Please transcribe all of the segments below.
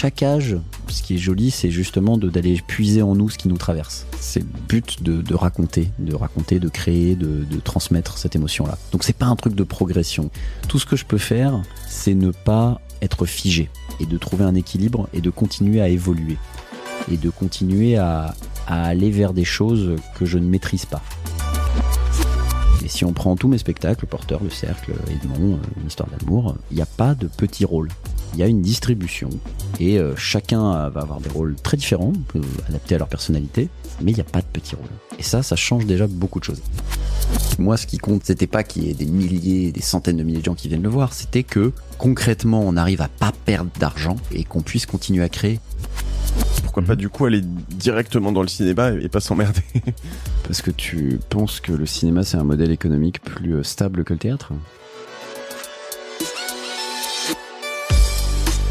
chaque âge, ce qui est joli, c'est justement d'aller puiser en nous ce qui nous traverse. C'est le but de, raconter, de raconter, de créer, de, transmettre cette émotion-là. Donc c'est pas un truc de progression. Tout ce que je peux faire, c'est ne pas être figé et de trouver un équilibre et de continuer à évoluer et de continuer à, aller vers des choses que je ne maîtrise pas. Et si on prend tous mes spectacles, Porteur, Le Cercle, Edmond, euh, Une histoire d'amour, il n'y a pas de petit rôle il y a une distribution et euh, chacun va avoir des rôles très différents, euh, adaptés à leur personnalité, mais il n'y a pas de petits rôles. Et ça, ça change déjà beaucoup de choses. Moi, ce qui compte, c'était pas qu'il y ait des milliers, des centaines de milliers de gens qui viennent le voir, c'était que concrètement, on arrive à pas perdre d'argent et qu'on puisse continuer à créer. Pourquoi pas mhm. du coup aller directement dans le cinéma et pas s'emmerder Parce que tu penses que le cinéma c'est un modèle économique plus euh, stable que le théâtre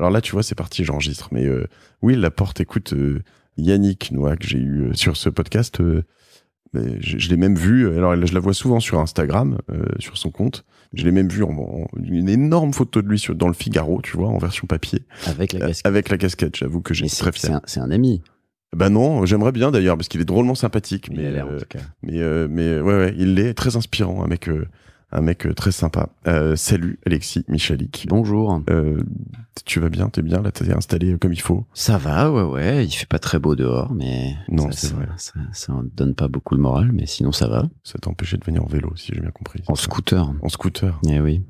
Alors là, tu vois, c'est parti, j'enregistre. Mais euh, oui, la porte, écoute, euh, Yannick Noah, que j'ai eu euh, sur ce podcast, je, l'ai même vu. Alors, je la vois souvent sur Instagram, sur son compte. Je l'ai même vu en, une énorme photo de lui sur, dans le Figaro, tu vois, en version papier. Avec la casquette. Avec la casquette, j'avoue que j'ai très fier. C'est un, ami. Ben non, j'aimerais bien d'ailleurs parce qu'il est drôlement sympathique. Mais, mais il Mais ouais ouais, il est très inspirant, un mec un mec euh, très sympa. Euh, salut Alexis Michalik. Bonjour. Euh, tu vas bien, t'es bien là, t'es installé comme il faut. Ça va, ouais, ouais. Il fait pas très beau dehors, mais non, ça, ça, donne pas beaucoup de moral, mais sinon ça va. Ça t'a empêché de venir en vélo, si j'ai bien compris. En scooter. En scooter. Eh oui.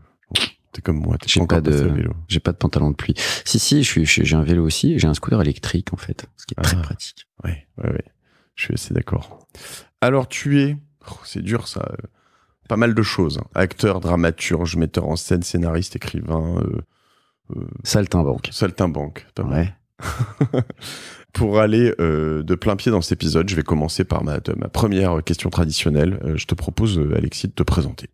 T'es comme moi, j'ai pas, pas de vélo. J'ai pas de pantalon de pluie. Si si, je suis, j'ai un vélo aussi. J'ai un scooter électrique en fait, ce qui est très ah. pratique. Ouais, ouais, ouais. Je suis assez d'accord. Alors tu es, oh, c'est dur ça pas mal de choses. Acteur, dramaturge, metteur en scène, scénariste, écrivain. Euh, euh, saltimbanque. Saltimbanque. Ouais. Pour aller euh, de plein pied dans cet épisode, je vais commencer par ma, première question traditionnelle. je te propose, Alexis, de te présenter.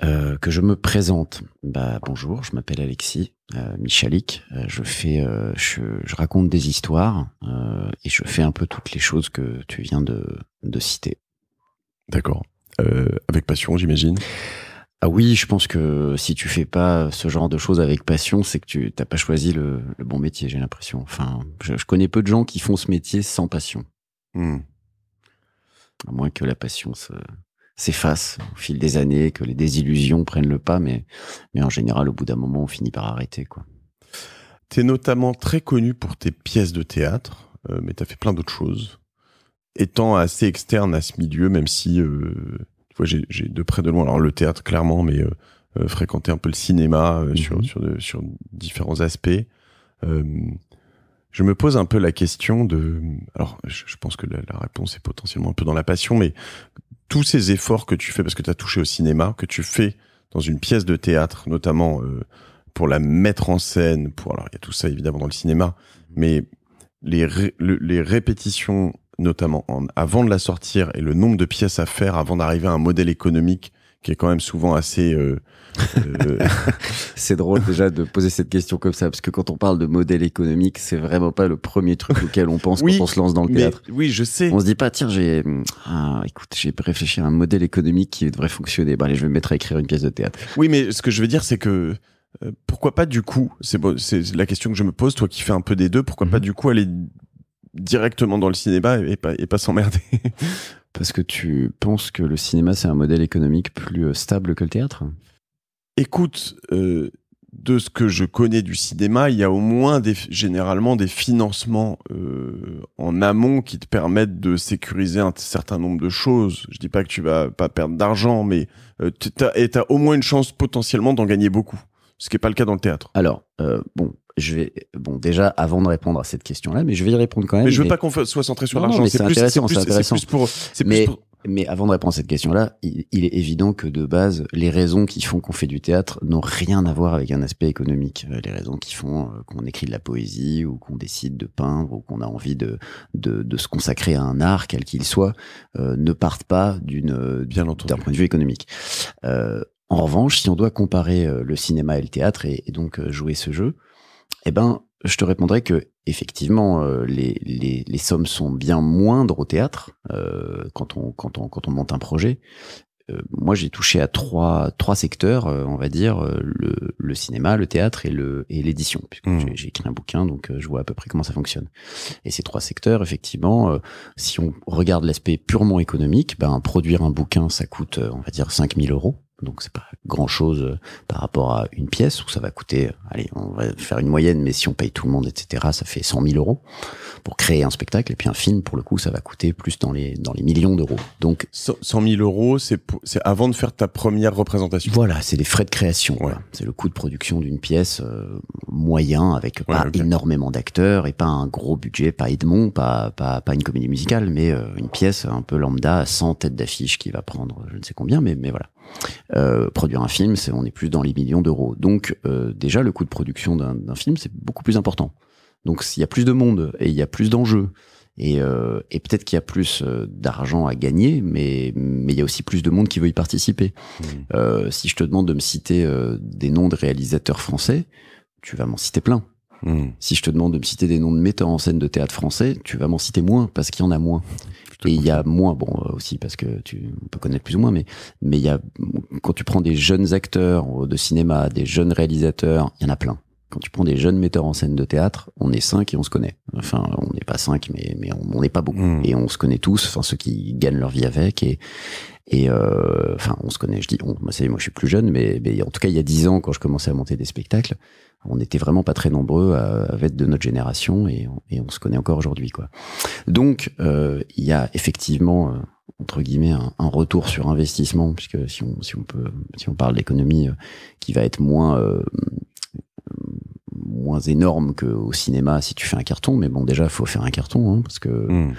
que je me présente. Bah, bonjour, je m'appelle Alexis Michalik. je fais, je, raconte des histoires et je fais un peu toutes les choses que tu viens de citer. D'accord. Euh, avec passion, j'imagine. Ah oui, je pense que si tu fais pas ce genre de choses avec passion, c'est que tu t'as pas choisi le, bon métier, j'ai l'impression. Enfin, je, connais peu de gens qui font ce métier sans passion. Hmm. À moins que la passion s'efface au fil des années, que les désillusions prennent le pas, mais, en général, au bout d'un moment, on finit par arrêter. quoi. es notamment très connu pour tes pièces de théâtre, euh, mais tu as fait plein d'autres choses étant assez externe à ce milieu, même si euh, j'ai de près de loin, alors le théâtre clairement, mais euh, euh, fréquenter un peu le cinéma euh, mhm. sur, sur, sur, différents aspects. je me pose un peu la question de... Alors, je, pense que la, réponse est potentiellement un peu dans la passion, mais tous ces efforts que tu fais, parce que tu as touché au cinéma, que tu fais dans une pièce de théâtre, notamment pour la mettre en scène, pour... Alors, il y a tout ça évidemment dans le cinéma, mhm. mais les, les répétitions notamment avant de la sortir et le nombre de pièces à faire avant d'arriver à un modèle économique qui est quand même souvent assez. Euh, euh, c'est drôle déjà de poser cette question comme ça, parce que quand on parle de modèle économique, c'est vraiment pas le premier truc auquel on pense quand on se lance dans le théâtre. Oui, je sais. On se dit pas, tiens, j'ai, ah, écoute, j'ai réfléchi à un modèle économique qui devrait fonctionner. Bah, allez, je vais me mettre à écrire une pièce de théâtre. Oui, mais ce que je veux dire, c'est que euh, pourquoi pas du coup C'est la question que je me pose, toi qui fais un peu des deux. Pourquoi mm-hmm. pas du coup aller directement dans le cinéma et pas, s'emmerder. Parce que tu penses que le cinéma, c'est un modèle économique plus euh, stable que le théâtre Écoute, euh, de ce que je connais du cinéma, il y a au moins généralement des financements euh, en amont qui te permettent de sécuriser un certain nombre de choses. Je dis pas que tu vas pas perdre d'argent, mais tu au moins une chance potentiellement d'en gagner beaucoup. Ce qui n'est pas le cas dans le théâtre. Alors, bon, je vais bon déjà avant de répondre à cette question-là, mais je vais y répondre quand même. Mais je veux pas qu'on soit centré sur l'argent. C'est intéressant. C'est Plus pour, mais, mais avant de répondre à cette question-là, il, est évident que de base, les raisons qui font qu'on fait du théâtre n'ont rien à voir avec un aspect économique. Euh, les raisons qui font euh, qu'on écrit de la poésie ou qu'on décide de peindre ou qu'on a envie de, de, se consacrer à un art quel qu'il soit euh, ne partent pas d'une bien d'un point de vue économique. en revanche, si on doit comparer le cinéma et le théâtre et donc jouer ce jeu, eh ben, je te répondrai que effectivement, euh, les, sommes sont bien moindres au théâtre euh, quand, on, quand, on, monte un projet. Euh, moi, j'ai touché à trois, trois secteurs, on va dire, le, cinéma, le théâtre et le et l'édition. Hmm. j'ai écrit un bouquin, donc je vois à peu près comment ça fonctionne. Et ces trois secteurs, effectivement, si on regarde l'aspect purement économique, ben produire un bouquin, ça coûte, on va dire, 5000 euros donc c'est pas grand chose euh, par rapport à une pièce où ça va coûter, euh, allez, on va faire une moyenne, mais si on paye tout le monde, etc., ça fait 100 000 euros pour créer un spectacle. Et puis un film, pour le coup, ça va coûter plus dans les, dans les millions d'euros. Donc 100 000 euros, c'est avant de faire ta première représentation. Voilà, c'est les frais de création. Voilà. C'est le coût de production d'une pièce euh, moyen avec pas énormément d'acteurs et pas un gros budget, pas Edmond, pas, pas, pas une comédie musicale, mais une pièce un peu lambda, sans tête d'affiche qui va prendre je ne sais combien, mais, mais voilà. Euh, produire un film, c'est on est plus dans les millions d'euros. Donc euh, déjà, le coût de production d'un film, c'est beaucoup plus important. Donc s'il y a plus de monde et il y a plus d'enjeux, et, euh, peut-être qu'il y a plus d'argent à gagner, mais mais il y a aussi plus de monde qui veut y participer. Mmh. si je te demande de me citer des noms de réalisateurs français, tu vas m'en citer plein. Hmm. Si je te demande de me citer des noms de metteurs en scène de théâtre français, tu vas m'en citer moins parce qu'il y en a moins. Et il y a moins, bon euh, aussi parce que tu peux connaître plus ou moins, mais mais il y a quand tu prends des jeunes acteurs euh, de cinéma, des jeunes réalisateurs, il y en a plein. Quand tu prends des jeunes metteurs en scène de théâtre, on est cinq et on se connaît. Enfin, on n'est pas cinq, mais mais on n'est pas beaucoup hmm. et on se connaît tous. Enfin, ceux qui gagnent leur vie avec et et euh, enfin, on se connaît. Je dis Moi, moi, je suis plus jeune, mais, mais en tout cas, il y a dix ans, quand je commençais à monter des spectacles, on n'était vraiment pas très nombreux à, euh, être de notre génération et on, se connaît encore aujourd'hui quoi. Donc euh, il y a effectivement euh, entre guillemets un, retour sur investissement puisque si on si on peut si on parle d'économie qui va être moins moins énorme qu'au cinéma si tu fais un carton mais bon déjà faut faire un carton hein, parce que hmm.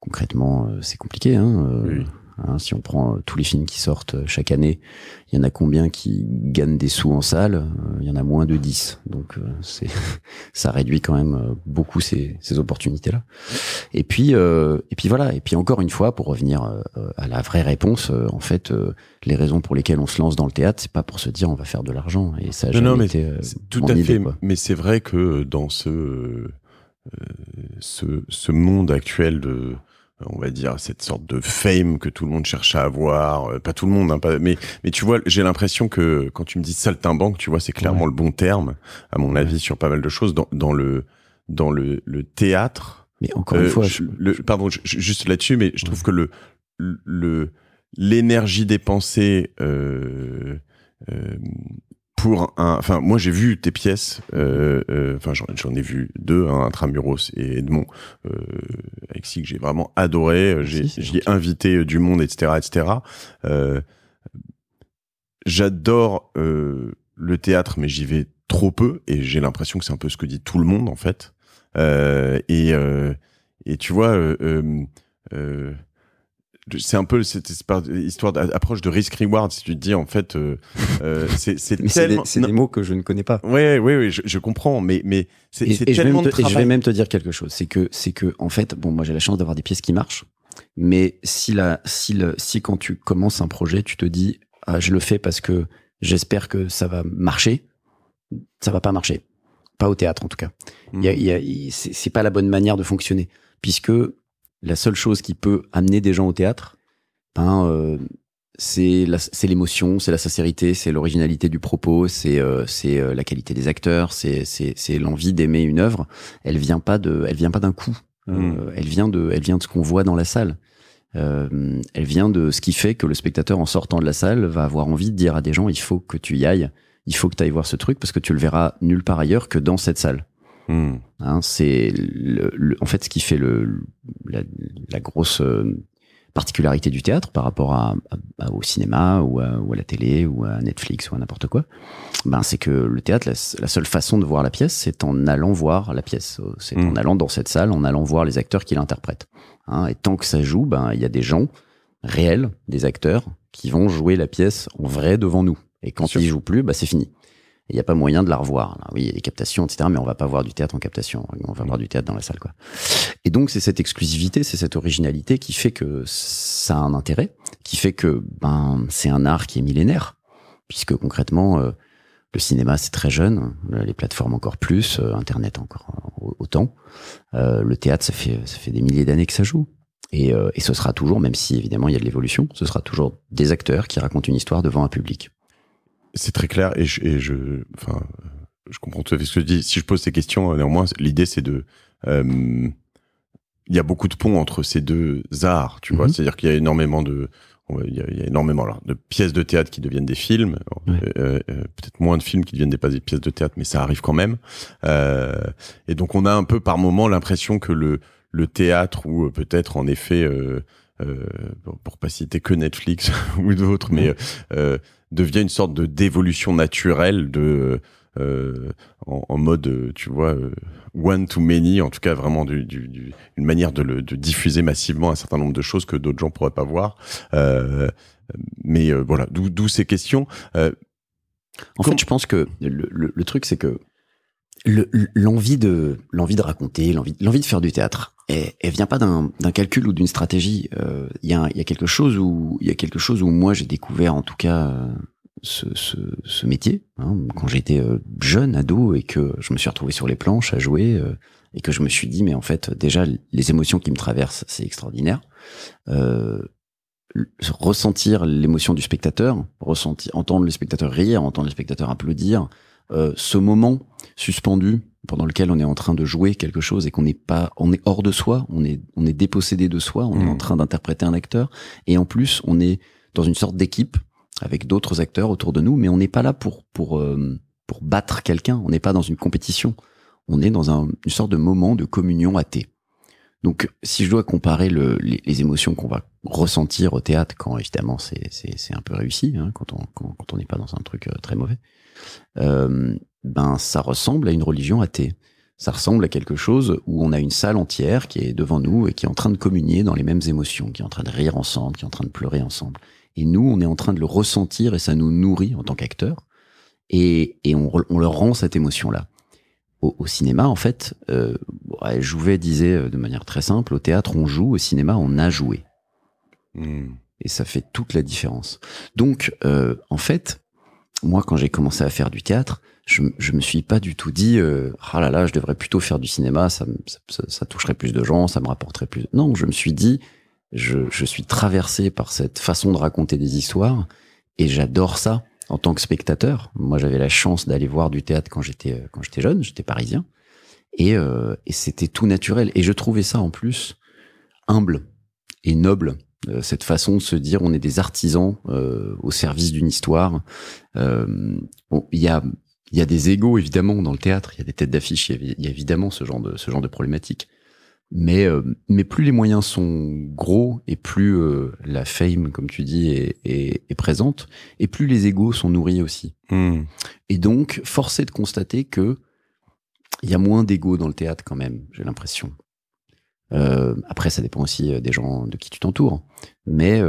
concrètement c'est compliqué hein, Hein, si on prend euh, tous les films qui sortent euh, chaque année, il y en a combien qui gagnent des sous en salle euh, Il y en a moins de 10. Donc c'est ça réduit quand même beaucoup ces, opportunités-là. Et puis et puis voilà. Et puis encore une fois, pour revenir à la vraie réponse, en fait, les raisons pour lesquelles on se lance dans le théâtre, c'est pas pour se dire on va faire de l'argent. Et ça non, jamais non, mais tout à fait. Mais c'est vrai que dans ce, ce monde actuel de on va dire cette sorte de fame que tout le monde cherche à avoir euh, pas tout le monde hein, mais mais tu vois j'ai l'impression que quand tu me dis saltimbanque tu vois c'est clairement le bon terme à mon avis sur pas mal de choses dans, dans le dans le, théâtre mais encore une euh, fois pardon juste là-dessus mais je trouve que le le l'énergie dépensée euh, euh pour un. Enfin, moi, j'ai vu tes pièces. Euh, euh, enfin, euh, j'en ai vu deux, hein, Intramuros et Edmond, euh, avec qui j'ai vraiment adoré. Euh, j'ai invité du monde, etc., etc. J'adore le théâtre, mais j'y vais trop peu, et j'ai l'impression que c'est un peu ce que dit tout le monde, en fait. et et tu vois c'est un peu cette histoire d'approche de risk-reward, si tu te dis, en fait, euh, euh, c'est tellement... des, mots que je ne connais pas. Oui, oui, oui, je, comprends, mais, mais c'est tellement de je vais même te dire quelque chose, c'est que, c'est que, en fait, bon, moi j'ai la chance d'avoir des pièces qui marchent, mais si, la, si, si quand tu commences un projet, tu te dis, ah, je le fais parce que j'espère que ça va marcher, ça va pas marcher. Pas au théâtre, en tout cas. Y hmm. c'est pas la bonne manière de fonctionner, puisque la seule chose qui peut amener des gens au théâtre, ben, euh, c'est l'émotion, c'est la sincérité, c'est l'originalité du propos, c'est euh, euh, la qualité des acteurs, c'est l'envie d'aimer une œuvre. Elle vient pas de, elle vient pas d'un coup. Mmh. elle vient de, elle vient de ce qu'on voit dans la salle. elle vient de ce qui fait que le spectateur, en sortant de la salle, va avoir envie de dire à des gens il faut que tu y ailles, il faut que tu ailles voir ce truc parce que tu le verras nulle part ailleurs que dans cette salle. Hein, c'est en fait ce qui fait la, grosse euh, particularité du théâtre par rapport au cinéma ou à, la télé ou à Netflix ou à n'importe quoi, ben c'est que le théâtre, la, seule façon de voir la pièce, c'est en allant voir la pièce, euh, c'est en mm. allant dans cette salle, en allant voir les acteurs qui l'interprètent. Hein, et tant que ça joue, ben il y a des gens réels, des acteurs qui vont jouer la pièce en vrai devant nous. Et quand ils jouent plus, ben, c'est fini il n'y a pas moyen de la revoir. Oui, il y a des captations, etc., mais on va pas voir du théâtre en captation. On va voir du théâtre dans la salle, quoi. Et donc, c'est cette exclusivité, c'est cette originalité qui fait que ça a un intérêt, qui fait que, ben, c'est un art qui est millénaire, puisque concrètement, euh, le cinéma, c'est très jeune, euh, les plateformes encore plus, euh, Internet encore autant. le théâtre, ça fait, des milliers d'années que ça joue. et ce sera toujours, même si évidemment il y a de l'évolution, ce sera toujours des acteurs qui racontent une histoire devant un public. C'est très clair et je, enfin, je comprends tout ce que tu dis. Si je pose ces questions, euh, néanmoins, l'idée c'est de euh, il y a beaucoup de ponts entre ces deux arts, tu vois. Mhm. C'est-à-dire qu'il y a énormément de, il y a, énormément de pièces de théâtre qui deviennent des films, euh, peut-être moins de films qui deviennent des, pièces de théâtre, mais ça arrive quand même. et donc on a un peu par moment l'impression que le, le théâtre ou peut-être en effet euh, pour, pour pas citer que Netflix ou d'autres, mais euh, euh, devient une sorte de d'évolution naturelle de en, mode, tu vois, one to many, en tout cas vraiment une manière de, diffuser massivement un certain nombre de choses que d'autres gens pourraient pas voir. mais voilà, d'où ces questions. en fait, je pense que le truc, c'est que l'envie de l'envie de raconter, l'envie l'envie de faire du théâtre, elle, elle vient pas d'un calcul ou d'une stratégie. Euh, il y, a, y a quelque chose où il y a quelque chose où moi j'ai découvert en tout cas euh, ce, ce, métier hein, quand j'étais euh, jeune ado et que je me suis retrouvé sur les planches à jouer et que je me suis dit mais en fait déjà les émotions qui me traversent c'est extraordinaire. ressentir l'émotion du spectateur, ressentir, entendre le spectateur rire, entendre le spectateur applaudir, ce moment suspendu pendant lequel on est en train de jouer quelque chose et qu'on n'est pas, on est hors de soi, on est, on est dépossédé de soi, on est en mm. train d'interpréter un acteur et en plus on est dans une sorte d'équipe avec d'autres acteurs autour de nous, mais on n'est pas là pour pour euh, pour battre quelqu'un, on n'est pas dans une compétition, on est dans un, une sorte de moment de communion athée. Donc, si je dois comparer le, les, émotions qu'on va ressentir au théâtre, quand évidemment c'est, c'est, c'est un peu réussi, hein, quand on quand on n'est pas dans un truc euh, très mauvais, euh, ben ça ressemble à une religion athée. Ça ressemble à quelque chose où on a une salle entière qui est devant nous et qui est en train de communier dans les mêmes émotions, qui est en train de rire ensemble, qui est en train de pleurer ensemble. Et nous, on est en train de le ressentir et ça nous nourrit en tant qu'acteurs. Et, et on, on, leur rend cette émotion-là. Au, cinéma, en fait, euh, Jouvet disait euh, de manière très simple, au théâtre, on joue, au cinéma, on a joué. Hmm. Et ça fait toute la différence. Donc, euh, en fait, moi, quand j'ai commencé à faire du théâtre, je, je me suis pas du tout dit euh, ah là là je devrais plutôt faire du cinéma ça, ça, ça, toucherait plus de gens ça me rapporterait plus non je me suis dit je, je suis traversé par cette façon de raconter des histoires et j'adore ça en tant que spectateur moi j'avais la chance d'aller voir du théâtre quand j'étais euh, quand j'étais jeune j'étais parisien et, euh, et c'était tout naturel et je trouvais ça en plus humble et noble cette façon de se dire on est des artisans au service d'une histoire. Il y a il y a des égaux, évidemment, dans le théâtre, il y a des têtes d'affiche, il, y a évidemment ce genre de, ce genre de problématique. Mais, euh, mais plus les moyens sont gros et plus euh, la fame, comme tu dis, est, présente, et plus les égaux sont nourris aussi. Hmm. Et donc, force est de constater que il y a moins d'égaux dans le théâtre quand même, j'ai l'impression. Euh, après, ça dépend aussi des gens de qui tu t'entoures. Mais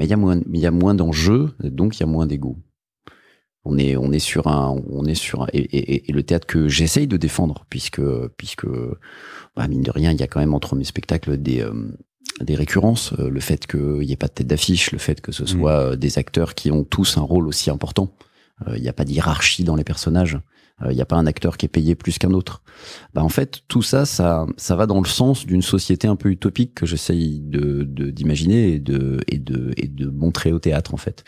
il y a moins, y a moins d'enjeux, donc il y a moins d'égaux on est on est sur un on est sur et, le théâtre que j'essaye de défendre puisque puisque bah, mine de rien il y a quand même entre mes spectacles des euh, des récurrences, euh, le fait qu'il n'y ait pas de tête d'affiche, le fait que ce mm. soit euh, des acteurs qui ont tous un rôle aussi important. Il n'y a pas d'hierarchie dans les personnages il euh, n'y a pas un acteur qui est payé plus qu'un autre. Bah, en fait, tout ça, ça, ça va dans le sens d'une société un peu utopique que j'essaye de d'imaginer et de et de et de montrer au théâtre en fait.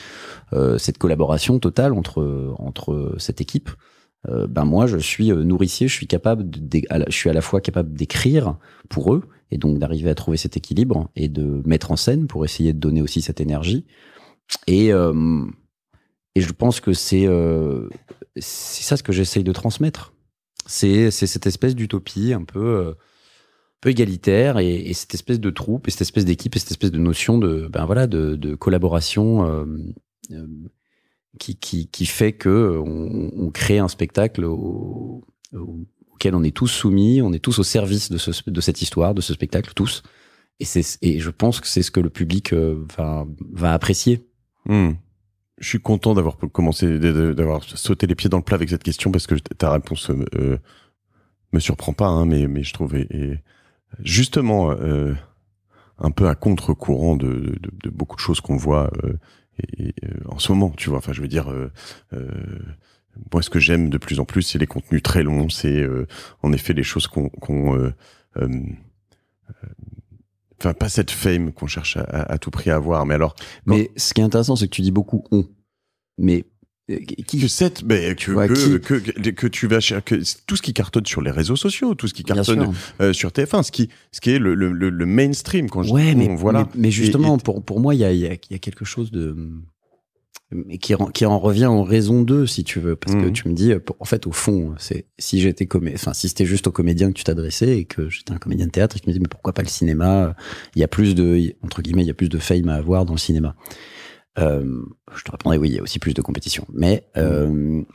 Euh, cette collaboration totale entre entre cette équipe. Euh, ben moi, je suis nourricier, je suis capable, de, je suis à la fois capable d'écrire pour eux et donc d'arriver à trouver cet équilibre et de mettre en scène pour essayer de donner aussi cette énergie. Et euh, et je pense que c'est euh, c'est ça ce que j'essaye de transmettre. C'est cette espèce d'utopie un peu euh, peu égalitaire et, cette espèce de troupe et cette espèce d'équipe et cette espèce de notion de ben voilà de, de collaboration euh, qui, qui, fait que on, crée un spectacle auquel on est tous soumis, on est tous au service de, de cette histoire, de ce spectacle, tous. Et, et je pense que c'est ce que le public va, apprécier. Hmm je suis content d'avoir commencé, d'avoir sauté les pieds dans le plat avec cette question parce que ta réponse euh, me surprend pas, hein, mais, je trouve et, justement euh, un peu à contre-courant de, beaucoup de choses qu'on voit euh, en ce moment. Tu vois, enfin, je veux dire. moi, ce que j'aime de plus en plus, c'est les contenus très longs. C'est en effet les choses qu'on enfin pas cette fame qu'on cherche à, tout prix à avoir. Mais alors, mais ce qui est intéressant, c'est que tu dis beaucoup on, mais euh, qui que cette mais que, que, tu vas chercher... tout ce qui cartonne sur les réseaux sociaux tout ce qui cartonne euh, sur TF1 ce qui ce qui est le, mainstream quand je mais, voilà mais, justement pour pour moi il y y a, quelque chose de mais qui, qui en revient en raison d'eux, si tu veux, parce que mhm. tu me dis, euh, en fait, au fond, c'est si j'étais si c'était juste au comédien que tu t'adressais et que j'étais un comédien de théâtre et tu me dis, mais pourquoi pas le cinéma euh, Il y a plus de, entre guillemets, il y a plus de fame à avoir dans le cinéma. Euh, je te répondrais oui, il y a aussi plus de compétition, mais mhm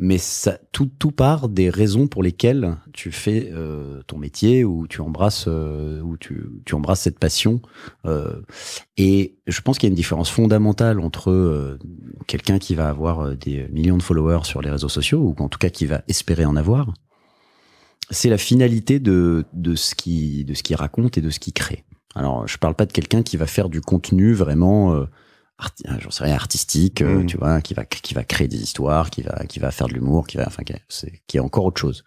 mais ça, tout, part des raisons pour lesquelles tu fais euh, ton métier ou tu embrasses euh, ou tu, embrasses cette passion. Euh. et je pense qu'il y a une différence fondamentale entre quelqu'un qui va avoir des millions de followers sur les réseaux sociaux ou en tout cas qui va espérer en avoir. C'est la finalité de, de ce qui de ce qu'il raconte et de ce qu'il crée. Alors, je parle pas de quelqu'un qui va faire du contenu vraiment euh, j'en sais artistique euh, mm. tu vois qui va qui va créer des histoires qui va qui va faire de l'humour qui va enfin qui est, encore autre chose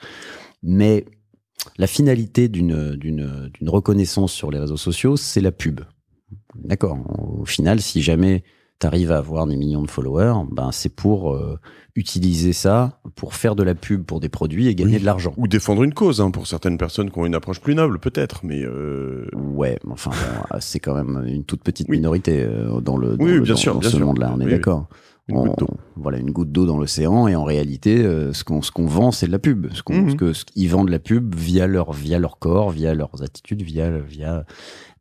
mais la finalité d'une d'une d'une reconnaissance sur les réseaux sociaux c'est la pub d'accord au final si jamais arrive à avoir des millions de followers, ben c'est pour euh, utiliser ça pour faire de la pub pour des produits et gagner de l'argent. Ou défendre une cause, hein, pour certaines personnes qui ont une approche plus noble, peut-être, mais... Euh, ouais, enfin, ah, c'est quand même une toute petite minorité euh, dans le, dans ce monde-là, on est d'accord. voilà, une goutte d'eau dans l'océan, et en réalité, ce qu'on ce qu'on vend, c'est de la pub. Ce mhm. ils vendent la pub via leur via leur corps, via leurs attitudes, via via.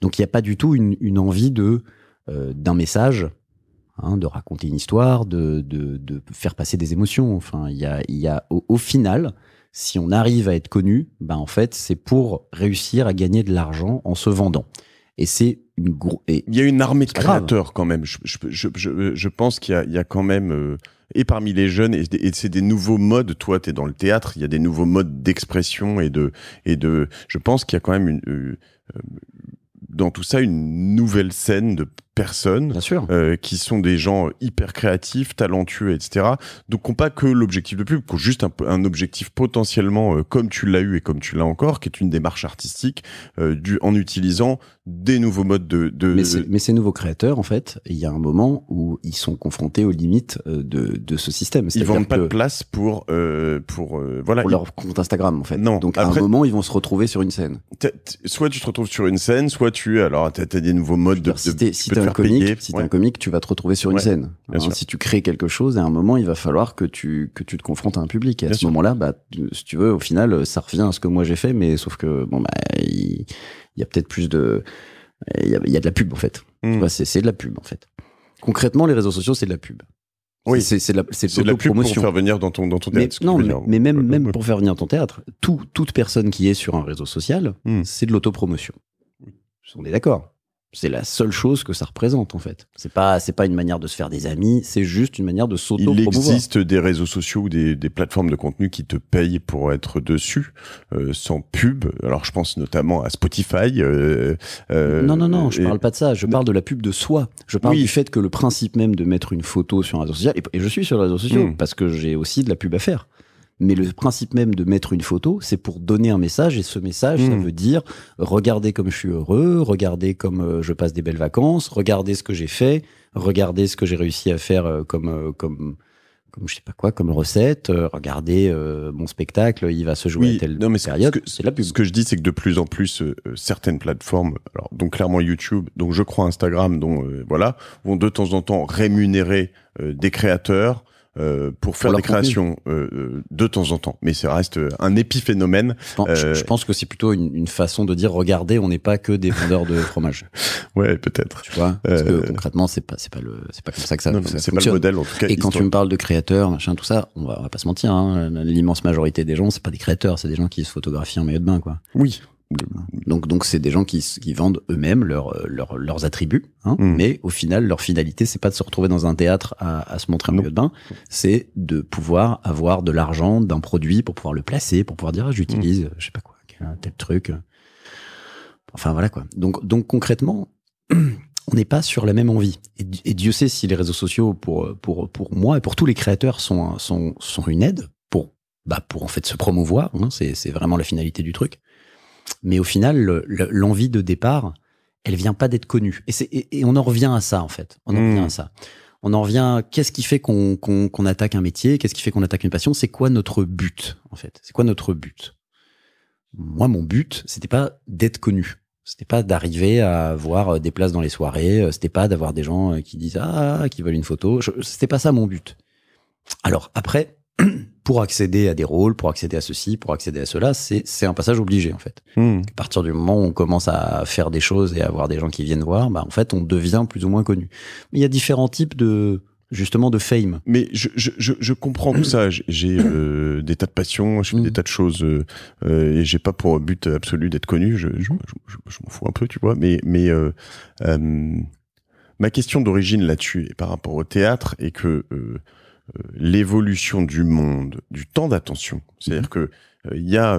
Donc il n'y a pas du tout une, envie de d'un message Hein, de raconter une histoire, de, de, de, faire passer des émotions. Enfin, il y a, y a au, final, si on arrive à être connu, ben en fait, c'est pour réussir à gagner de l'argent en se vendant. Et c'est une et Il y a une armée de créateurs quand même. Je, je, je, je pense qu'il y, y, a quand même. Euh, et parmi les jeunes, et, c'est des nouveaux modes. Toi, tu es dans le théâtre, il y a des nouveaux modes d'expression et de, et de. Je pense qu'il y a quand même une, euh, euh, dans tout ça une nouvelle scène de personnes Euh, qui sont des gens hyper créatifs, talentueux, etc. Donc, qui pas que l'objectif de pub, qui juste un, objectif potentiellement euh, comme tu l'as eu et comme tu l'as encore, qui est une démarche artistique euh, du, en utilisant des nouveaux modes de. de... Mais, mais, ces nouveaux créateurs, en fait, il y a un moment où ils sont confrontés aux limites euh, de, de ce système. Ils vendent pas de place pour euh, pour voilà pour leur compte Instagram en fait. Non. Donc à un moment, ils vont se retrouver sur une scène. Soit tu te retrouves sur une scène, soit tu alors t'as des nouveaux modes de comique, si t'es un comique, tu vas te retrouver sur une scène. Hein, si tu crées quelque chose, à un moment, il va falloir que tu que tu te confrontes à un public. Et à ce moment-là, bah, si tu veux, au final, ça revient à ce que moi j'ai fait, mais sauf que bon, bah, il y, a peut-être plus de, il y a, de la pub en fait. Hmm. C'est de la pub en fait. Concrètement, les réseaux sociaux, c'est de la pub. Oui, c'est de la, de la pub pour faire venir dans ton, théâtre. non, mais, même, même pour faire venir ton théâtre, toute personne qui est sur un réseau social, hmm. c'est de l'autopromotion. On est d'accord. C'est la seule chose que ça représente en fait. C'est pas c'est pas une manière de se faire des amis, c'est juste une manière de s'auto Il existe des réseaux sociaux ou des, plateformes de contenu qui te payent pour être dessus euh, sans pub. Alors je pense notamment à Spotify. Euh, euh, non non non, je parle pas de ça. Je parle de la pub de soi. Je parle du fait que le principe même de mettre une photo sur un réseau social et, je suis sur les réseaux sociaux hmm. parce que j'ai aussi de la pub à faire. Mais le principe même de mettre une photo, c'est pour donner un message. Et ce message, ça hmm. veut dire regardez comme je suis heureux, regardez comme euh, je passe des belles vacances, regardez ce que j'ai fait, regardez ce que j'ai réussi à faire euh, comme euh, comme comme je sais pas quoi, comme recette, regardez mon spectacle, il va se jouer à telle non, mais C'est la Ce que je dis, c'est que de plus en plus, certaines plateformes, alors, donc clairement YouTube, donc je crois Instagram, donc voilà, vont de temps en temps rémunérer des créateurs euh, pour faire des créations euh, euh, de temps en temps. Mais ça reste un épiphénomène. Je pense, que c'est plutôt une, façon de dire regardez, on n'est pas que des vendeurs de fromage. ouais, peut-être. Tu vois, parce concrètement, c'est pas c'est pas le c'est pas comme ça que ça, non, C'est pas le modèle en tout cas. Et quand tu me parles de créateurs, machin, tout ça, on va, va pas se mentir. Hein, l'immense majorité des gens, c'est pas des créateurs, c'est des gens qui se photographient en maillot de bain, quoi. Oui. Donc, donc c'est des gens qui, vendent eux-mêmes euh, leurs attributs, hein, mm. mais au final, leur finalité, c'est pas de se retrouver dans un théâtre à, se montrer un milieu de bain, c'est de pouvoir avoir de l'argent d'un produit pour pouvoir le placer, pour pouvoir dire ah, j'utilise, mm. je sais pas quoi, tel truc. Enfin voilà quoi. Donc, donc concrètement, on n'est pas sur la même envie. Et, Dieu sait si les réseaux sociaux pour pour pour moi et pour tous les créateurs sont sont sont une aide pour bah pour en fait se promouvoir. Hein, c'est vraiment la finalité du truc. Mais au final, l'envie de départ, elle vient pas d'être connue. Et, on en revient à ça, en fait. On en revient hmm. à ça. On en revient, qu'est-ce qui fait qu'on attaque un métier Qu'est-ce qui fait qu'on attaque une passion C'est quoi notre but, en fait C'est quoi notre but Moi, mon but, c'était pas d'être connu. C'était pas d'arriver à avoir euh, des places dans les soirées. Euh, c'était pas d'avoir des gens euh, qui disent Ah, qui veulent une photo. C'était pas ça mon but. Alors, après, pour accéder à des rôles, pour accéder à ceci, pour accéder à cela, c'est un passage obligé en fait. Hmm. À partir du moment où on commence à faire des choses et à avoir des gens qui viennent voir, bah, en fait, on devient plus ou moins connu. il y a différents types de justement de fame. Mais je, je, je, je comprends tout ça. J'ai euh, des tas de passions, j'ai hmm. des tas de choses euh, euh, et j'ai pas pour but absolu d'être connu. Je, je, mhm. m'en fous un peu, tu vois. Mais, mais euh, ma question d'origine là-dessus par rapport au théâtre est que l'évolution du monde, du temps d'attention. C'est-à-dire mhm. que euh, il y a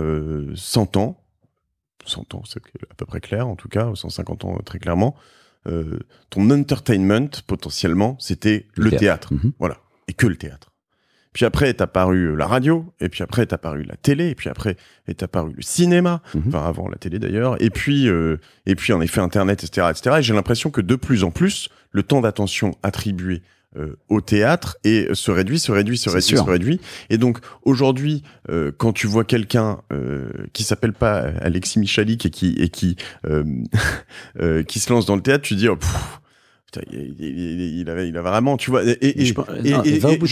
100 euh, ans, 100 ans, c'est à peu près clair, en tout cas, 150 ans très clairement, euh, ton entertainment, potentiellement, c'était le, théâtre. Mhm. Voilà. Et que le théâtre. Puis après est apparu la radio, et puis après est apparu la télé, et puis après est apparu le cinéma, mhm. enfin avant la télé d'ailleurs, et puis et puis en effet Internet, etc., etc. Et j'ai l'impression que de plus en plus, le temps d'attention attribué au théâtre et se réduit, se réduit, se réduit, se réduit. Et donc aujourd'hui, quand tu vois quelqu'un qui s'appelle pas Alexis Michalik et qui et qui qui se lance dans le théâtre, tu dis il, il, il, avait, a vraiment, tu vois. Et, je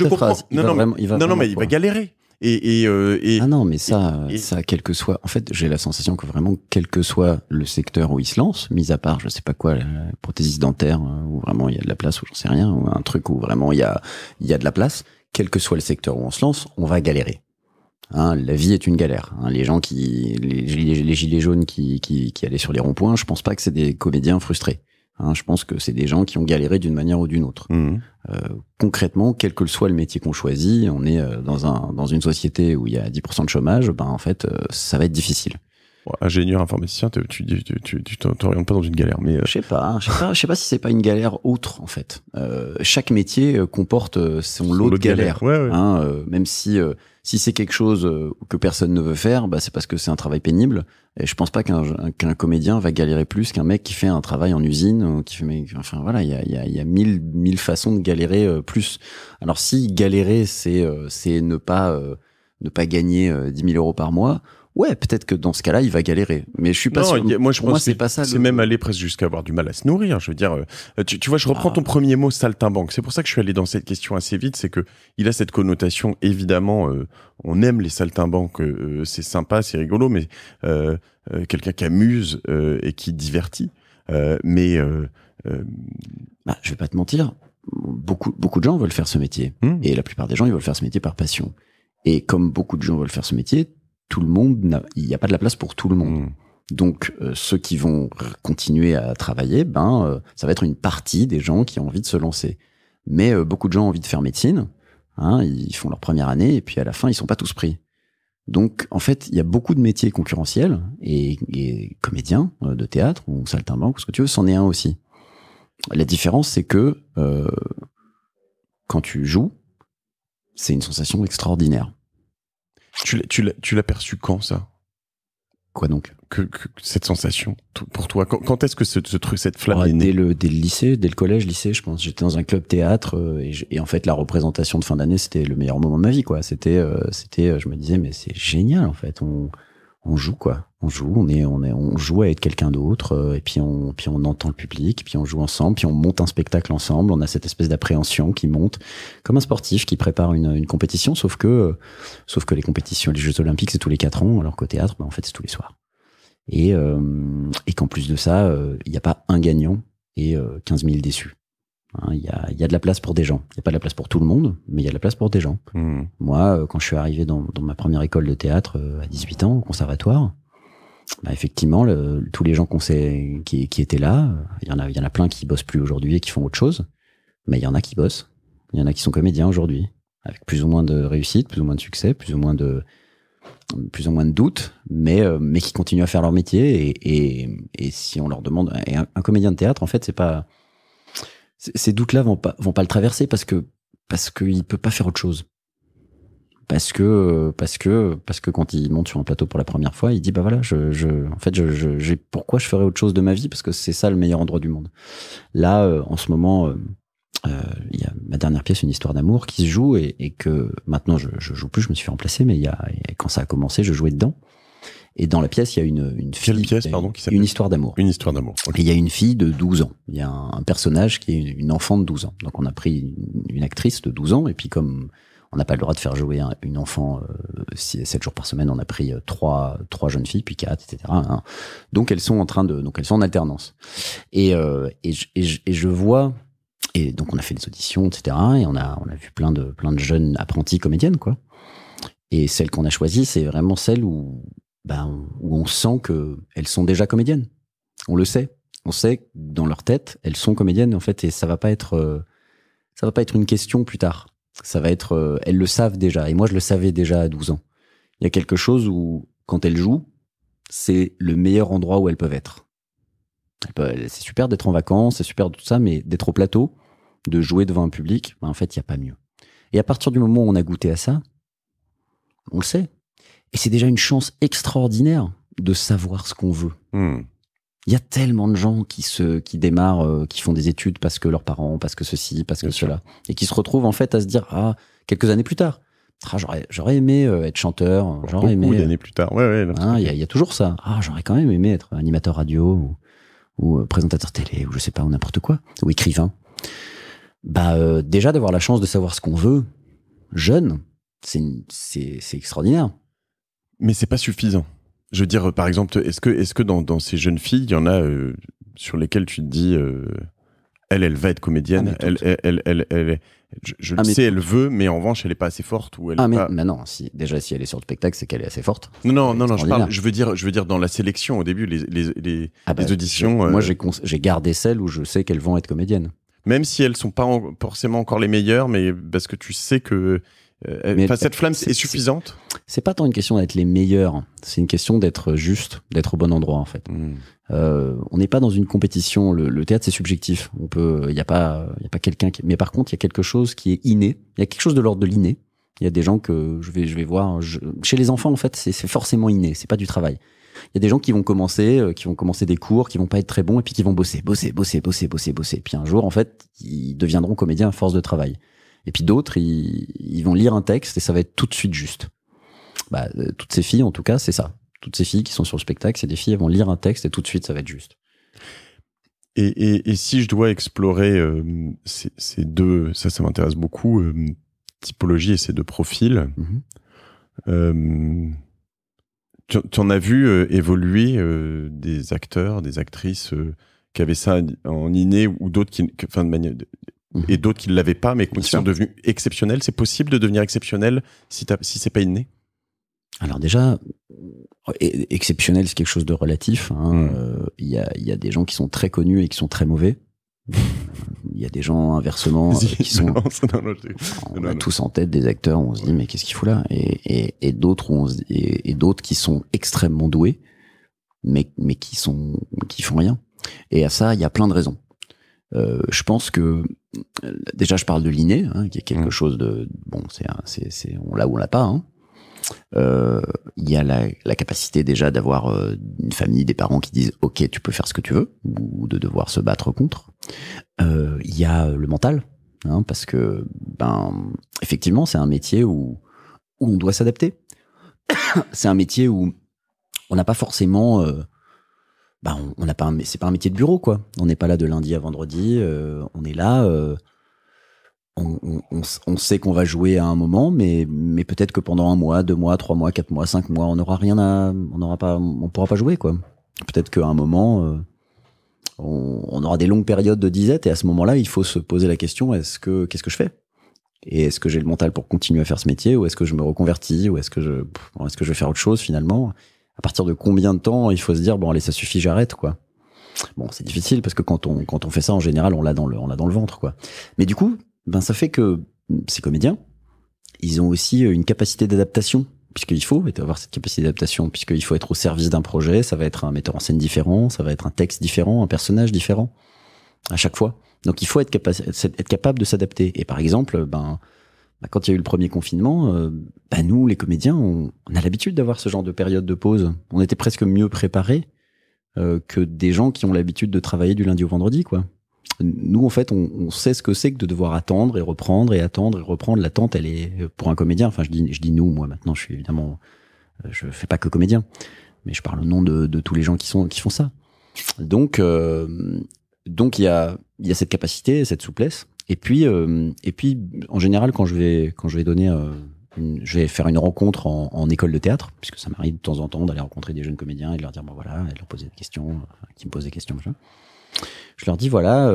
comprends. Phrase. non, non mais il va galérer. Et, euh, et, ah non, mais ça, ça, quel que soit. En fait, j'ai la sensation que vraiment, quel que soit le secteur où il se lance, mis à part, je sais pas quoi, la dentaire, euh, où vraiment il y a de la place, ou j'en sais rien, ou un truc où vraiment il y a, il y a de la place, quel que soit le secteur où on se lance, on va galérer. Hein, la vie est une galère. Hein, les gens qui, les, gilets jaunes qui, qui, qui allaient sur les ronds-points, je pense pas que c'est des comédiens frustrés. Hein, je pense que c'est des gens qui ont galéré d'une manière ou d'une autre. Mmh. Euh, concrètement, quel que soit le métier qu'on choisit, on est euh, dans, un, dans une société où il y a 10% de chômage, ben en fait, euh, ça va être difficile ingénieur, informaticien, tu t'orientes pas dans une galère. Mais euh, hein, je sais pas, je sais pas, sais pas si c'est pas une galère autre en fait. Euh, chaque métier euh, comporte son lot de galères. Galère. hein, même si si c'est quelque chose que personne ne veut faire, bah, c'est parce que c'est un travail pénible. Et je pense pas qu'un qu'un comédien va galérer plus qu'un mec qui fait un travail en usine qui enfin voilà, il y a, y a, y a mille, mille façons de galérer plus. Alors si galérer, c'est c'est ne pas ne pas gagner 10 000 euros par mois ouais, peut-être que dans ce cas-là, il va galérer. Mais je suis pas sûr. moi, je pense c'est pas C'est même aller presque jusqu'à avoir du mal à se nourrir. Je veux dire, euh, tu, vois, je reprends ah. ton premier mot, saltimbanque. C'est pour ça que je suis allé dans cette question assez vite. C'est que il a cette connotation, évidemment, euh, on aime les saltimbanques, euh, c'est sympa, c'est rigolo, mais quelqu'un qui amuse et qui divertit. mais bah, je vais pas te mentir, beaucoup, beaucoup de gens veulent faire ce métier. Hmm. Et la plupart des gens, ils veulent faire ce métier par passion. Et comme beaucoup de gens veulent faire ce métier, tout le monde, il n'y a pas de la place pour tout le monde. Mm. Donc euh, ceux qui vont continuer à travailler, ben euh, ça va être une partie des gens qui ont envie de se lancer. Mais euh, beaucoup de gens ont envie de faire médecine, hein, ils font leur première année et puis à la fin ils sont pas tous pris. Donc en fait il y a beaucoup de métiers concurrentiels et, et de théâtre ou saltimbanque ce que tu veux, c'en est un aussi. La différence c'est que quand tu joues, c'est une sensation extraordinaire. Tu l'as perçu quand ça Quoi donc que, cette sensation pour toi Quand, est-ce que ce, truc, cette flamme ouais, dès le, dès le lycée, dès le collège, lycée, je pense. J'étais dans un club théâtre euh, et, en fait la représentation de fin d'année c'était le meilleur moment de ma vie quoi. C'était, euh, c'était, euh, je me disais mais c'est génial en fait. On, on joue quoi. On joue, on est, on est, on joue à être quelqu'un d'autre, euh, et puis on, puis on entend le public, puis on joue ensemble, puis on monte un spectacle ensemble. On a cette espèce d'appréhension qui monte, comme un sportif qui prépare une, compétition, sauf que, euh, sauf que les compétitions, les Jeux Olympiques, c'est tous les quatre ans, alors qu'au théâtre, bah, en fait, c'est tous les soirs. Et, euh, et qu'en plus de ça, il n'y a pas un gagnant et 15 000 déçus. Hein, il y, a, il y, a, de la place pour des gens. Il n'y a pas de la place pour tout le monde, mais il y a de la place pour des gens. Hmm. Moi, euh, quand je suis arrivé dans, dans, ma première école de théâtre euh, à 18 ans, au conservatoire, bah effectivement, tous les gens qu'on sait, qui, étaient là, euh, il y, en a, il y en a plein qui bossent plus aujourd'hui et qui font autre chose, mais il y en a qui bossent. Il y en a qui sont comédiens aujourd'hui, avec plus ou moins de réussite, plus ou moins de succès, plus ou moins de plus ou moins de doutes, mais, mais qui continuent à faire leur métier. Et, et, et si on leur demande, et un comédien de théâtre, en fait, c'est pas ces doutes-là vont pas, vont pas le traverser parce que, parce qu'il peut pas faire autre chose. Parce que, parce que, parce que quand il monte sur un plateau pour la première fois, il dit, bah voilà, je, je en fait, je, j'ai, pourquoi je ferais autre chose de ma vie? Parce que c'est ça le meilleur endroit du monde. Là, euh, en ce moment, euh, euh, il y a ma dernière pièce, une histoire d'amour qui se joue et, que maintenant je, je joue plus, je me suis fait mais il y a, quand ça a commencé, je jouais dedans. Et dans la pièce, il y a une, une fille. Une histoire d'amour. Une histoire d'amour. il y a une fille de 12 ans. Il y a un, personnage qui est une, enfant de 12 ans. Donc on a pris une, actrice de 12 ans, et puis comme on n'a pas le droit de faire jouer une enfant euh, 7 jours par semaine, on a pris euh, trois, trois jeunes filles, puis 4, etc. Hein. Donc elles sont en train de, donc elles sont en alternance. Et, euh, et, je, et, je, vois, et donc on a fait des auditions, etc. Et on a, on a vu plein de, plein de jeunes apprentis comédiennes, quoi. Et celle qu'on a choisie, c'est vraiment celle où, ben, où on sent qu'elles sont déjà comédiennes. On le sait. On sait dans leur tête, elles sont comédiennes, en fait, et ça va pas être, euh, ça va pas être une question plus tard. Ça va être, euh, elles le savent déjà. Et moi, je le savais déjà à 12 ans. Il y a quelque chose où, quand elles jouent, c'est le meilleur endroit où elles peuvent être. C'est super d'être en vacances, c'est super tout ça, mais d'être au plateau, de jouer devant un public, ben, en fait, il n'y a pas mieux. Et à partir du moment où on a goûté à ça, on le sait. Et c'est déjà une chance extraordinaire de savoir ce qu'on veut. Hmm. Il y a tellement de gens qui se, qui démarrent, euh, qui font des études parce que leurs parents, parce que ceci, parce que cela, et qui se retrouvent en fait à se dire ah quelques années plus tard, ah, j'aurais, j'aurais aimé euh, être chanteur, j'aurais aimé. d'années plus tard, ouais, ouais. Hein, il y, a toujours ça. Ah, j'aurais quand même aimé être animateur radio ou, euh, présentateur télé ou je sais pas ou n'importe quoi ou écrivain. Bah déjà d'avoir la chance de savoir ce qu'on veut jeune, c'est, c'est extraordinaire. Mais c'est pas suffisant. Je veux dire, euh, par exemple, est-ce que, est-ce que dans, ces jeunes filles, il y en a euh, sur lesquelles tu te dis, euh, elle, elle va être comédienne, ah, elle, elle, elle, je, ah, le sais, elle veut, mais en revanche, elle est pas assez forte ou elle. Ah mais, non, si déjà si elle est sur le spectacle, c'est qu'elle est assez forte. Non non non je veux dire, je veux dire dans la sélection au début, les les, les, ah, bah, auditions. moi, j'ai j'ai gardé celles où je sais qu'elles vont être comédiennes. Même si elles sont pas forcément encore les meilleures, mais parce que tu sais que euh, cette euh, flamme est, suffisante C'est pas tant une question d'être les meilleurs, c'est une question d'être juste, d'être au bon endroit en fait. Hmm. Euh, on n'est pas dans une compétition. Le, théâtre c'est subjectif. On peut, il n'y a pas, a pas quelqu'un. Qui... Mais par contre, il y a quelque chose qui est inné. Il y a quelque chose de l'ordre de l'inné. Il y a des gens que je vais, je vais voir chez les enfants en fait, c'est forcément inné. C'est pas du travail. Il y a des gens qui vont commencer, euh, qui vont commencer des cours, qui vont pas être très bons et puis qui vont bosser, bosser, bosser, bosser, bosser, bosser. Puis un jour, en fait, ils deviendront comédiens à force de travail. Et puis d'autres, ils, vont lire un texte et ça va être tout de suite juste. Bah, euh, toutes ces filles, en tout cas, c'est ça. Toutes ces filles qui sont sur le spectacle, c'est des filles, elles vont lire un texte et tout de suite, ça va être juste. Et, si je dois explorer euh, ces, deux, ça, ça m'intéresse beaucoup, euh, typologie et ces deux profils, mhm. tu, en as vu évoluer des acteurs, des actrices qui avaient ça en inné ou d'autres qui, de manière, Mmh. et d'autres qui ne l'avaient pas, mais qui sont devenus exceptionnels. C'est possible de devenir exceptionnel si, si c'est pas inné Alors déjà, e, exceptionnel, c'est quelque chose de relatif. Hein. Mmh. Euh, il y, a, des gens qui sont très connus et qui sont très mauvais. Euh, il y a des gens inversement qui sont. on a tous en tête des acteurs on se dit mais qu'est-ce qu'il faut là et, d'autres et d'autres qui sont extrêmement doués mais mais qui sont qui font rien. Et à ça il y a plein de raisons. Euh, je pense que euh, déjà je parle de l'inné, hein, qui est quelque mm. chose de bon, c'est c'est on l'a ou on l'a pas. Hein. Euh, il y a la, la capacité déjà d'avoir euh, une famille, des parents qui disent ok tu peux faire ce que tu veux ou de devoir se battre contre. Euh, il y a euh, le mental hein, parce que ben effectivement c'est un métier où où on doit s'adapter. c'est un métier où on n'a pas forcément bah, on n'a pas, un, c'est pas un métier de bureau quoi. On n'est pas là de lundi à vendredi. Euh, on est là. Euh, on, sait qu'on va jouer à un moment, mais, mais peut-être que pendant un mois, deux mois, trois mois, quatre mois, cinq mois, on n'aura rien à, on n'aura pas, on pourra pas jouer quoi. Peut-être qu'à un moment, euh, on, aura des longues périodes de disette et à ce moment-là, il faut se poser la question est-ce que qu'est-ce que je fais Et est-ce que j'ai le mental pour continuer à faire ce métier ou est-ce que je me reconvertis ou est-ce que je, est-ce que je vais faire autre chose finalement à partir de combien de temps il faut se dire bon allez ça suffit j'arrête quoi bon c'est difficile parce que quand on quand on fait ça en général on l'a dans le on l'a dans le ventre quoi mais du coup ben ça fait que ces comédiens ils ont aussi euh, une capacité d'adaptation puisqu'il faut avoir cette capacité d'adaptation puisqu'il faut être au service d'un projet ça va être un metteur en scène différent ça va être un texte différent un personnage différent à chaque fois donc il faut être, capable être capable de s'adapter et par exemple ben bah, quand il y a eu le premier confinement, euh, bah, nous, les comédiens, on, a l'habitude d'avoir ce genre de période de pause. On était presque mieux préparés euh, que des gens qui ont l'habitude de travailler du lundi au vendredi, quoi. Nous, en fait, on, sait ce que c'est que de devoir attendre et reprendre et attendre et reprendre. L'attente, elle est pour un comédien. Enfin, je dis, je dis nous, moi maintenant, je suis évidemment, euh, je fais pas que comédien, mais je parle au nom de, tous les gens qui sont qui font ça. Donc, donc il y a, y a cette capacité, cette souplesse. Et puis, euh, et puis, en général, quand je vais, quand je vais donner, euh, je vais faire une rencontre en, école de théâtre, puisque ça m'arrive de temps en temps d'aller rencontrer des jeunes comédiens et de leur dire, bon bah voilà, et de leur poser des questions, euh, qui me posent des questions, Je leur dis, voilà,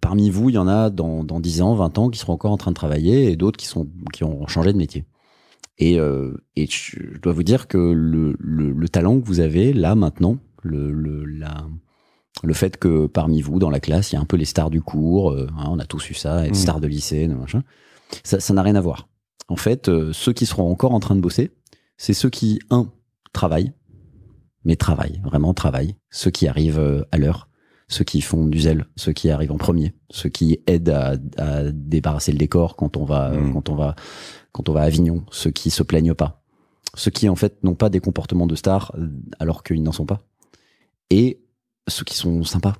parmi vous, il y en a dans, dans 10 ans, 20 ans qui seront encore en train de travailler et d'autres qui, sont, qui ont changé de métier. Et, je, dois vous dire que le, le, talent que vous avez là maintenant, le, le, la, le fait que parmi vous, dans la classe, il y a un peu les stars du cours, euh, hein, on a tous eu ça, les mm. stars de lycée, machin. Ça n'a rien à voir. En fait, euh, ceux qui seront encore en train de bosser, c'est ceux qui, un, travaillent, mais travaillent, vraiment travaillent, ceux qui arrivent euh, à l'heure, ceux qui font du zèle, ceux qui arrivent en premier, ceux qui aident à, débarrasser le décor quand on va, mm. quand on va, quand on va à Avignon, ceux qui se plaignent pas, ceux qui, en fait, n'ont pas des comportements de stars alors qu'ils n'en sont pas. Et ceux qui sont sympas.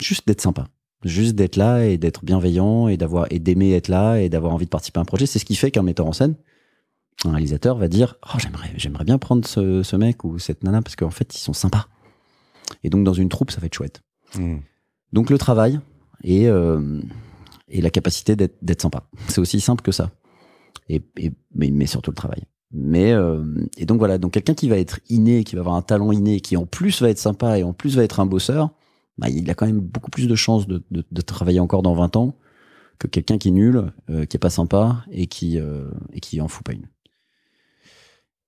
Juste d'être sympa. Juste d'être là et d'être bienveillant et d'avoir et d'aimer être là et d'avoir envie de participer à un projet. C'est ce qui fait qu'un metteur en scène, un réalisateur va dire oh, j'aimerais, j'aimerais bien prendre ce, mec ou cette nana parce qu'en fait, ils sont sympas. Et donc, dans une troupe, ça va être chouette. Hmm. Donc, le travail et, euh, la capacité d'être, sympa. C'est aussi simple que ça. Et, et mais, mais surtout le travail. Mais euh, et donc voilà, donc quelqu'un qui va être inné, qui va avoir un talent inné, qui en plus va être sympa et en plus va être un bosseur, bah, il a quand même beaucoup plus de chances de, travailler encore dans 20 ans que quelqu'un qui est nul, euh, qui est pas sympa et qui euh, et qui en fout pas une.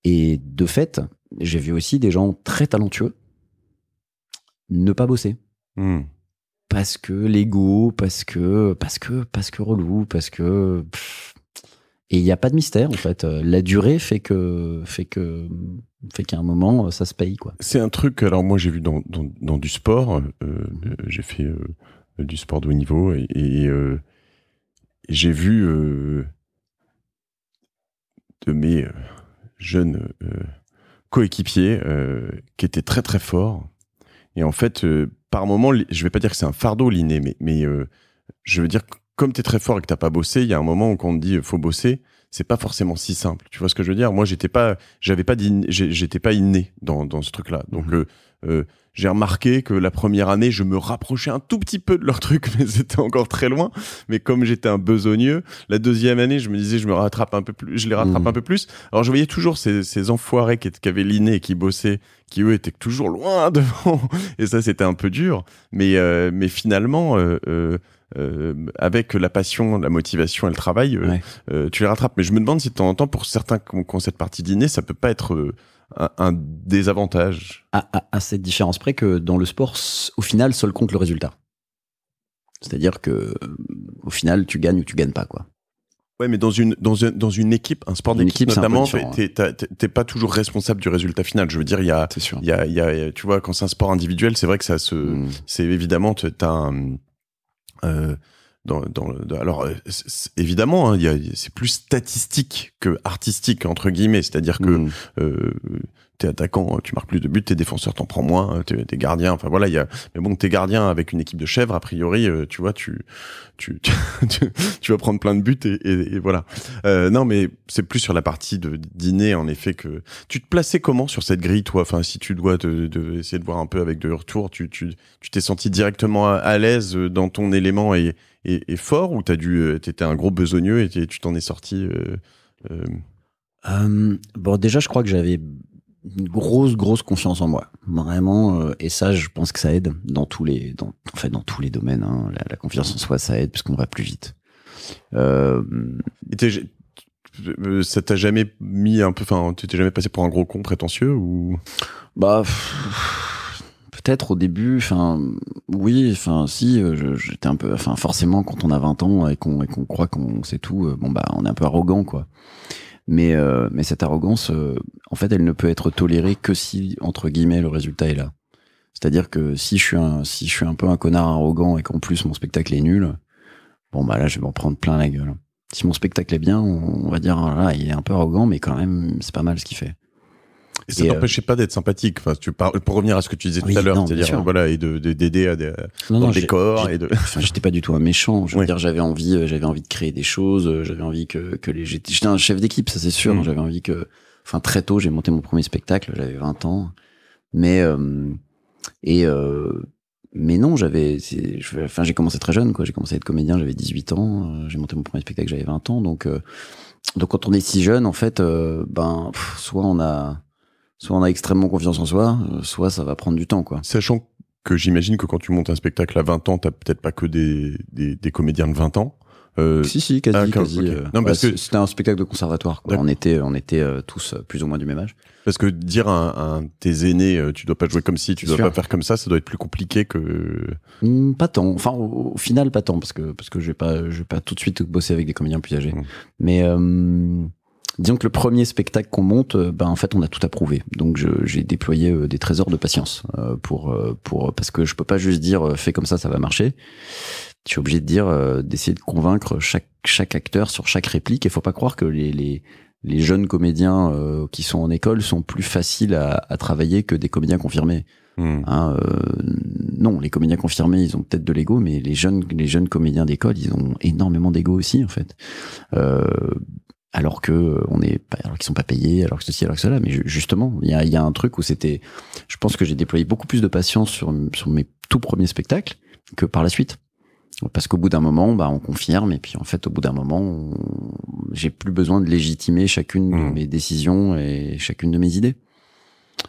Et de fait, j'ai vu aussi des gens très talentueux ne pas bosser. Hmm. Parce que l'ego, parce que parce que parce que relou, parce que et il n'y a pas de mystère en fait. Euh, la durée fait que fait que fait qu'à un moment euh, ça se paye quoi. C'est un truc. Alors moi j'ai vu dans, dans, du sport, euh, mmh. j'ai fait du sport de haut niveau et, j'ai vu de mes jeunes coéquipiers qui étaient très très forts. Et en fait, par moment, je vais pas dire que c'est un fardeau l'inné, mais, mais je veux dire comme tu es très fort et que t'as pas bossé, il y a un moment où quand on te dit faut bosser, c'est pas forcément si simple. Tu vois ce que je veux dire Moi, j'étais pas, j'avais pas, j'étais pas inné dans, dans ce truc-là. Donc mhm. euh, euh, j'ai remarqué que la première année, je me rapprochais un tout petit peu de leur truc, mais c'était encore très loin. Mais comme j'étais un besogneux, la deuxième année, je me disais, je me rattrape un peu plus, je les rattrape mhm. un peu plus. Alors, je voyais toujours ces, ces enfoirés qui, avaient l'inné et qui bossaient, qui eux étaient toujours loin devant. Et ça, c'était un peu dur. Mais, euh, mais finalement, euh, euh, avec la passion, la motivation et le travail, euh, euh, tu les rattrapes. Mais je me demande si de temps en temps, pour certains qui ont cette partie dîner, ça peut pas être un, désavantage. À, cette différence près que dans le sport, au final, seul compte le résultat. C'est-à-dire que au final, tu gagnes ou tu gagnes pas, quoi. Ouais, mais dans une, dans une, dans une équipe, un sport d'équipe notamment, t'es pas toujours responsable du résultat final. Je veux dire, il y a, il y, tu vois, quand c'est un sport individuel, c'est vrai que ça se, mmh. c'est évidemment, t'as dans, alors évidemment, c'est plus statistique que artistique entre guillemets, c'est-à-dire que mm. euh, t'es attaquant, tu marques plus de buts, t'es défenseur, t'en prends moins, t'es, gardiens, gardien, enfin voilà, il y a, mais bon, t'es gardien avec une équipe de chèvres, a priori, euh, tu vois, tu, tu, tu, vas prendre plein de buts et, et, voilà. Euh, non, mais c'est plus sur la partie de dîner, en effet, que tu te plaçais comment sur cette grille, toi? Enfin, si tu dois de, essayer de voir un peu avec de retour, tu, tu, tu t'es senti directement à, l'aise dans ton élément et, et, et fort ou t'as dû, euh, t'étais un gros besogneux et tu t'en es sorti, euh, euh... Hum, bon, déjà, je crois que j'avais une grosse grosse confiance en moi vraiment euh, et ça je pense que ça aide dans tous les dans en fait dans tous les domaines hein. la, confiance en soi ça aide puisqu'on va plus vite euh, euh... ça t'a jamais mis un peu enfin tu t'es jamais passé pour un gros con prétentieux ou bah peut-être au début enfin oui enfin si euh, j'étais un peu enfin forcément quand on a 20 ans et qu'on qu'on croit qu'on sait tout bon bah on est un peu arrogant quoi mais, euh, mais cette arrogance, euh, en fait, elle ne peut être tolérée que si, entre guillemets, le résultat est là. C'est-à-dire que si je suis un, si je suis un peu un connard arrogant et qu'en plus mon spectacle est nul, bon bah là je vais m'en prendre plein la gueule. Si mon spectacle est bien, on, va dire ah là il est un peu arrogant mais quand même c'est pas mal ce qu'il fait. Et ça euh, t'empêchait pas d'être sympathique. Enfin, tu parles, pour revenir à ce que tu disais tout à l'heure, c'est-à-dire voilà, et de d'aider à des, dans le décor et de. Enfin, j'étais pas du tout un méchant. Je veux dire, j'avais envie, euh, j'avais envie de créer des choses. Euh, j'avais envie que que les j'étais un chef d'équipe, ça c'est sûr. Mm. J'avais envie que, enfin, très tôt, j'ai monté mon premier spectacle. J'avais 20 ans, mais et mais non, j'avais, enfin, j'ai commencé très jeune, quoi. J'ai commencé à être comédien, j'avais 18 ans. J'ai monté mon premier spectacle, j'avais 20 ans, donc. Donc quand on est si jeune, en fait, ben soit on a soit on a extrêmement confiance en soi, soit ça va prendre du temps, quoi. Sachant que j'imagine que quand tu montes un spectacle à 20 ans, t'as peut-être pas que des, comédiens de 20 ans. Euh, si si, quasi. Ah, euh. c'était un spectacle de conservatoire. On était, on était euh, tous plus ou moins du même âge. Parce que dire à, tes aînés, tu dois pas jouer comme si, tu dois pas faire comme ça, ça doit être plus compliqué que. Hum, pas tant. Enfin, au, final, pas tant, parce que parce que je vais pas, je vais pas tout de suite bosser avec des comédiens plus âgés. Hum. Mais disons que le premier spectacle qu'on monte, euh, ben en fait on a tout approuvé. Donc j'ai déployé euh, des trésors de patience euh, pour pour parce que je peux pas juste dire fais comme ça, ça va marcher. Je suis obligé de dire d'essayer de convaincre chaque chaque acteur sur chaque réplique. Et faut pas croire que les les les jeunes comédiens qui sont en école sont plus faciles à, à travailler que des comédiens confirmés. Hmm. Hein, non, les comédiens confirmés, ils ont peut-être de l'ego, mais les jeunes, les jeunes comédiens d'école, ils ont énormément d'ego aussi en fait. Euh, alors que euh, on est pas, alors qu'ils sont pas payés, alors que ceci, alors que cela. Mais justement, il y a, un truc où c'était, je pense que j'ai déployé beaucoup plus de patience sur, sur mes tout premiers spectacles que par la suite. Parce qu'au bout d'un moment, bah, on confirme, et puis en fait, au bout d'un moment, j'ai plus besoin de légitimer chacune de mmh. mes décisions et chacune de mes idées.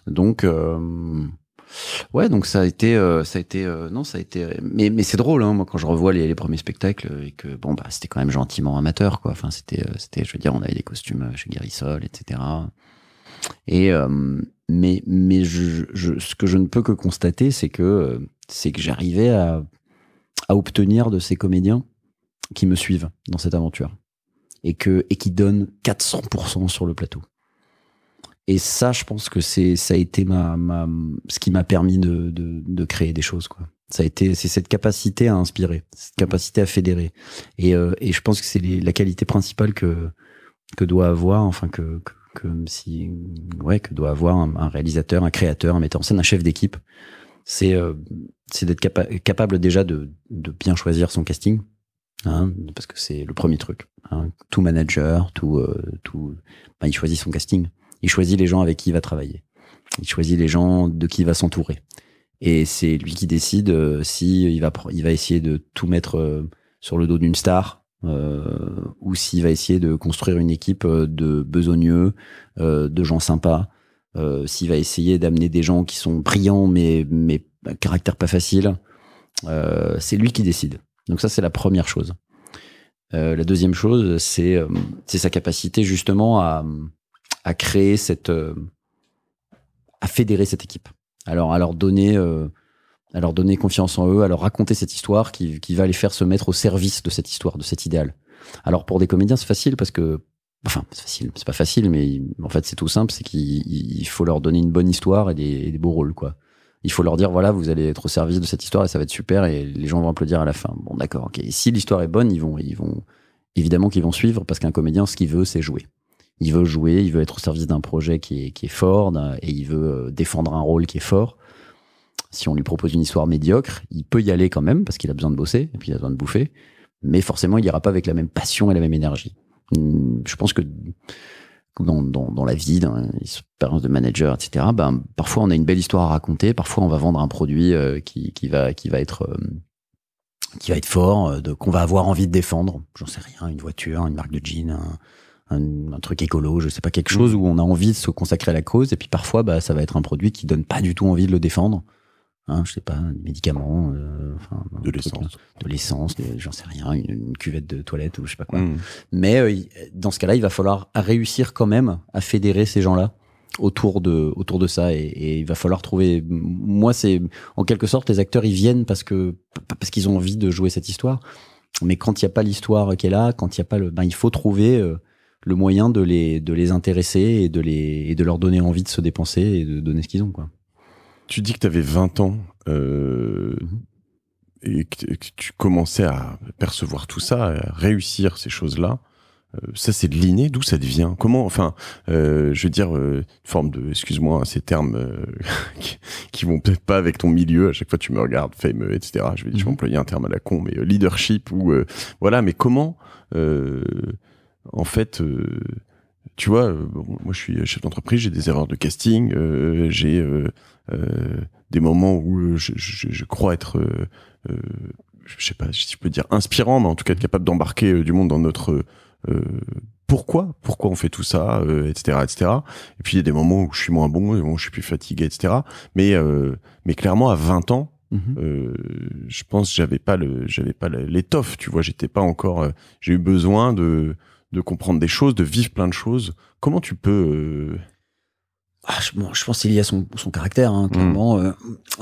Donc, euh, ouais, donc ça a été, euh, ça a été, euh, non, ça a été. Mais, mais c'est drôle, hein, moi, quand je revois les, premiers spectacles et que bon, bah, c'était quand même gentiment amateur, quoi. Enfin, c'était, euh, c'était, je veux dire, on avait des costumes chez Guérissol, etc. Et mais, mais ce que je ne peux que constater, c'est que c'est que j'arrivais à, à obtenir de ces comédiens qui me suivent dans cette aventure et que et qui donnent 400% sur le plateau. Et ça, je pense que c'est ça a été ma, ma ce qui m'a permis de, de, de, créer des choses. Quoi. Ça a été c'est cette capacité à inspirer, cette capacité à fédérer. Et, euh, et je pense que c'est la qualité principale que que doit avoir, enfin que, que, si ouais que doit avoir un, réalisateur, un créateur, un metteur en scène, un chef d'équipe. C'est euh, c'est d'être capable déjà de, de bien choisir son casting. Hein, parce que c'est le premier truc. Hein. Tout manager, tout, euh, tout, bah, il choisit son casting. Il choisit les gens avec qui il va travailler. Il choisit les gens de qui il va s'entourer. Et c'est lui qui décide s'il euh, si il va, il va essayer de tout mettre euh, sur le dos d'une star euh, ou s'il va essayer de construire une équipe de besogneux, de gens sympas, s'il va essayer d'amener des gens qui sont brillants mais, mais caractère pas facile. c'est lui qui décide. Donc ça, c'est la première chose. la deuxième chose, c'est sa capacité justement à, à créer cette, euh, à fédérer cette équipe. Alors à leur donner, euh, à leur donner confiance en eux, à leur raconter cette histoire qui, va les faire se mettre au service de cette histoire, de cet idéal. Alors pour des comédiens, c'est facile parce que enfin c'est facile, c'est pas facile, mais en fait c'est tout simple, c'est qu'il faut leur donner une bonne histoire et des, beaux rôles quoi. Il faut leur dire voilà vous allez être au service de cette histoire et ça va être super et les gens vont applaudir à la fin. Bon d'accord, ok. Et si l'histoire est bonne, ils vont, ils vont évidemment qu'ils vont suivre parce qu'un comédien ce qu'il veut c'est jouer il veut jouer, il veut être au service d'un projet qui est, fort et il veut euh, défendre un rôle qui est fort. Si on lui propose une histoire médiocre, il peut y aller quand même parce qu'il a besoin de bosser et puis il a besoin de bouffer. Mais forcément, il n'ira pas avec la même passion et la même énergie. Hum, je pense que dans, la vie, dans l'expérience de manager, etc., ben, parfois on a une belle histoire à raconter, parfois on va vendre un produit euh, qui, va, qui va être euh, qui va être fort, qu'on va avoir envie de défendre. J'en sais rien, une voiture, une marque de jeans un, truc écolo, je sais pas, quelque mm. chose où on a envie de se consacrer à la cause. Et puis parfois, bah, ça va être un produit qui donne pas du tout envie de le défendre. Hein, je sais pas, des médicaments, euh, hein, de l'essence, de l'essence, j'en sais rien, une, cuvette de toilette ou je sais pas quoi. Mm. Mais euh, dans ce cas-là, il va falloir réussir quand même à fédérer ces gens-là autour de autour de ça et, il va falloir trouver. Moi, c'est en quelque sorte les acteurs, ils viennent parce que parce qu'ils ont envie de jouer cette histoire. Mais quand il n'y a pas l'histoire qui est là, quand il y a pas le, ben il faut trouver. Euh, le moyen de les, de les intéresser et de, les, de leur donner envie de se dépenser et de donner ce qu'ils ont. Quoi. Tu dis que tu avais 20 ans euh, mhm. et que, tu commençais à percevoir tout ça, à réussir ces choses-là. Euh, ça, c'est de l'inné, d'où ça devient Comment, enfin, euh, je veux dire, une forme de, excuse-moi, ces termes qui, vont peut-être pas avec ton milieu. À chaque fois, tu me regardes, fameux, etc. Je vais, je vais mhm. employer un terme à la con, mais leadership ou voilà. Mais comment en fait, euh, tu vois, euh, moi je suis chef d'entreprise, j'ai des erreurs de casting, euh, j'ai des moments où je, crois être, je sais pas si je peux dire inspirant, mais en tout cas capable d'embarquer du monde dans notre pourquoi, pourquoi on fait tout ça, etc., etc. Et puis il y a des moments où je suis moins bon, où je suis plus fatigué, etc. Mais mais clairement à 20 ans, mm-hmm. je pense j'avais pas le j'avais pas l'étoffe tu vois j'étais pas encore j'ai eu besoin de de comprendre des choses, de vivre plein de choses. Comment tu peux euh, ah, je, bon, pense qu'il y a son, caractère, hein, clairement. Mm. Euh,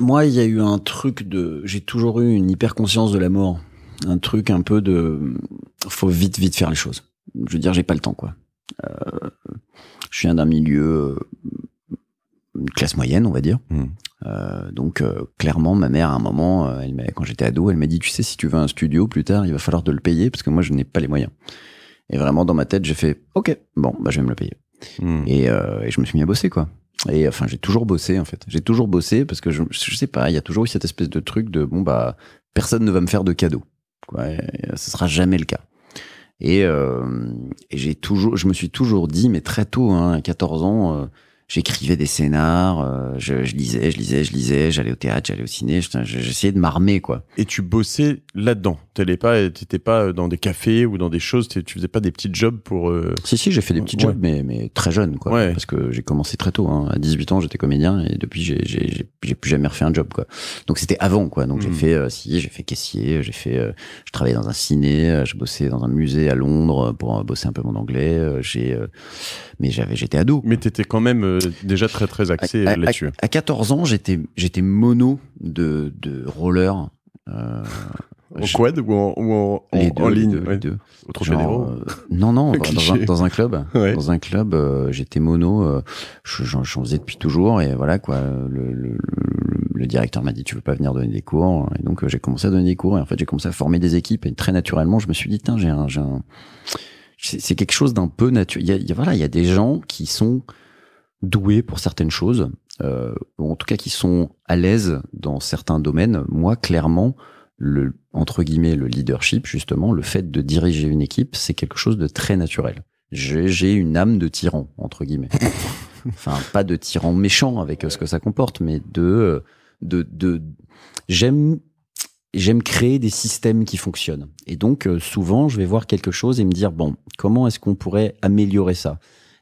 moi, il y a eu un truc de... J'ai toujours eu une hyper-conscience de la mort. Un truc un peu de... Faut vite, vite faire les choses. Je veux dire, j'ai pas le temps, quoi. Euh, je viens d'un milieu... Une classe moyenne, on va dire. Mm. donc, clairement, ma mère, à un moment, elle quand j'étais ado, elle m'a dit, tu sais, si tu veux un studio plus tard, il va falloir te le payer, parce que moi, je n'ai pas les moyens. Et vraiment, dans ma tête, j'ai fait, OK, bon, bah, je vais me le payer. Hmm. Euh, et, je me suis mis à bosser, quoi. Et enfin, j'ai toujours bossé, en fait. J'ai toujours bossé parce que je, je sais pas, il y a toujours eu cette espèce de truc de, bon, bah, personne ne va me faire de cadeau. Quoi. ce sera jamais le cas. Euh, et, j'ai toujours, je me suis toujours dit, mais très tôt, hein, à 14 ans, euh, j'écrivais des scénars, euh, je, je, lisais, je lisais, je lisais, j'allais au théâtre, j'allais au ciné, j'essayais de m'armer quoi. Et tu bossais là-dedans, t'allais pas, t'étais pas dans des cafés ou dans des choses, tu faisais pas des petits jobs pour. Euh... Si si, j'ai fait des petits jobs, mais, mais très jeune quoi, parce que j'ai commencé très tôt. Hein. À 18 ans, j'étais comédien et depuis j'ai plus jamais refait un job quoi. Donc c'était avant quoi, donc j'ai hmm. fait euh, si, j'ai fait caissier, j'ai fait, euh, je travaillais dans un ciné, je bossais dans un musée à Londres pour bosser un peu mon anglais, j'ai, mais j'avais, j'étais ado. Mais t'étais quand même déjà très très axé là-dessus. À, 14 ans, j'étais j'étais mono de, de roller. en euh, quad ou en, en, ligne les deux, euh, Non, non, dans, un, club. Dans un club, euh, j'étais mono. Je J'en faisais depuis toujours. Et voilà, quoi. Le, directeur m'a dit Tu veux pas venir donner des cours Et donc, j'ai commencé à donner des cours. Et en fait, j'ai commencé à former des équipes. Et très naturellement, je me suis dit Tiens, j'ai un. C'est quelque chose d'un peu naturel. Il voilà, il y a des gens qui sont doués pour certaines choses, euh, en tout cas qui sont à l'aise dans certains domaines. Moi, clairement, le, entre guillemets, le leadership, justement, le fait de diriger une équipe, c'est quelque chose de très naturel. J'ai une âme de tyran, entre guillemets. enfin, pas de tyran méchant avec euh, ce que ça comporte, mais de, euh, de, de j'aime j'aime créer des systèmes qui fonctionnent. Et donc, euh, souvent, je vais voir quelque chose et me dire, bon, comment est-ce qu'on pourrait améliorer ça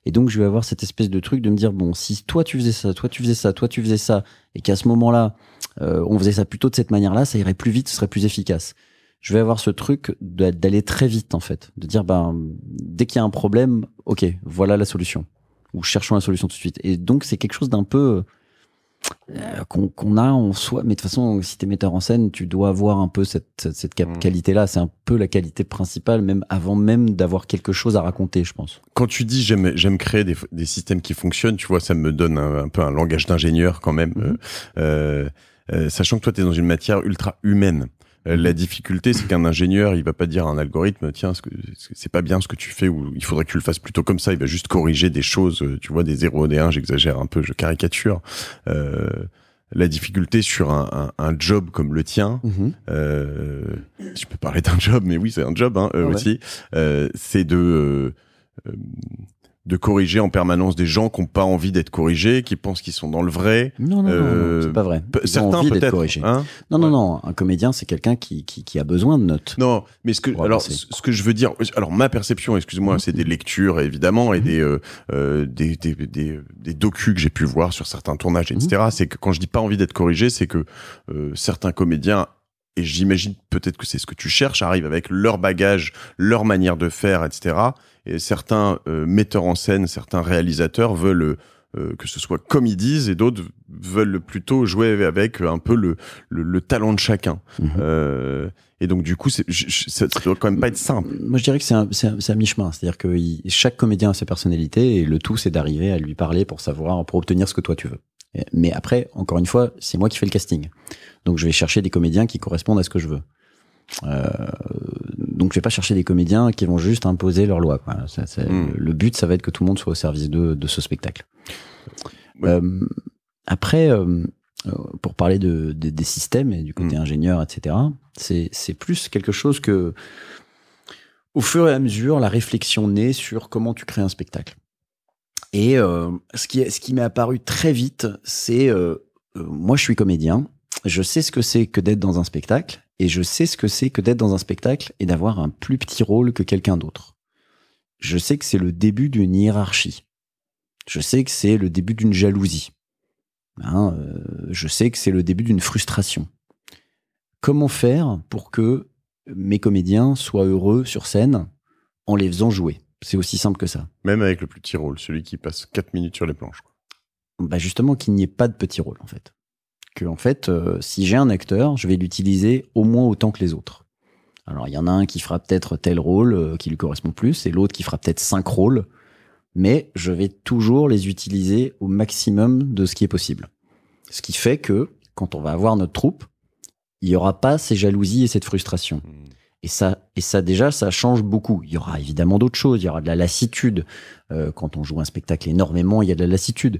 et donc, je vais avoir cette espèce de truc de me dire, bon, si toi tu faisais ça, toi tu faisais ça, toi tu faisais ça, et qu'à ce moment-là, euh, on faisait ça plutôt de cette manière-là, ça irait plus vite, ce serait plus efficace. Je vais avoir ce truc d'aller très vite, en fait. De dire, ben, dès qu'il y a un problème, ok, voilà la solution. Ou cherchons la solution tout de suite. Et donc, c'est quelque chose d'un peu euh, qu'on a en soi. Mais de toute façon, si tu es metteur en scène, tu dois avoir un peu cette, cette mmh. qualité-là. C'est un peu la qualité principale, même avant même d'avoir quelque chose à raconter, je pense. Quand tu dis j'aime créer des, des, systèmes qui fonctionnent, tu vois, ça me donne un, peu un langage d'ingénieur quand même. Mmh. Euh, euh, sachant que toi, tu es dans une matière ultra humaine. Euh, la difficulté, c'est qu'un ingénieur, il va pas dire à un algorithme, tiens, c'est pas bien ce que tu fais ou il faudrait que tu le fasses plutôt comme ça. Il va juste corriger des choses, euh, tu vois, des zéros, des 1, j'exagère un peu, je caricature. Euh, la difficulté sur un, job comme le tien, tu mhm. je peux parler d'un job, mais oui, c'est un job hein, ah aussi, c'est de de corriger en permanence des gens qui n'ont pas envie d'être corrigés, qui pensent qu'ils sont dans le vrai. Non, non, non, euh, c'est pas vrai. certains ont envie d'être corrigés. Hein. non, non, non. Un comédien, c'est quelqu'un qui, a besoin de notes. Non, mais ce que alors ce que je veux dire, alors ma perception, excuse-moi, mhm. c'est des lectures évidemment et mhm. euh, euh, des, des, des, docus que j'ai pu voir sur certains tournages, etc. Mhm. C'est que quand je dis pas envie d'être corrigé, c'est que certains comédiens et j'imagine peut-être que c'est ce que tu cherches, arrive avec leur bagage, leur manière de faire, etc. Et certains euh, metteurs en scène, certains réalisateurs veulent euh, que ce soit comme ils disent, et d'autres veulent plutôt jouer avec un peu le, le, talent de chacun. Mhm. Euh, et donc, du coup, ça, ne doit quand même pas être simple. Moi, je dirais que c'est un, mi-chemin. C'est-à-dire que chaque comédien a sa personnalité et le tout, c'est d'arriver à lui parler pour savoir, pour obtenir ce que toi tu veux. Euh, mais après, encore une fois, c'est moi qui fais le casting. Donc je vais chercher des comédiens qui correspondent à ce que je veux. Euh, donc je vais pas chercher des comédiens qui vont juste imposer leur loi. Hmm. Le but, ça va être que tout le monde soit au service de, ce spectacle. Euh, après, pour parler des systèmes et du côté hmm. ingénieur, etc., c'est plus quelque chose que, au fur et à mesure, la réflexion naît sur comment tu crées un spectacle. Et euh, ce qui, ce qui m'est apparu très vite, c'est euh, euh, moi je suis comédien, je sais ce que c'est que d'être dans un spectacle, et je sais ce que c'est que d'être dans un spectacle et d'avoir un plus petit rôle que quelqu'un d'autre. Je sais que c'est le début d'une hiérarchie. Je sais que c'est le début d'une jalousie. Hein, je sais que c'est le début d'une frustration. Comment faire pour que mes comédiens soient heureux sur scène en les faisant jouer c'est aussi simple que ça. Même avec le plus petit rôle, celui qui passe 4 minutes sur les planches. Bah justement, qu'il n'y ait pas de petit rôle, en fait. Que, en fait, euh, si j'ai un acteur, je vais l'utiliser au moins autant que les autres. Alors, il y en a un qui fera peut-être tel rôle euh, qui lui correspond plus, et l'autre qui fera peut-être 5 rôles, mais je vais toujours les utiliser au maximum de ce qui est possible. Ce qui fait que, quand on va avoir notre troupe, il n'y aura pas ces jalousies et cette frustration. Hmm. Et ça, et ça déjà, ça change beaucoup. Il y aura évidemment d'autres choses. Il y aura de la lassitude. Euh, quand on joue un spectacle énormément, il y a de la lassitude.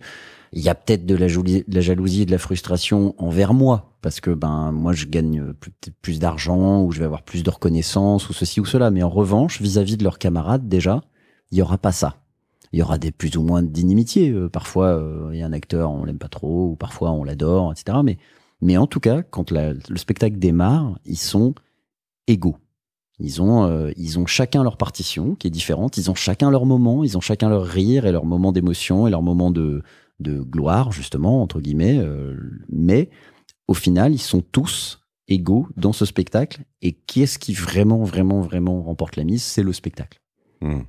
Il y a peut-être de la, jalousie de la frustration envers moi, parce que ben moi je gagne plus, d'argent ou je vais avoir plus de reconnaissance ou ceci ou cela. Mais en revanche, vis-à-vis de leurs camarades, déjà, il y aura pas ça. Il y aura des plus ou moins d'inimitié. Euh, parfois, euh, il y a un acteur, on l'aime pas trop, ou parfois on l'adore, etc. Mais mais en tout cas, quand le spectacle démarre, ils sont égaux. Ils ont, euh, ils ont chacun leur partition qui est différente, ils ont chacun leur moment, ils ont chacun leur rire et leur moment d'émotion et leur moment de, gloire, justement, entre guillemets. Euh, mais au final, ils sont tous égaux dans ce spectacle. Et qui est ce qui vraiment, vraiment, vraiment remporte la mise C'est le spectacle. Hmm.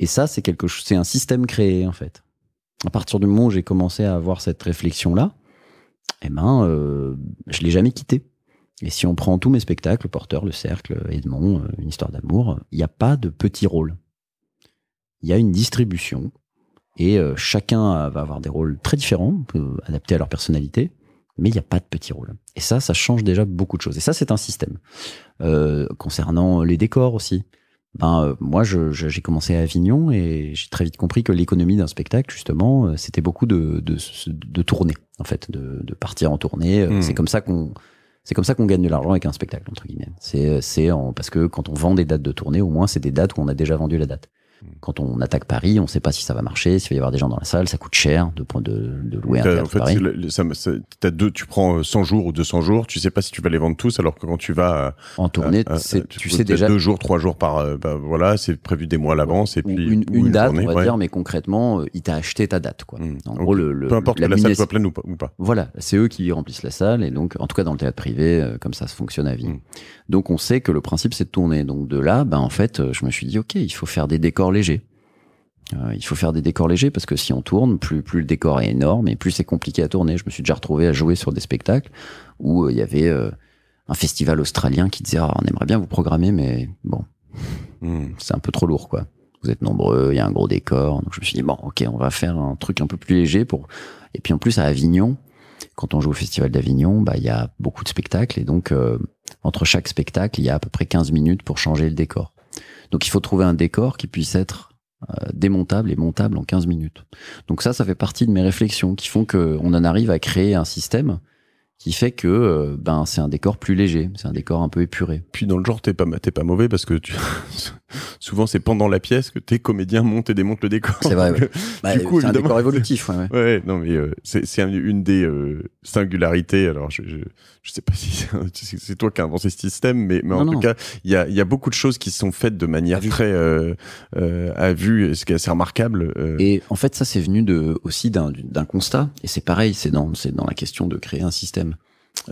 Et ça, c'est quelque chose, c'est un système créé, en fait. À partir du moment où j'ai commencé à avoir cette réflexion-là, eh ben, euh, je l'ai jamais quitté. Et si on prend tous mes spectacles, Porteur, Le Cercle, Edmond, euh, Une histoire d'amour, il n'y a pas de petits rôles. Il y a une distribution et euh, chacun va avoir des rôles très différents, adaptés à leur personnalité, mais il n'y a pas de petits rôles. Et ça, ça change déjà beaucoup de choses. Et ça, c'est un système. Euh, concernant les décors aussi. Ben, moi, j'ai commencé à Avignon et j'ai très vite compris que l'économie d'un spectacle, justement, c'était beaucoup de, de, de, tourner, en fait, de, partir en tournée. Hmm. C'est comme ça qu'on c'est comme ça qu'on gagne de l'argent avec un spectacle, entre guillemets. C'est, euh, c'est parce que quand on vend des dates de tournée, au moins, c'est des dates où on a déjà vendu la date. Quand on attaque Paris, on ne sait pas si ça va marcher, s'il va y avoir des gens dans la salle, ça coûte cher de, de louer un euh, théâtre en fait, tu prends 100 euh, jours ou 200 jours, tu ne sais pas si tu vas les vendre tous, alors que quand tu vas euh, en tournée, tu, sais déjà deux jours, trois jours par, bah, voilà, c'est prévu des mois à l'avance et puis une, date, on va dire, mais concrètement, il t'a acheté ta date, quoi. Mmh. En gros, peu importe la que la salle soit pleine ou pas. Voilà, c'est eux qui remplissent la salle et donc, en tout cas dans le théâtre privé, comme ça se fonctionne à vie. Mmh. Donc on sait que le principe c'est de tourner. Donc de là, ben en fait, euh, je me suis dit ok, il faut faire des décors légers. Euh, il faut faire des décors légers parce que si on tourne, plus plus le décor est énorme et plus c'est compliqué à tourner. Je me suis déjà retrouvé à jouer sur des spectacles où euh, il y avait un festival australien qui disait ah, on aimerait bien vous programmer mais bon hmm. c'est un peu trop lourd quoi. Vous êtes nombreux, il y a un gros décor. Donc je me suis dit bon ok on va faire un truc un peu plus léger pour et puis en plus à Avignon quand on joue au festival d'Avignon bah il y a beaucoup de spectacles et donc entre chaque spectacle, il y a à peu près 15 minutes pour changer le décor. Donc il faut trouver un décor qui puisse être euh, démontable et montable en 15 minutes. Donc ça, ça fait partie de mes réflexions qui font qu'on en arrive à créer un système qui fait que euh, ben c'est un décor plus léger, c'est un décor un peu épuré. Puis dans le genre, t'es pas, t'es pas mauvais parce que tu, souvent c'est pendant la pièce que tes comédiens montent et démontent le décor. C'est vrai. Euh, bah, c'est un décor évolutif. Ouais, non, mais euh, c'est une des euh, singularités. Alors, je, je, sais pas si c'est toi qui as inventé ce système, mais, en tout cas, il y a, beaucoup de choses qui sont faites de manière très euh, à vue, ce qui est assez remarquable. Et en fait, ça, c'est venu de, aussi d'un constat. Et c'est pareil, c'est dans, dans la question de créer un système.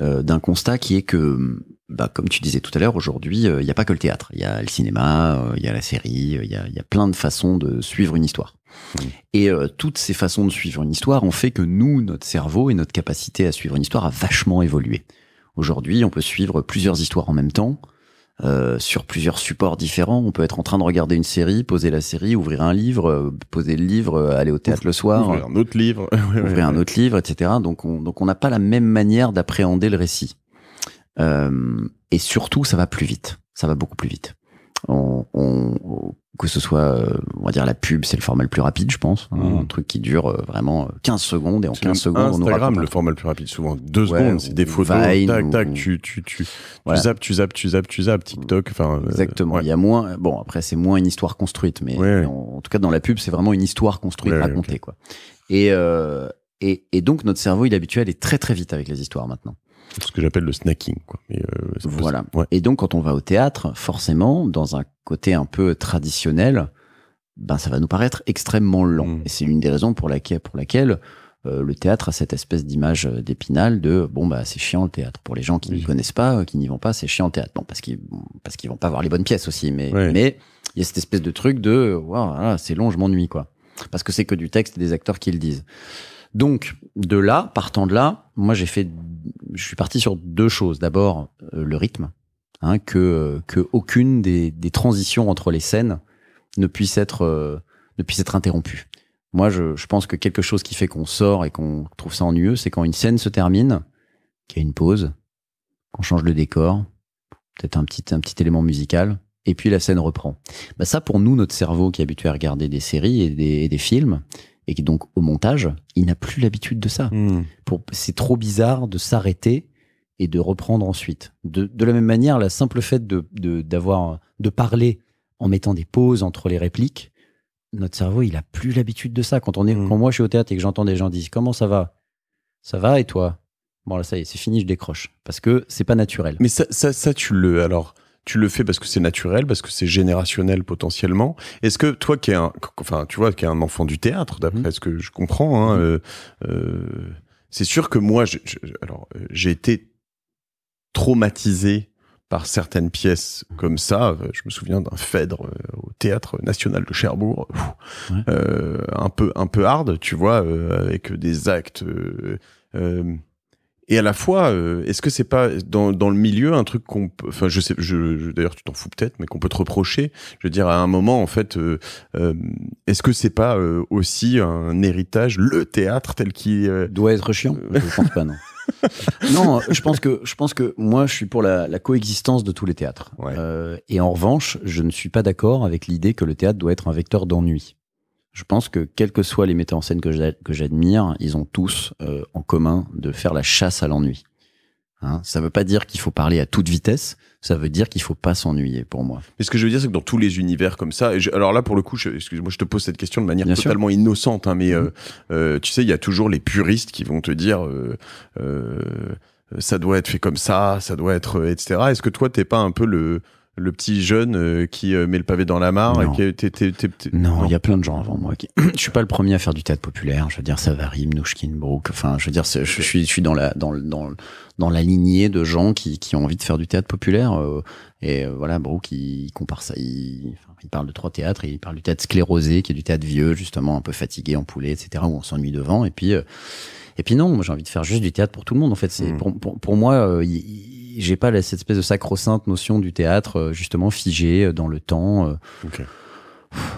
d'un constat qui est que bah, comme tu disais tout à l'heure, aujourd'hui, euh, il n'y a pas que le théâtre. Il y a le cinéma, euh, il y a la série, euh, il y, a, plein de façons de suivre une histoire. Et toutes ces façons de suivre une histoire ont fait que nous, notre cerveau et notre capacité à suivre une histoire a vachement évolué. Aujourd'hui, on peut suivre plusieurs histoires en même temps, sur plusieurs supports différents. On peut être en train de regarder une série, poser la série, ouvrir un livre, poser le livre, aller au théâtre le soir. Ouvrir un autre livre. ouvrir un autre livre, etc. Donc on n'a pas la même manière d'appréhender le récit. Euh, et surtout, ça va plus vite. Ça va beaucoup plus vite. On, on, que ce soit, euh, on va dire la pub, c'est le format le plus rapide, je pense. Hein, mmh. Un truc qui dure euh, vraiment 15 secondes et en 15 secondes, Instagram, on Instagram, le format le plus rapide, souvent 2 secondes, c'est des photos, tac, tac, tu, tu, tu, tu zappes, tu zappes, tu zappes, tu zappes, TikTok, enfin. Exactement. Il y a moins, bon, après, c'est moins une histoire construite, mais en, tout cas, dans la pub, c'est vraiment une histoire construite, racontée, quoi. Et, euh, et, et donc, notre cerveau, il est habitué à aller très, très vite avec les histoires maintenant ce que j'appelle le snacking. Quoi. Et, euh, voilà. Et donc, quand on va au théâtre, forcément, dans un côté un peu traditionnel, ben, ça va nous paraître extrêmement lent. Mm. Et c'est l'une des raisons pour laquelle, pour laquelle euh, le théâtre a cette espèce d'image euh, d'épinal de bon bah c'est chiant le théâtre pour les gens qui ne connaissent pas qui n'y vont pas c'est chiant le théâtre bon parce qu'ils parce qu'ils vont pas voir les bonnes pièces aussi mais mais il y a cette espèce de truc de waouh ah c'est long je m'ennuie quoi parce que c'est que du texte et des acteurs qui le disent donc de là partant de là moi j'ai fait je suis parti sur deux choses. D'abord, euh, le rythme, hein, que, euh, que aucune des, transitions entre les scènes ne puisse être, euh, ne puisse être interrompue. Moi, je, pense que quelque chose qui fait qu'on sort et qu'on trouve ça ennuyeux, c'est quand une scène se termine, qu'il y a une pause, qu'on change le décor, peut-être un petit, élément musical, et puis la scène reprend. Bah ça, pour nous, notre cerveau qui est habitué à regarder des séries et des films, et donc au montage, il n'a plus l'habitude de ça. Hmm. C'est trop bizarre de s'arrêter et de reprendre ensuite. De, la même manière, la simple fait de, d'avoir, de, parler en mettant des pauses entre les répliques, notre cerveau, il a plus l'habitude de ça. Quand, on est, hmm. quand moi je suis au théâtre et que j'entends des gens dire comment ça va, ça va et toi, bon là ça y est, c'est fini, je décroche parce que c'est pas naturel. Mais ça, ça, ça tu le alors tu le fais parce que c'est naturel, parce que c'est générationnel potentiellement. Est-ce que toi, qui es un, enfin, tu vois, qui est un enfant du théâtre, d'après mhm. ce que je comprends, hein, mhm. euh, euh, c'est sûr que moi, alors, euh, j'ai été traumatisé par certaines pièces comme ça. Je me souviens d'un Phèdre au théâtre national de Cherbourg, un peu un peu hard, tu vois, avec des actes. Et à la fois, euh, est-ce que c'est pas dans, dans, le milieu un truc qu'on, enfin je sais, je, d'ailleurs tu t'en fous peut-être, mais qu'on peut te reprocher. Je veux dire à un moment en fait, euh, euh, est-ce que c'est pas aussi un héritage le théâtre tel qu'il doit être chiant Je pense pas non. non, je pense que je pense que moi je suis pour la, la coexistence de tous les théâtres. et en revanche, je ne suis pas d'accord avec l'idée que le théâtre doit être un vecteur d'ennui je pense que quels que soient les metteurs en scène que j'admire, ils ont tous euh, en commun de faire la chasse à l'ennui. Hein, ça ne veut pas dire qu'il faut parler à toute vitesse, ça veut dire qu'il faut pas s'ennuyer pour moi. Mais ce que je veux dire, c'est que dans tous les univers comme ça, et alors là pour le coup, excuse-moi, je te pose cette question de manière totalement innocente, hein, mais mm-hmm. euh, euh, tu sais, il y a toujours les puristes qui vont te dire ça doit être fait comme ça, ça doit être etc. Est-ce que toi t'es pas un peu le le petit jeune euh, qui euh, met le pavé dans la mare. et qui, t es, non, il y a plein de gens avant moi. Qui... je suis pas le premier à faire du théâtre populaire. Je veux dire, Savary, Mnouchkine, Brook. Enfin, je veux dire, je, suis, je suis dans la, dans, dans, dans la lignée de gens qui, qui ont envie de faire du théâtre populaire. Euh, et voilà, Brook, il, compare ça. Il, parle de trois théâtres. il parle du théâtre sclérosé, qui est du théâtre vieux, justement, un peu fatigué, en poulet etc., où on s'ennuie devant. Et puis, et puis non, moi j'ai envie de faire juste du théâtre pour tout le monde. En fait, c'est hmm. pour, pour, pour, moi, il j'ai pas cette espèce de sacro-sainte notion du théâtre, euh, justement figé euh, dans le temps. Euh,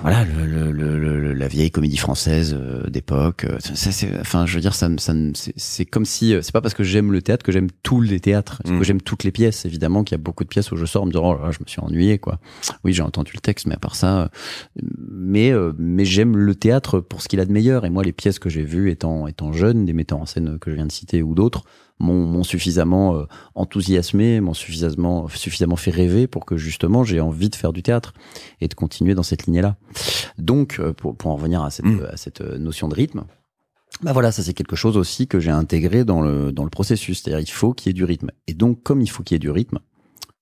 voilà, le, la vieille comédie française d'époque. c'est, enfin, je veux dire, ça, ça c'est comme si, c'est pas parce que j'aime le théâtre que j'aime tous les théâtres, parce que mm. j'aime toutes les pièces. Évidemment qu'il y a beaucoup de pièces où je sors en me disant, oh je me suis ennuyé, quoi. Oui, j'ai entendu le texte, mais à part ça, mais, mais j'aime le théâtre pour ce qu'il a de meilleur. Et moi, les pièces que j'ai vues étant, étant jeune, des metteurs en scène que je viens de citer ou d'autres, m'ont suffisamment euh, enthousiasmé, m'ont suffisamment, suffisamment fait rêver pour que justement j'ai envie de faire du théâtre et de continuer dans cette lignée-là. Donc, euh, pour, en revenir à cette, mmh. euh, notion de rythme, bah voilà, ça c'est quelque chose aussi que j'ai intégré dans le, processus. C'est-à-dire, il faut qu'il y ait du rythme. Et donc, comme il faut qu'il y ait du rythme,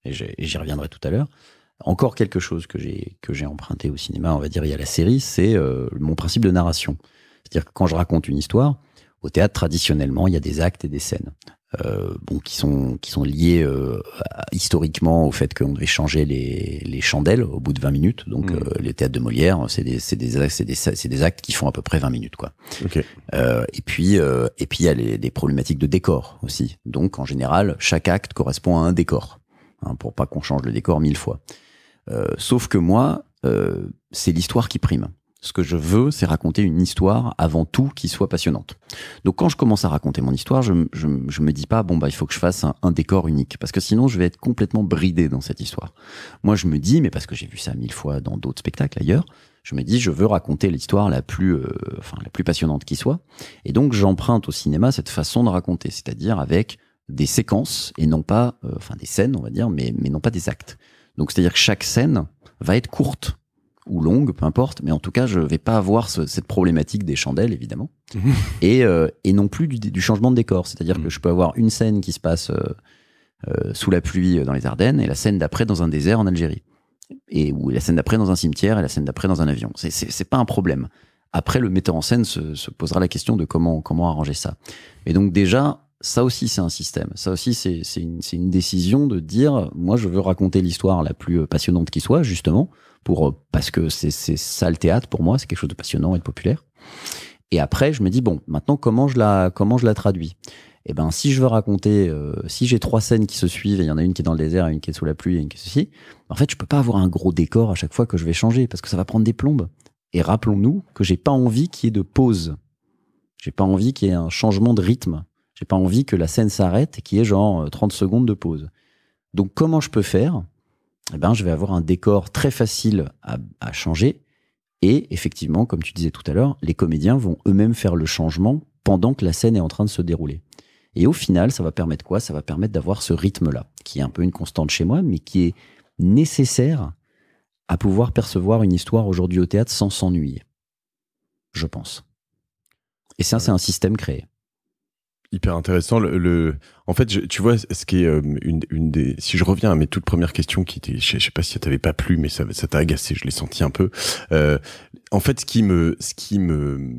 et j'y reviendrai tout à l'heure, encore quelque chose que j'ai que j'ai emprunté au cinéma, on va dire, il y a la série, c'est mon principe de narration. C'est-à-dire que quand je raconte une histoire, au théâtre, traditionnellement, il y a des actes et des scènes. Euh, bon, qui sont qui sont liés euh, historiquement au fait qu'on devait changer les, les chandelles au bout de 20 minutes. Donc mm. euh, les théâtres de Molière, c'est des c'est des c'est des c'est des actes qui font à peu près 20 minutes quoi. Euh, et puis euh, et puis il y a les, des problématiques de décor aussi. Donc en général, chaque acte correspond à un décor hein, pour pas qu'on change le décor mille fois. sauf que moi, c'est l'histoire qui prime. Ce que je veux, c'est raconter une histoire avant tout qui soit passionnante. Donc quand je commence à raconter mon histoire, je, je, me dis pas bon bah il faut que je fasse un, décor unique parce que sinon je vais être complètement bridé dans cette histoire. Moi je me dis mais parce que j'ai vu ça mille fois dans d'autres spectacles ailleurs, je me dis je veux raconter l'histoire la plus euh, enfin la plus passionnante qui soit et donc j'emprunte au cinéma cette façon de raconter, c'est-à-dire avec des séquences et non pas euh, enfin des scènes on va dire mais mais non pas des actes. Donc c'est-à-dire que chaque scène va être courte ou longue, peu importe, mais en tout cas, je ne vais pas avoir cette problématique des chandelles, évidemment, euh, et, non plus du, changement de décor. C'est-à-dire mm. que je peux avoir une scène qui se passe euh, euh, sous la pluie dans les Ardennes et la scène d'après dans un désert en Algérie, et ou la scène d'après dans un cimetière et la scène d'après dans un avion. C'est pas un problème. Après, le metteur en scène se, posera la question de comment, comment arranger ça. Et donc déjà, ça aussi, c'est un système. Ça aussi, c'est une, une décision de dire, moi, je veux raconter l'histoire la plus passionnante qui soit, justement, pour euh, parce que c'est ça le théâtre pour moi, c'est quelque chose de passionnant et de populaire. Et après, je me dis bon, maintenant comment je la comment je la traduis Eh ben, si je veux raconter, euh, si j'ai trois scènes qui se suivent, et il y en a une qui est dans le désert, une qui est sous la pluie, et une qui est ceci, en fait, je peux pas avoir un gros décor à chaque fois que je vais changer parce que ça va prendre des plombes. Et rappelons-nous que j'ai pas envie qu'il y ait de pause. J'ai pas envie qu'il y ait un changement de rythme. J'ai pas envie que la scène s'arrête et qu'il y ait genre 30 euh, secondes de pause. Donc comment je peux faire eh ben, je vais avoir un décor très facile à changer. Et effectivement, comme tu disais tout à l'heure, les comédiens vont eux-mêmes faire le changement pendant que la scène est en train de se dérouler. Et au final, ça va permettre quoi Ça va permettre d'avoir ce rythme-là, qui est un peu une constante chez moi, mais qui est nécessaire à pouvoir percevoir une histoire aujourd'hui au théâtre sans s'ennuyer. Je pense. Et ça, c'est un système créé hyper intéressant. Le, En fait, je, tu vois, ce qui est euh, une, une, des. Si je reviens à mes toutes premières questions, qui étaient, je, sais pas si ça t'avait pas plu, mais ça, ça t'a agacé. Je l'ai senti un peu. Euh, en fait, ce qui me, ce qui me,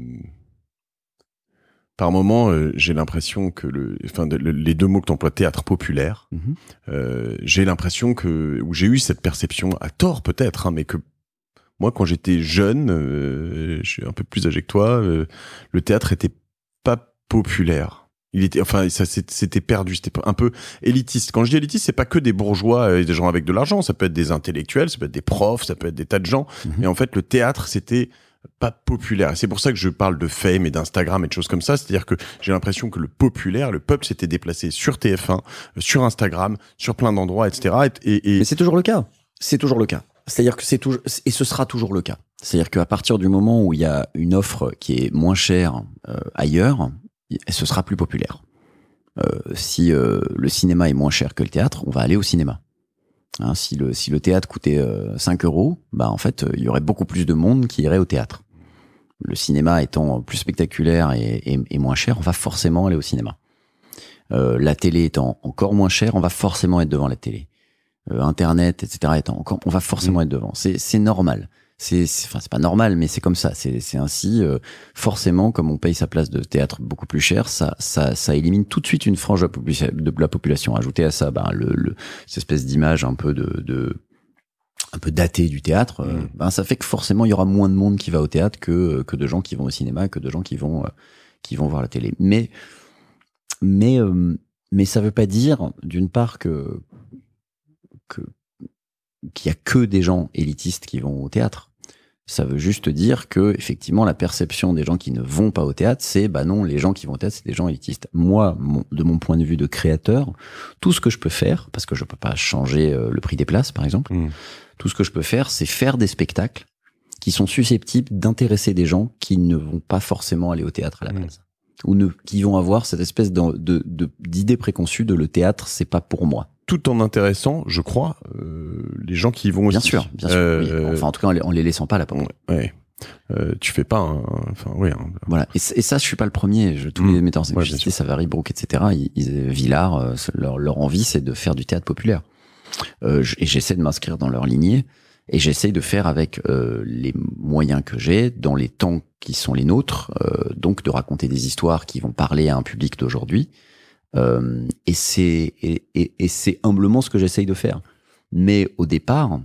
par moment, euh, j'ai l'impression que le, enfin, les deux mots que t'emploies, théâtre populaire, mm-hmm. j'ai l'impression que, ou j'ai eu cette perception à tort peut-être, hein, mais que moi, quand j'étais jeune, je suis un peu plus âgé que toi, le théâtre était pas populaire. Il était, enfin, ça c'était perdu, c'était un peu élitiste. Quand je dis élitiste, c'est pas que des bourgeois euh, et des gens avec de l'argent, ça peut être des intellectuels, ça peut être des profs, ça peut être des tas de gens. Mais mhm. en fait, le théâtre, c'était pas populaire. C'est pour ça que je parle de fame et d'Instagram et de choses comme ça. C'est-à-dire que j'ai l'impression que le populaire, le peuple s'était déplacé sur TF1, euh, sur Instagram, sur plein d'endroits, etc. Et, Mais c'est toujours le cas. C'est toujours le cas. C'est-à-dire que c'est toujours, et ce sera toujours le cas. C'est-à-dire qu'à partir du moment où il y a une offre qui est moins chère euh, ailleurs, ce sera plus populaire. Euh, si euh, le cinéma est moins cher que le théâtre, on va aller au cinéma. Hein, si, le, si le théâtre coûtait 5 euh, euros, bah, en fait, il y aurait beaucoup plus de monde qui irait au théâtre. Le cinéma étant plus spectaculaire et, et, moins cher, on va forcément aller au cinéma. la télé étant encore moins chère, on va forcément être devant la télé. Internet, etc. étant encore, on va forcément mm. être devant. C'est normal. C'est, enfin, c'est pas normal, mais c'est comme ça. C'est ainsi. Euh, forcément, comme on paye sa place de théâtre beaucoup plus cher, ça, ça, ça élimine tout de suite une frange de la population. Ajouter à ça, ben, le, cette espèce d'image un peu de, de un peu daté du théâtre, euh, mm. ben ça fait que forcément il y aura moins de monde qui va au théâtre que que de gens qui vont au cinéma, que de gens qui vont euh, qui vont voir la télé. Mais mais mais ça veut pas dire d'une part que que qu'il y a que des gens élitistes qui vont au théâtre. Ça veut juste dire que, effectivement, la perception des gens qui ne vont pas au théâtre, c'est, bah non, les gens qui vont au théâtre, c'est des gens élitistes. Moi, de mon point de vue de créateur, tout ce que je peux faire, parce que je peux pas changer euh, le prix des places, par exemple, mm. tout ce que je peux faire, c'est faire des spectacles qui sont susceptibles d'intéresser des gens qui ne vont pas forcément aller au théâtre à la mm. base. Ou ne, qui vont avoir cette espèce d'idée de, de, préconçue de le théâtre, c'est pas pour moi tout en intéressant, je crois, euh, les gens qui vont bien Sûr, bien sûr, euh, Enfin, en tout cas, en les laissant pas là, porte. Ouais. Euh, tu fais pas enfin voilà et, ça je suis pas le premier je, tous les émetteurs mm. en ouais, Savary Brooke etc ils, Villard euh, leur, envie c'est de faire du théâtre populaire et j'essaie de m'inscrire dans leur lignée et j'essaie de faire avec les moyens que j'ai dans les temps qui sont les nôtres donc de raconter des histoires qui vont parler à un public d'aujourd'hui euh, et c'est et, c'est humblement ce que j'essaye de faire. Mais au départ,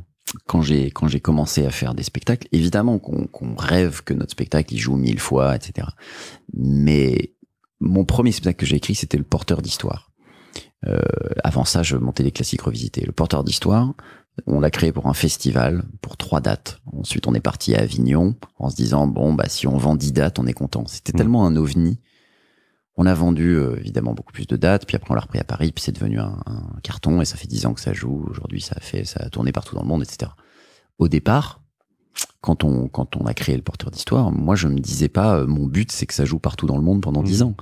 quand j'ai quand j'ai commencé à faire des spectacles, évidemment qu'on rêve que notre spectacle il joue mille fois, etc. Mais mon premier spectacle que j'ai écrit, c'était le porteur d'histoire. Euh, avant ça, je montais des classiques revisités. Le porteur d'histoire, on l'a créé pour un festival, pour trois dates. Ensuite, on est parti à Avignon en se disant bon bah si on vend dix dates, on est content. C'était mmh. tellement un ovni on a vendu euh, évidemment beaucoup plus de dates, puis après on l'a repris à Paris, puis c'est devenu un, carton, et ça fait dix ans que ça joue. Aujourd'hui, ça a fait, ça a tourné partout dans le monde, etc. Au départ, quand on, quand on a créé le porteur d'histoire, moi je me disais pas, euh, mon but c'est que ça joue partout dans le monde pendant dix mmh. ans.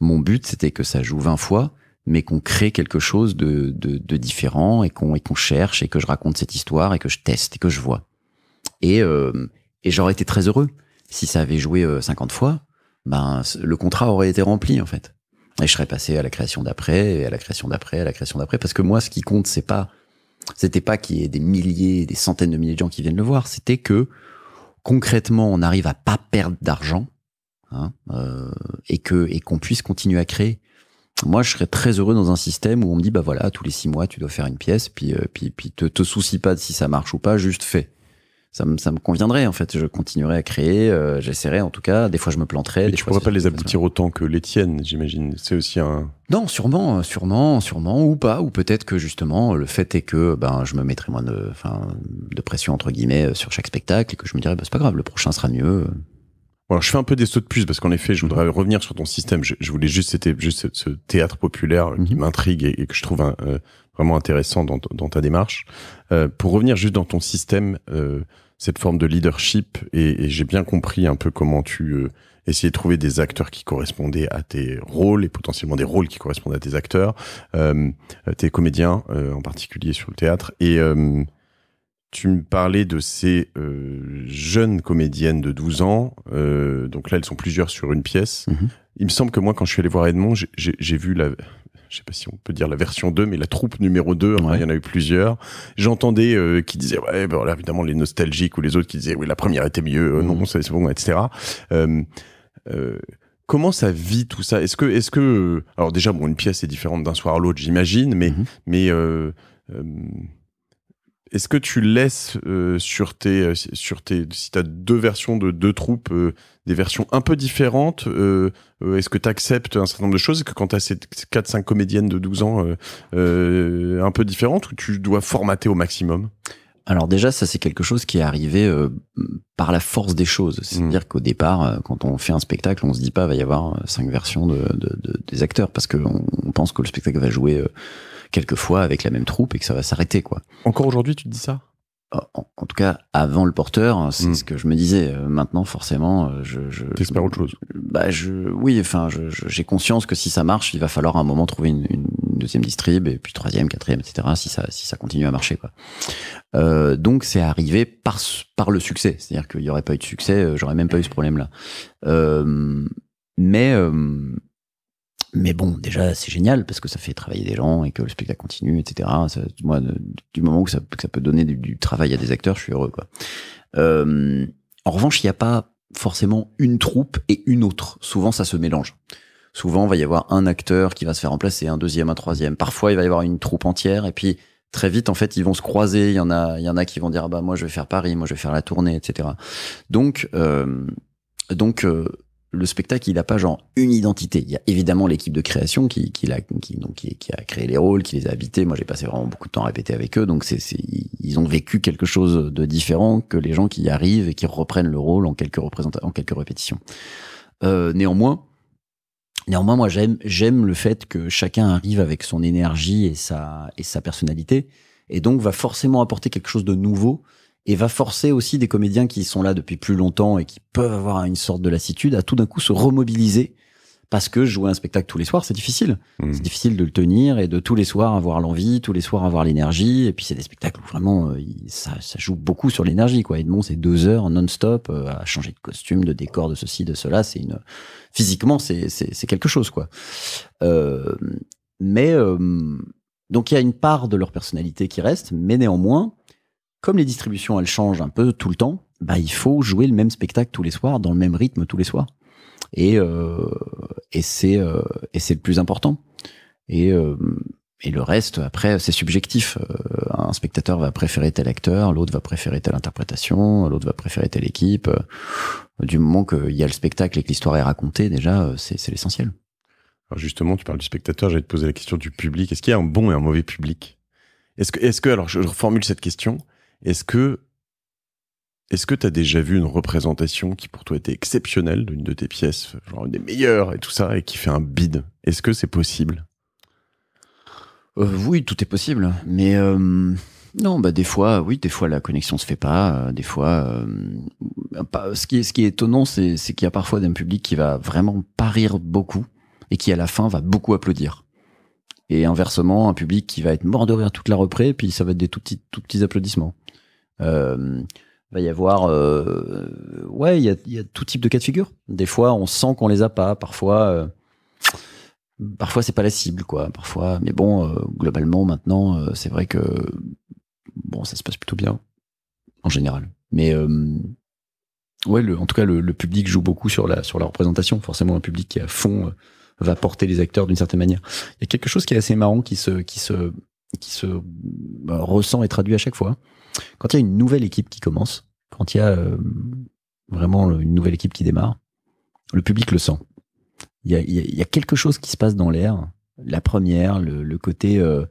Mon but c'était que ça joue vingt fois, mais qu'on crée quelque chose de, de, différent, et qu'on et qu'on cherche, et que je raconte cette histoire, et que je teste, et que je vois. Et, euh, et j'aurais été très heureux si ça avait joué 50 fois ben, le contrat aurait été rempli en fait. Et je serais passé à la création d'après, et à la création d'après, à la création d'après, parce que moi, ce qui compte, c'est pas, c'était pas qu'il y ait des milliers, des centaines de milliers de gens qui viennent le voir, c'était que concrètement, on arrive à pas perdre d'argent, hein, euh, et que et qu'on puisse continuer à créer. Moi, je serais très heureux dans un système où on me dit, bah voilà, tous les six mois, tu dois faire une pièce, puis euh, puis puis te, te soucie pas de si ça marche ou pas, juste fais ça me, conviendrait en fait. Je continuerai à créer, euh, j'essaierai en tout cas. Des fois, je me planterai. Mais je tu pourrais pas les aboutir autant que les tiennes, j'imagine. C'est aussi un. Non, sûrement, euh, sûrement, sûrement, ou pas, ou peut-être que justement le fait est que ben je me mettrai moins de, de pression entre guillemets euh, sur chaque spectacle et que je me dirais bah, c'est pas grave, le prochain sera mieux. Alors, je fais un peu des sauts de puce parce qu'en effet, je voudrais revenir sur ton système. Je, voulais juste, c'était juste ce, théâtre populaire qui mhm. m'intrigue et, que je trouve un, vraiment intéressant dans, ta démarche. Euh, pour revenir juste dans ton système, euh, cette forme de leadership, et, j'ai bien compris un peu comment tu euh, essayais de trouver des acteurs qui correspondaient à tes rôles et potentiellement des rôles qui correspondent à tes acteurs, tes comédiens en particulier sur le théâtre, et tu me parlais de ces jeunes comédiennes de 12 ans. donc là, elles sont plusieurs sur une pièce. Mm-hmm. Il me semble que moi, quand je suis allé voir Edmond, j'ai vu la, je sais pas si on peut dire la version 2, mais la troupe numéro 2, hein, il y en a eu plusieurs. J'entendais euh, qui disaient, ouais, ben évidemment, les nostalgiques ou les autres qui disaient, oui, la première était mieux, euh, non, mm. c'est bon, etc. Euh, euh, comment ça vit tout ça Est-ce que, est-ce que, alors déjà, bon, une pièce est différente d'un soir à l'autre, j'imagine, mais, mm-hmm. mais est-ce que tu laisses euh, sur tes euh, sur tes si tu as deux versions de deux troupes euh, des versions un peu différentes est-ce que tu acceptes un certain nombre de choses que quand tu as ces 4 5 comédiennes de 12 ans un peu différentes tu dois formater au maximum alors déjà, ça c'est quelque chose qui est arrivé par la force des choses. C'est-à-dire mmh. qu'au départ, quand on fait un spectacle, on se dit pas va y avoir cinq versions de, des acteurs parce qu'on pense que le spectacle va jouer quelques fois avec la même troupe et que ça va s'arrêter, quoi. Encore aujourd'hui, tu te dis ça en, tout cas, avant le porteur, hein, c'est hmm. ce que je me disais. Euh, maintenant, forcément, euh, je. je T'espères autre chose. Bah, je, oui, enfin, j'ai conscience que si ça marche, il va falloir à un moment trouver une, deuxième distrib et puis troisième, quatrième, etc. Si ça, si ça continue à marcher, quoi. Euh, donc, c'est arrivé par par le succès. C'est-à-dire qu'il y aurait pas eu de succès, euh, j'aurais même pas eu ce problème-là. Euh, mais mais bon, déjà, c'est génial parce que ça fait travailler des gens et que le spectacle continue, etc. moi, du moment où ça, que ça peut donner du, travail à des acteurs, je suis heureux. Quoi. Euh, en revanche, il n'y a pas forcément une troupe et une autre. Souvent, ça se mélange. Souvent, il va y avoir un acteur qui va se faire remplacer, un deuxième, un troisième. Parfois, il va y avoir une troupe entière et puis très vite, en fait, ils vont se croiser. Il y en a, il y en a qui vont dire, ah bah moi, je vais faire Paris, moi, je vais faire la tournée, etc. Donc, euh, donc, euh, le spectacle, il n'a pas genre une identité. Il y a évidemment l'équipe de création qui, qui, a, donc, qui, a créé les rôles, qui les a habités. Moi, j'ai passé vraiment beaucoup de temps à répéter avec eux. Donc, c'est, ils ont vécu quelque chose de différent que les gens qui y arrivent et qui reprennent le rôle en quelques, en quelques répétitions. Euh, néanmoins, néanmoins, moi, j'aime, j'aime le fait que chacun arrive avec son énergie et sa, et sa personnalité. Et donc, va forcément apporter quelque chose de nouveau et va forcer aussi des comédiens qui sont là depuis plus longtemps et qui peuvent avoir une sorte de lassitude à tout d'un coup se remobiliser parce que jouer un spectacle tous les soirs, c'est difficile. Hmm. C'est difficile de le tenir et de tous les soirs avoir l'envie, tous les soirs avoir l'énergie. Et puis c'est des spectacles où vraiment euh, ça, ça joue beaucoup sur l'énergie. quoi. Edmond, c'est deux heures non-stop euh, à changer de costume, de décor, de ceci, de cela. C'est une physiquement, c'est c'est quelque chose quoi. Euh, mais donc il y a une part de leur personnalité qui reste, mais néanmoins, comme les distributions, elles changent un peu tout le temps, bah, il faut jouer le même spectacle tous les soirs, dans le même rythme tous les soirs. Et, euh, et c'est euh, le plus important. Et, euh, et le reste, après, c'est subjectif. Euh, un spectateur va préférer tel acteur, l'autre va préférer telle interprétation, l'autre va préférer telle équipe. Du moment qu'il y a le spectacle et que l'histoire est racontée, déjà, c'est l'essentiel. Alors justement, tu parles du spectateur, j'allais te poser la question du public. Est-ce qu'il y a un bon et un mauvais public Est-ce que, est -ce que, alors je reformule cette question, est-ce que est-ce que tu as déjà vu une représentation qui pour toi était exceptionnelle d'une de tes pièces, genre une des meilleures et tout ça, et qui fait un bide Est-ce que c'est possible euh, Oui, tout est possible. Mais euh, non, bah des fois, oui, des fois la connexion se fait pas. Euh, des fois, ce, qui est, étonnant, c'est qu'il y a parfois un public qui va vraiment pas rire beaucoup et qui à la fin va beaucoup applaudir. Et inversement, un public qui va être mort de rire toute la reprise, puis ça va être des petits, tout petits applaudissements. Euh, va y avoir, euh, ouais, il y, a, il y, a, tout type de cas de figure. Des fois, on sent qu'on les a pas. Parfois, euh, parfois c'est pas la cible, quoi. Parfois, mais bon, euh, globalement maintenant, euh, c'est vrai que bon, ça se passe plutôt bien en général. Mais euh, ouais, le, en tout cas, le, public joue beaucoup sur la sur la représentation. Forcément, un public qui est à fond va porter les acteurs d'une certaine manière. Il y a quelque chose qui est assez marrant qui se qui se qui se bah, ressent et traduit à chaque fois. Quand il y a une nouvelle équipe qui commence, quand il y a euh, vraiment une nouvelle équipe qui démarre, le public le sent. Il y a, quelque chose qui se passe dans l'air. La première, le, côté... Euh,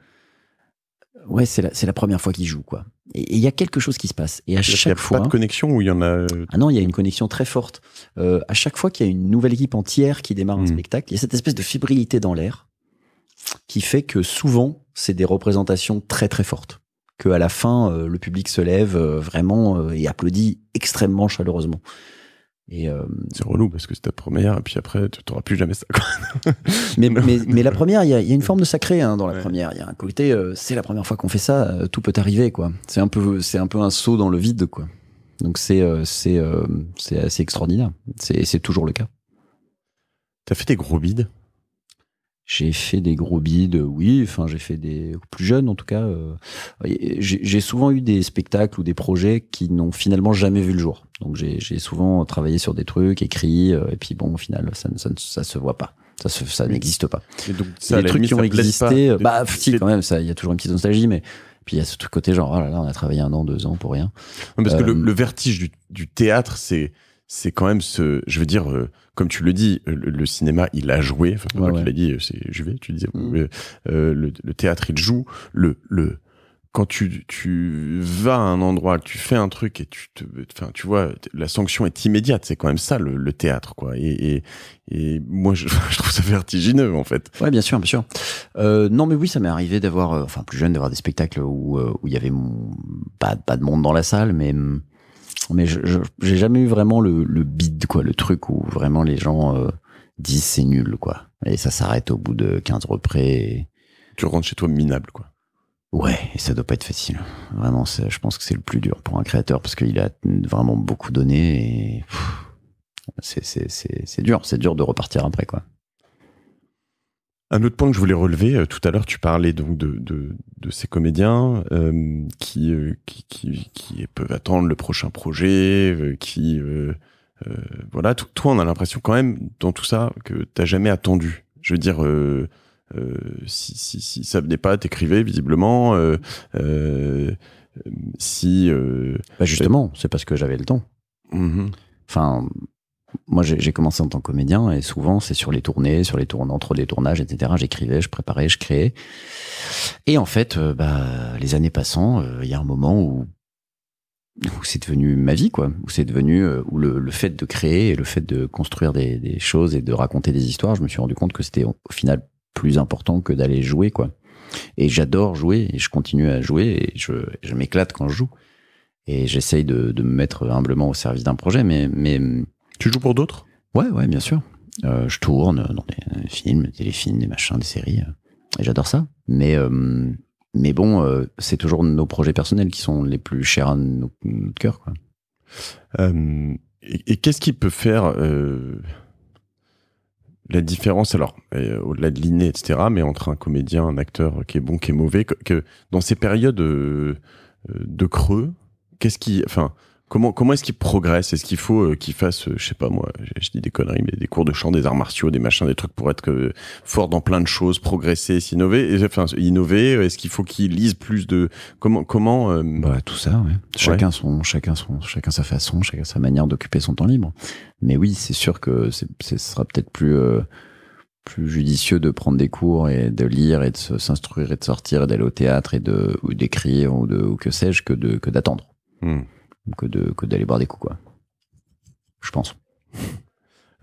ouais, c'est la, première fois qu'il joue quoi. Et il y a quelque chose qui se passe. Et à chaque fois. Il n'y a pas de connexion où il y en a. Euh, ah non, il y a une connexion très forte. à chaque fois qu'il y a une nouvelle équipe entière qui démarre un hmm. spectacle, il y a cette espèce de fibrilité dans l'air qui fait que souvent, c'est des représentations très très fortes. Que à la fin, euh, le public se lève euh, vraiment euh, et applaudit extrêmement chaleureusement. Et c'est relou parce que c'est ta première, et puis après, tu n'auras plus jamais ça. mais, la première, il y, a, une forme de sacré hein, dans la première. Il y a un côté, c'est la première fois qu'on fait ça, tout peut arriver. quoi. C'est un, peu, c'est un peu un saut dans le vide. quoi. Donc c'est c'est assez extraordinaire. C'est toujours le cas. T'as fait des gros bides j'ai fait des gros bides, euh, oui. Enfin, j'ai fait des plus jeunes en tout cas. Euh, j'ai souvent eu des spectacles ou des projets qui n'ont finalement jamais vu le jour. Donc j'ai souvent travaillé sur des trucs, écrit, euh, et puis bon, au final, ça, ça, ça se voit pas. Ça, ça n'existe pas. Et donc, ça, les trucs qui ont existé, bah, si, quand même, il y a toujours une petite nostalgie, mais puis il y a ce truc côté genre, oh là là, on a travaillé un an, deux ans pour rien. Parce que le, le vertige du, du théâtre, c'est c'est quand même ce, je veux dire, euh, comme tu le dis, le, cinéma, il a joué. Enfin, ouais, ouais. dit, euh, c'est Juvé, tu disais, mm. euh, le, théâtre, il joue. Le, le, quand tu, tu vas à un endroit, tu fais un truc et tu te, enfin, tu vois, la sanction est immédiate. C'est quand même ça, le, théâtre, quoi. Et, et, moi, je, trouve ça vertigineux, en fait. Ouais, bien sûr, bien sûr. non, mais oui, ça m'est arrivé d'avoir, enfin, plus jeune, d'avoir des spectacles où, où il y avait pas, pas de monde dans la salle, mais, mm, mais j'ai jamais eu vraiment le, le bid, quoi, le truc où vraiment les gens euh, disent c'est nul, quoi. Et ça s'arrête au bout de 15 représ. Tu rentres chez toi minable, quoi. Ouais, et ça doit pas être facile. Vraiment, je pense que c'est le plus dur pour un créateur parce qu'il a vraiment beaucoup donné et c'est dur, c'est dur de repartir après, quoi. Un autre point que je voulais relever, euh, tout à l'heure tu parlais donc de, de, de ces comédiens euh, qui, euh, qui, qui, qui, peuvent attendre le prochain projet, qui... Euh, voilà, toi on a l'impression quand même dans tout ça que t'as jamais attendu. Je veux dire, si, si, si, ça venait pas, t'écrivais visiblement. si... Bah justement, c'est parce que j'avais le temps. Mm Enfin, moi, j'ai commencé en tant que comédien et souvent, c'est sur les tournées, sur les tournées, entre les tournages, etc. J'écrivais, je préparais, je créais. Et en fait, euh, bah, les années passant, euh, il y a un moment où, où c'est devenu ma vie, quoi. Où c'est devenu, euh, où le, le, fait de créer et le fait de construire des, des, choses et de raconter des histoires, je me suis rendu compte que c'était au final plus important que d'aller jouer, quoi. Et j'adore jouer et je continue à jouer et je, je m'éclate quand je joue. Et j'essaye de, de, me mettre humblement au service d'un projet, mais, mais tu joues pour d'autres Ouais, ouais, bien sûr. Euh, je tourne dans des films, des téléfilms, des machins, des séries. Euh, et J'adore ça. Mais, euh, mais bon, c'est toujours nos projets personnels qui sont les plus chers à notre cœur. et, qu'est-ce qui peut faire la différence, alors, au-delà de l'inné, etc., mais entre un comédien, un acteur qui est bon, qui est mauvais, que, dans ces périodes de creux, qu'est-ce qui. Enfin Comment, comment est-ce qu'il progresse Est-ce qu'il faut euh, qu'il fasse, euh, je sais pas moi, je dis des conneries, mais des cours de chant, des arts martiaux, des machins, des trucs pour être euh, fort dans plein de choses, progresser, s'innover, enfin innover. Est-ce qu'il faut qu'il lise plus de comment comment bah, tout ça. Ouais. Chacun son chacun son chacun sa façon, chacun sa manière d'occuper son temps libre. Mais oui, c'est sûr que ce sera peut-être plus plus judicieux de prendre des cours et de lire et de s'instruire et de sortir et d'aller au théâtre et de ou d'écrire ou de ou que sais-je que de que d'attendre. Hmm que de d'aller boire des coups quoi. Je pense.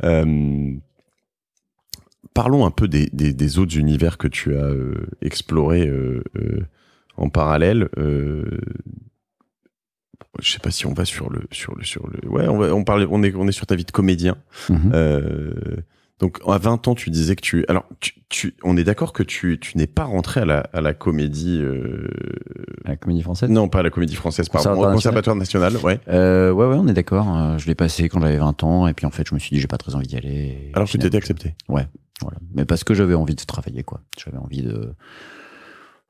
Euh, parlons un peu des, autres univers que tu as euh, explorés euh, en parallèle. je sais pas si on va sur le sur le sur le ouais on on parle on est on est sur ta vie de comédien. Mm-hmm. Donc à 20 ans, tu disais que tu... Alors, tu, on est d'accord que tu, tu n'es pas rentré à la, à la comédie... Euh, à la comédie française Non, pas à la comédie française, pardon. Au conservatoire national, ouais. Euh, ouais, ouais, on est d'accord. Euh, je l'ai passé quand j'avais 20 ans, et puis en fait, je me suis dit, j'ai pas très envie d'y aller. Alors tu étais accepté Ouais, voilà. Mais parce que j'avais envie de travailler, quoi. J'avais envie de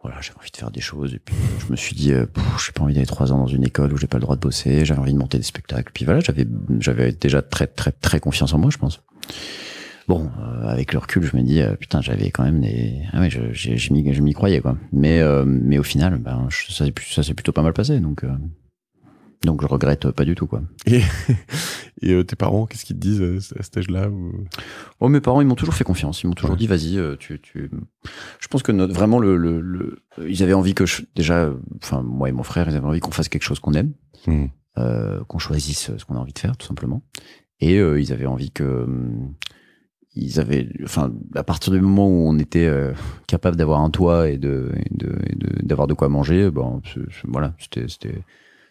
voilà, j'avais envie de faire des choses. Et puis, je me suis dit, j'ai pas envie d'aller trois ans dans une école où j'ai pas le droit de bosser. J'avais envie de monter des spectacles. Puis voilà, j'avais, j'avais déjà très, très, très confiance en moi, je pense. Bon, euh, avec le recul, je me dis, euh, putain, j'avais quand même des. Ah ouais, je, m'y, croyais, quoi. Mais, euh, mais au final, ben, ça, s'est plutôt pas mal passé, donc. Donc je regrette pas du tout quoi. Et, tes parents, qu'est-ce qu'ils te disent à cet âge-là Oh mes parents, ils m'ont toujours fait confiance. Ils m'ont toujours dit vas-y, tu, Je pense que vraiment le, le, ils avaient envie que déjà, enfin moi et mon frère, ils avaient envie qu'on fasse quelque chose qu'on aime, hmm. qu'on choisisse ce qu'on a envie de faire tout simplement. Et ils avaient envie que ils avaient, enfin, à partir du moment où on était euh, capable d'avoir un toit et de, d'avoir de, quoi manger, bon, voilà, c'était,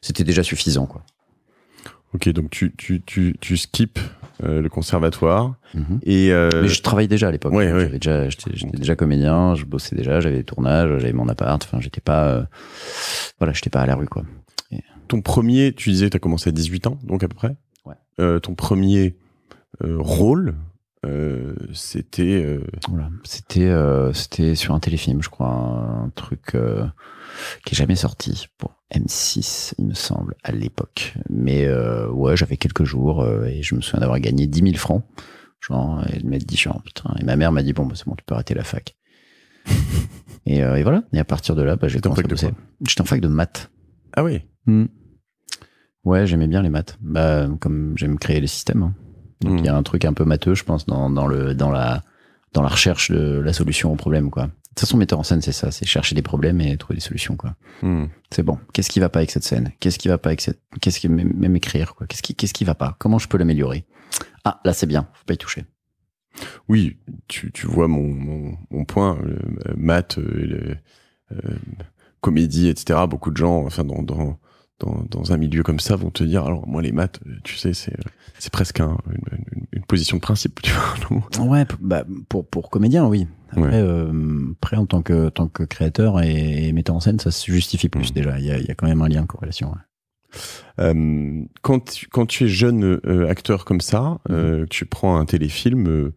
c'était, déjà suffisant, quoi. Ok, donc tu, tu, tu, tu euh, le conservatoire mhm. et euh, mais je travaillais déjà à l'époque. déjà, j'étais, déjà comédien, je bossais déjà, j'avais des tournages, j'avais mon appart. Enfin, j'étais pas, voilà, j'étais pas à la rue, quoi. Ton premier, tu disais, tu as commencé à 18 ans, donc à peu près. Ouais. ton premier rôle, euh, c'était. Euh, c'était euh, c'était sur un téléfilm, je crois, un truc qui est jamais sorti pour M6, il me semble, à l'époque. Mais ouais, j'avais quelques jours et je me souviens d'avoir gagné 10 000 francs, genre, hein, et de m'être dit, genre, putain. Et ma mère m'a dit, bon, bah, c'est bon, tu peux arrêter la fac. et, voilà. Et à partir de là, bah, J'étais en fac de maths. Ah oui. Hmm. Ouais, j'aimais bien les maths. Bah, comme j'aime créer les systèmes. Hein. Donc il y a hmm. un truc un peu matheux, je pense, dans, dans, le, dans, la, dans la recherche de la solution au problème. Quoi. De toute façon, metteur en scène, c'est ça, c'est chercher des problèmes et trouver des solutions. Quoi. Hmm. C'est bon. Qu'est-ce qui va pas avec cette scène Qu'est-ce qui va pas avec cette... Qu'est-ce qui même, écrire quoi Qu'est-ce qui, qu'est-ce qui va pas Comment je peux l'améliorer Ah, là c'est bien, faut pas y toucher. Oui, tu, tu vois mon, mon, point, Math, euh, maths, euh, euh comédie, etc. Beaucoup de gens, enfin dans, dans dans, un milieu comme ça vont te dire alors moi les maths euh, tu sais c'est euh, c'est presque une, position de principe tu vois ouais bah, pour pour comédien oui après, euh, en tant que tant que créateur et, metteur en scène ça se justifie plus mm. déjà il y a, y a, quand même un lien de corrélation quand tu, quand tu es jeune acteur comme ça mm-hmm. tu prends un téléfilm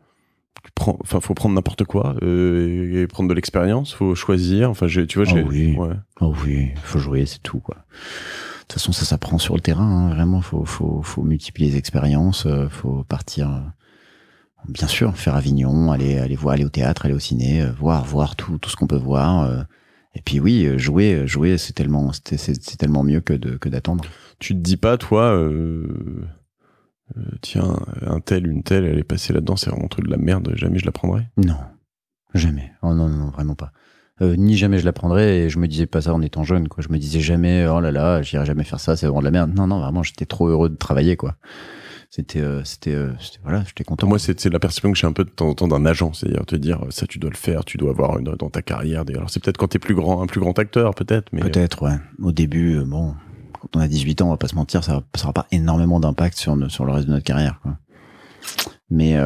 enfin faut prendre n'importe quoi et prendre de l'expérience faut choisir enfin tu vois oh oui. Ouais. Ah oui faut jouer c'est tout quoi de toute façon, ça s'apprend sur le terrain. Hein. Vraiment, faut, faut, faut multiplier les expériences. il euh, faut partir, euh, bien sûr, faire Avignon, aller, aller voir, aller au théâtre, aller au ciné, euh, voir, voir tout, tout ce qu'on peut voir. et puis oui, jouer, jouer, c'est tellement, c'est tellement mieux que de, que d'attendre. Tu te dis pas, toi, tiens, un tel, une telle, elle est passée là-dedans, c'est vraiment un truc de la merde. Jamais je la prendrai. Non, jamais. Oh non, non vraiment pas. Euh, ni jamais je la Et je me disais pas ça en étant jeune, quoi. Je me disais jamais, euh, oh là là, j'irai jamais faire ça, c'est vraiment de la merde. Non, non, vraiment, j'étais trop heureux de travailler, quoi. C'était, euh, c'était, voilà, j'étais content. Moi, c'est la perception que j'ai un peu de temps en temps d'un agent, c'est-à-dire te dire, ça, tu dois le faire, tu dois avoir une, dans ta carrière. Alors, c'est peut-être quand t'es plus grand, un plus grand acteur, peut-être, mais. Peut-être, ouais. Au début, bon, quand on a 18 ans, on va pas se mentir, ça aura pas énormément d'impact sur, sur le reste de notre carrière, quoi. Mais,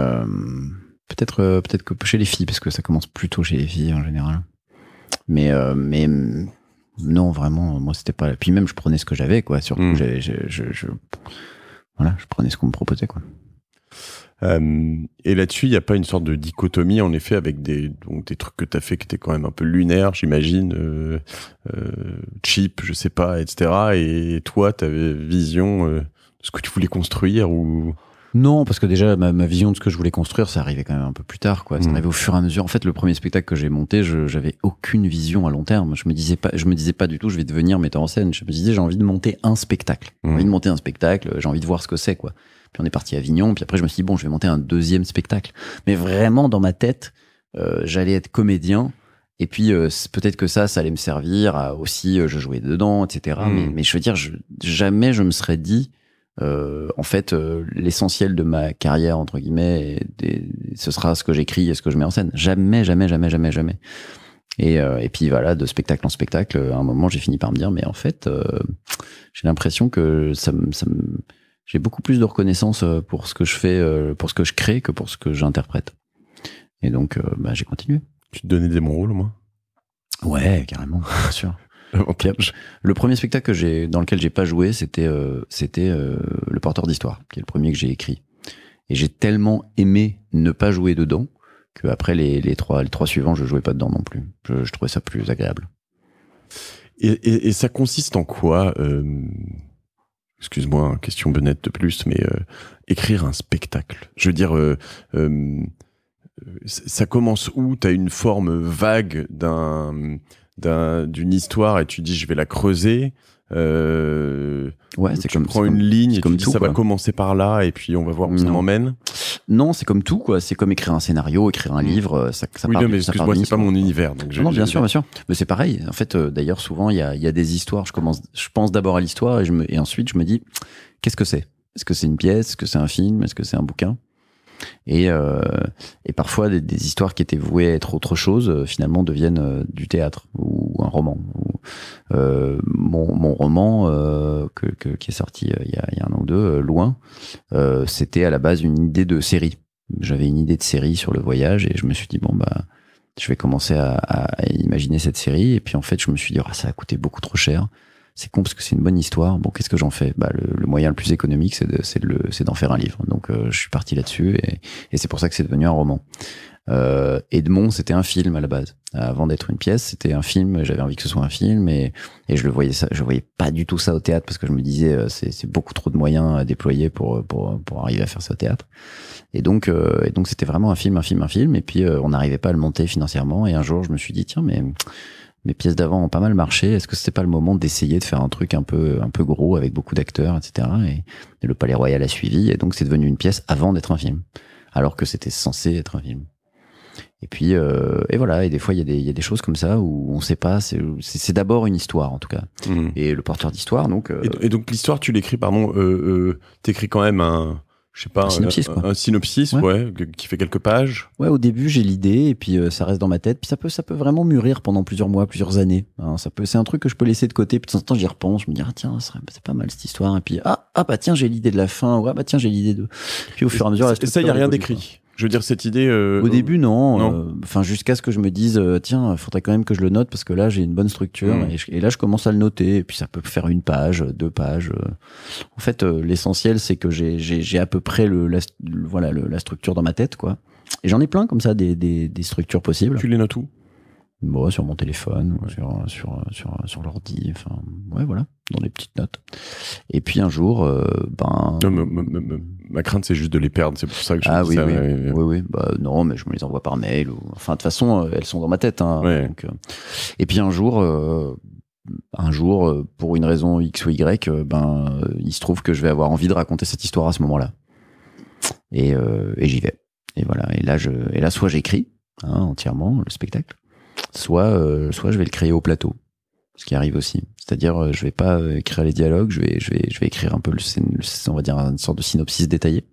peut-être peut-être que chez les filles parce que ça commence plutôt chez les filles en général. Mais, euh, mais non, vraiment, moi, c'était pas. Puis même, je prenais ce que j'avais, quoi. Surtout, mm. je, je, voilà, je prenais ce qu'on me proposait, quoi. Euh, et là-dessus, il n'y a pas une sorte de dichotomie, en effet, avec des, donc, des trucs que tu as fait qui étaient quand même un peu lunaires, j'imagine, euh, euh cheap, je sais pas, etc. Et toi, tu avais vision euh, de ce que tu voulais construire ou. Non, parce que déjà, ma, vision de ce que je voulais construire, ça arrivait quand même un peu plus tard. Quoi. Ça mm. arrivait au fur et à mesure. En fait, le premier spectacle que j'ai monté, je j'avais aucune vision à long terme. Je me disais pas, je me disais pas du tout, je vais devenir metteur en scène. Je me disais, j'ai envie de monter un spectacle. J'ai mm. envie de monter un spectacle, j'ai envie de voir ce que c'est. quoi. Puis on est parti à Avignon, puis après, je me suis dit, bon, je vais monter un deuxième spectacle. Mais vraiment, dans ma tête, euh, j'allais être comédien. Et puis euh, peut-être que ça, ça allait me servir aussi, euh, je jouais dedans, etc. Mm. Mais, je veux dire, je, jamais je me serais dit, euh, en fait, euh, l'essentiel de ma carrière, entre guillemets, ce sera ce que j'écris et ce que je mets en scène. Jamais, jamais, jamais, jamais, jamais. Et, euh, et puis voilà, de spectacle en spectacle, à un moment, j'ai fini par me dire, mais en fait, euh, j'ai l'impression que ça, ça j'ai beaucoup plus de reconnaissance pour ce que je fais, pour ce que je crée, que pour ce que j'interprète. Et donc, bah, j'ai continué. Tu te donnais des bons rôles, au moins Ouais, carrément, bien sûr. Le premier spectacle que j'ai, dans lequel j'ai pas joué, c'était euh, c'était euh, Le Porteur d'Histoire, qui est le premier que j'ai écrit. Et j'ai tellement aimé ne pas jouer dedans que après les, les trois les trois suivants, je jouais pas dedans non plus. Je, trouvais ça plus agréable. Et, et, et ça consiste en quoi euh, Excuse-moi, hein, question benette de plus, mais écrire un spectacle. Je veux dire ça commence où Tu as une forme vague d'un d'une histoire et tu dis je vais la creuser. Euh, ouais, c'est comme prends une ligne et comme tu dis, ça va commencer par là et puis on va voir où ça m'emmène. Non, c'est comme tout quoi. C'est comme écrire un scénario, écrire un mm. livre. Euh, ça, ça oui, mais moi c'est pas mon univers. Donc non, non, bien sûr, bien sûr. Mais c'est pareil. En fait, euh, d'ailleurs, souvent il y a, y a, des histoires. Je commence, je pense d'abord à l'histoire et je me, et ensuite je me dis qu'est-ce que c'est. Est-ce que c'est une pièce Est-ce que c'est un film Est-ce que c'est un bouquin euh, et, parfois, des, histoires qui étaient vouées à être autre chose, euh, finalement, deviennent euh, du théâtre ou, un roman. mon, roman, que, qui est sorti il y, a, un an ou deux, Loin, c'était à la base une idée de série. J'avais une idée de série sur le voyage et je me suis dit, bon, bah je vais commencer à, à, imaginer cette série. Et puis en fait, je me suis dit, oh, ça a coûté beaucoup trop cher c'est con parce que c'est une bonne histoire. Bon, qu'est-ce que j'en fais bah, le, le, moyen le plus économique, c'est de, d'en faire un livre. Donc, euh, je suis parti là-dessus et, et c'est pour ça que c'est devenu un roman. Euh, Edmond, c'était un film à la base. Avant d'être une pièce, c'était un film. J'avais envie que ce soit un film et, et je le voyais ça, je voyais pas du tout ça au théâtre parce que je me disais euh, c'est beaucoup trop de moyens à déployer pour, pour, pour arriver à faire ça au théâtre. Et donc euh, et donc c'était vraiment un film, un film, un film. Et puis on n'arrivait pas à le monter financièrement. Et un jour, je me suis dit tiens mais mes pièces d'avant ont pas mal marché. Est-ce que c'était pas le moment d'essayer de faire un truc un peu, un peu gros avec beaucoup d'acteurs, etc. Et, le Palais Royal a suivi. Et donc, c'est devenu une pièce avant d'être un film. Alors que c'était censé être un film. Et puis, euh, et voilà. Et des fois, il y, y, a des choses comme ça où on sait pas. C'est d'abord une histoire, en tout cas. Mmh. Et le porteur d'histoire, donc. Euh, et, donc, l'histoire, tu l'écris, pardon, euh, euh t'écris quand même un je sais pas, un synopsis, ouais. qui fait quelques pages. Ouais, au début j'ai l'idée et puis euh, ça reste dans ma tête. Puis ça peut, ça peut vraiment mûrir pendant plusieurs mois, plusieurs années. Hein. ça peut, c'est un truc que je peux laisser de côté. Puis de temps en temps j'y repense, je me dis ah tiens, c'est pas mal cette histoire. Et puis ah ah bah tiens j'ai l'idée de la fin. ah bah tiens j'ai l'idée de. Puis au fur et à mesure. La ça y a rien d'écrit. Je veux dire, cette idée. Euh, Au début, non. Euh, enfin, jusqu'à ce que je me dise, euh, tiens, faudrait quand même que je le note parce que là, j'ai une bonne structure. Mm. Et, là, je commence à le noter. Et puis, ça peut faire une page, deux pages. En fait, l'essentiel, c'est que j'ai à peu près le, la, voilà, la structure dans ma tête, quoi. Et j'en ai plein comme ça, des, des, des structures possibles. Tu les notes où moi sur mon téléphone, sur, sur, sur, sur l'ordi, enfin, ouais, voilà, dans les petites notes. Et puis un jour, euh, ben. ma, crainte, c'est juste de les perdre, c'est pour ça que je Ah oui, ça, oui. oui, Bah, non, mais je me les envoie par mail. Ou... Enfin, de toute façon, euh, elles sont dans ma tête. Hein. Euh, et puis un jour, un jour, pour une raison X ou Y, ben, il se trouve que je vais avoir envie de raconter cette histoire à ce moment-là. Et, et j'y vais. Et voilà. Et là, je... et là soit j'écris hein, entièrement le spectacle soit, euh, soit je vais le créer au plateau, ce qui arrive aussi. C'est-à-dire, euh, je vais pas euh, écrire les dialogues, je vais, je vais, je vais écrire un peu le, on va dire une sorte de synopsis détaillé,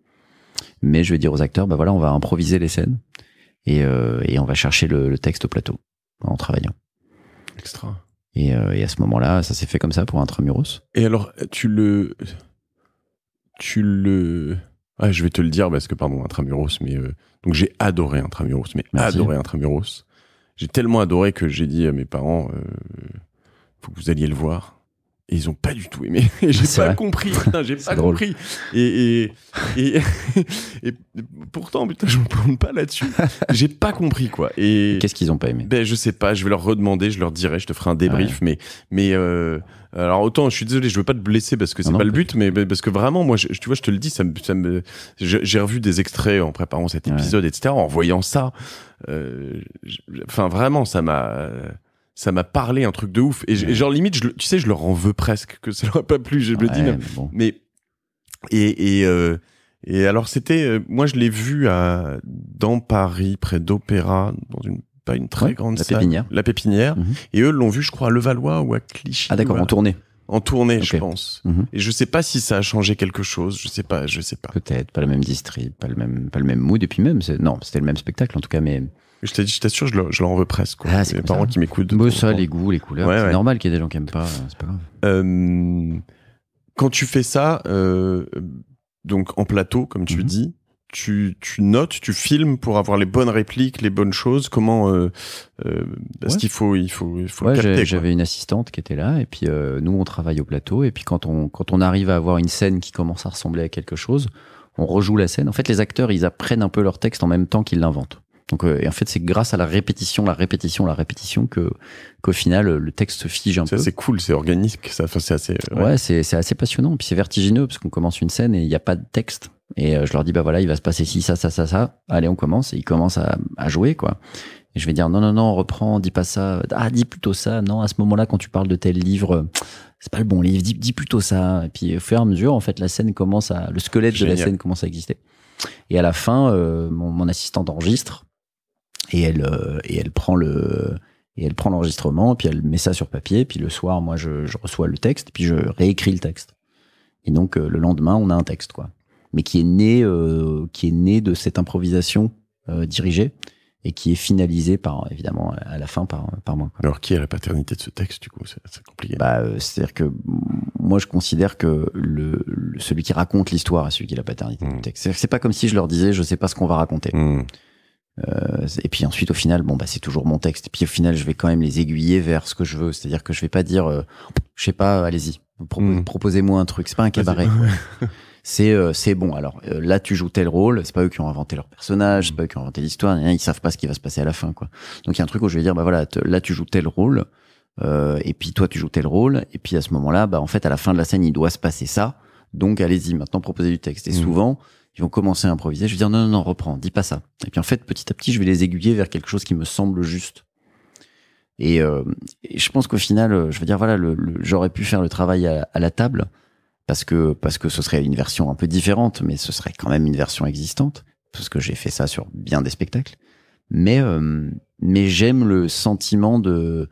mais je vais dire aux acteurs, bah voilà, on va improviser les scènes et, et on va chercher le, texte au plateau en travaillant. Extra. Et, à ce moment-là, ça s'est fait comme ça pour Intramuros. Et alors, tu le, tu le, ah, je vais te le dire parce que, pardon, Intramuros, mais. Donc j'ai adoré Intramuros, mais adoré Intramuros. J'ai tellement adoré que j'ai dit à mes parents, euh, faut que vous alliez le voir. Et ils ont pas du tout aimé. j'ai pas vrai. compris. j'ai pas compris. Et, et, et, pourtant, putain, je me plante pas là-dessus. j'ai pas compris, quoi. Et, qu'est-ce qu'ils ont pas aimé Ben, je sais pas. Je vais leur redemander, je leur dirai, je te ferai un débrief. Mais, mais euh, alors, autant, je suis désolé, je veux pas te blesser parce que c'est pas le but, mais parce que vraiment, moi, je, tu vois, je te le dis, ça me, j'ai revu des extraits en préparant cet épisode, etc., en voyant ça. Euh, enfin vraiment, ça m'a euh, ça m'a parlé un truc de ouf. Et, genre, limite, tu sais, je leur en veux presque que ça leur a pas plu, je le dis Mais, et, et, euh, et alors, c'était, moi, je l'ai vu à, dans Paris, près d'Opéra, dans une pas une très grande la Pépinière. La Pépinière. Mhm. Et eux l'ont vu, je crois, à Levallois ou à Clichy. Ah, d'accord, en tournée en tournée, je pense. Mhm. Et je sais pas si ça a changé quelque chose. Je sais pas, je sais pas. Peut-être pas le même district pas le même, pas le même mood. Et puis même, non, c'était le même spectacle en tout cas, mais. Je t'ai dit, je t'assure, je l'en veux presque. Ah, c'est les parents qui m'écoutent. Bon, ça, les goûts, les couleurs. c'est normal qu'il y ait des gens qui aiment pas. Hein, c'est pas grave. Euh, quand tu fais ça, euh, donc en plateau, comme tu mhm. dis, tu, notes, tu filmes pour avoir les bonnes répliques, les bonnes choses. Comment euh, euh, Parce qu'il faut, il faut, il faut J'avais une assistante qui était là, et puis euh, nous on travaille au plateau, et puis quand on quand on arrive à avoir une scène qui commence à ressembler à quelque chose, on rejoue la scène. En fait, les acteurs ils apprennent un peu leur texte en même temps qu'ils l'inventent. Donc, euh, et en fait, c'est grâce à la répétition, la répétition, la répétition que qu'au final euh, le texte se fige un peu. C'est cool, c'est organique. Ça, c'est assez. Ouais, ouais c'est assez passionnant. Puis c'est vertigineux parce qu'on commence une scène et il n'y a pas de texte. Et euh, je leur dis, bah voilà, il va se passer ci, ça, ça, ça, ça. Allez, on commence. Et ils commencent à, à jouer, quoi. Et je vais dire, non, non, non, reprends, dis pas ça. Ah, dis plutôt ça. Non, à ce moment-là, quand tu parles de tel livre, euh, c'est pas le bon livre. Dis, dis, plutôt ça. Et puis, au fur et à mesure, en fait, la scène commence à, le squelette de la scène commence à exister. Et à la fin, euh, mon, mon assistante enregistre et elle, et elle prend le, et elle prend l'enregistrement, puis elle met ça sur papier, puis le soir, moi, je, je reçois le texte, puis je réécris le texte. Et donc, le lendemain, on a un texte, quoi mais qui est né, euh, qui est né de cette improvisation euh, dirigée et qui est finalisée par, évidemment, à la fin par, par moi. Alors, qui est la paternité de ce texte, du coup C'est compliqué. Bah, euh, C'est-à-dire que moi, je considère que le, celui qui raconte l'histoire est celui qui est la paternité du hmm. texte. C'est pas comme si je leur disais, je sais pas ce qu'on va raconter. Hmm. Euh, et puis ensuite, au final, bon, bah, c'est toujours mon texte. Et puis au final, je vais quand même les aiguiller vers ce que je veux. C'est-à-dire que je vais pas dire, euh, je sais pas, allez-y, hmm. proposez-moi un truc. C'est pas un cabaret. Euh, c'est bon. Alors euh, là, tu joues tel rôle. C'est pas eux qui ont inventé leur personnage, c'est mm. pas eux qui ont inventé l'histoire. ils savent pas ce qui va se passer à la fin, quoi. Donc il y a un truc où je vais dire, bah voilà, là tu joues tel rôle, euh, et puis toi tu joues tel rôle, et puis à ce moment-là, bah en fait à la fin de la scène, il doit se passer ça. Donc allez-y, maintenant proposez du texte. Et mm. souvent, ils vont commencer à improviser. Je vais dire non, non, non, reprends, dis pas ça. Et puis en fait, petit à petit, je vais les aiguiller vers quelque chose qui me semble juste. Et, je pense qu'au final, je veux dire voilà, j'aurais pu faire le travail à la table parce que parce que ce serait une version un peu différente, mais ce serait quand même une version existante parce que j'ai fait ça sur bien des spectacles. Mais euh, mais j'aime le sentiment de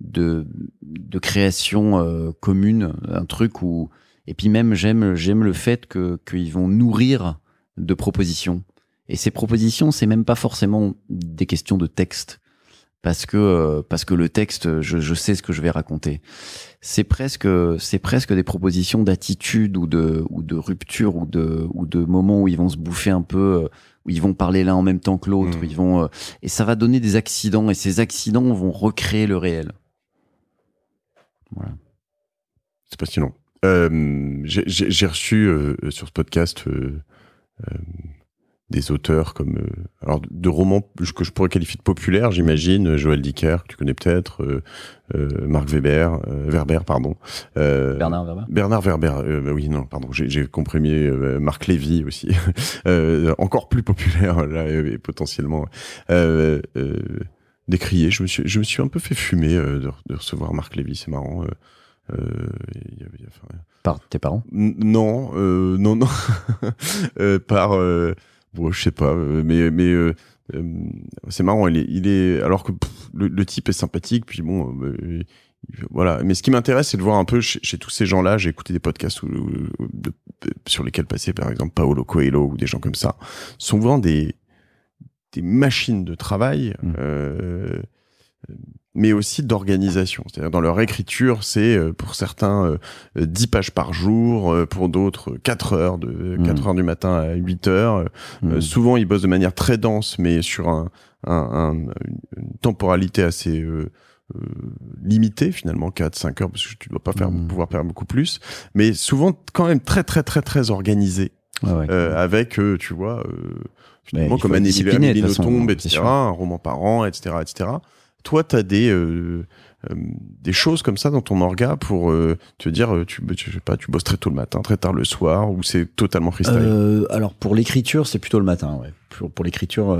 de, de création euh, commune, un truc où et puis même j'aime j'aime le fait que qu'ils vont nourrir de propositions. Et ces propositions, c'est même pas forcément des questions de texte parce que euh, parce que le texte, je, sais ce que je vais raconter. C'est presque c'est presque des propositions d'attitude ou de ou de rupture ou de ou de moments où ils vont se bouffer un peu, euh, où ils vont parler l'un en même temps que l'autre, hmm. ils vont euh, et ça va donner des accidents et ces accidents vont recréer le réel. Voilà. C'est passionnant. Euh, J'ai reçu sur ce podcast des auteurs comme euh, alors de romans que je pourrais qualifier de populaires, j'imagine euh, Joël Dicker que tu connais peut-être, euh, euh Marc Weber, Verber pardon, Bernard Verber Bernard Weber bah oui non pardon j'ai comprimé Marc Lévy aussi, encore plus populaire là et, potentiellement décrié. Je me suis je me suis un peu fait fumer de, recevoir Marc Lévy, c'est marrant. Euh, y y Par tes parents Non, non, non, par je sais pas, euh, mais mais euh, euh, c'est marrant. Il est, il est alors que le, type est sympathique. Puis bon, bah, voilà. Mais ce qui m'intéresse, c'est de voir un peu chez, tous ces gens-là. J'ai écouté des podcasts sur lesquels passaient par exemple Paolo Coelho ou des gens comme ça. Sont vraiment des des machines de travail. Mmh mais aussi d'organisation. C'est-à-dire dans leur écriture, c'est euh, pour certains 10 euh, euh, pages par jour, pour d'autres 4 heures, de 4 hmm. heures du matin à 8 heures. Hmm. souvent, ils bossent de manière très dense, mais sur un, un, une temporalité assez... limitée, finalement 4 5 heures parce que tu dois pas faire hmm. pouvoir faire beaucoup plus mais souvent quand même très très très très organisé ouais, avec tu vois finalement comme tombe hein, etc un roman par an etc etc toi, tu as des, euh, euh, des choses comme ça dans ton orga pour euh, te dire, tu, je pas, tu bosses très tôt le matin, très tard le soir, ou c'est totalement freestyle Alors, pour l'écriture, c'est plutôt le matin, Pour, l'écriture,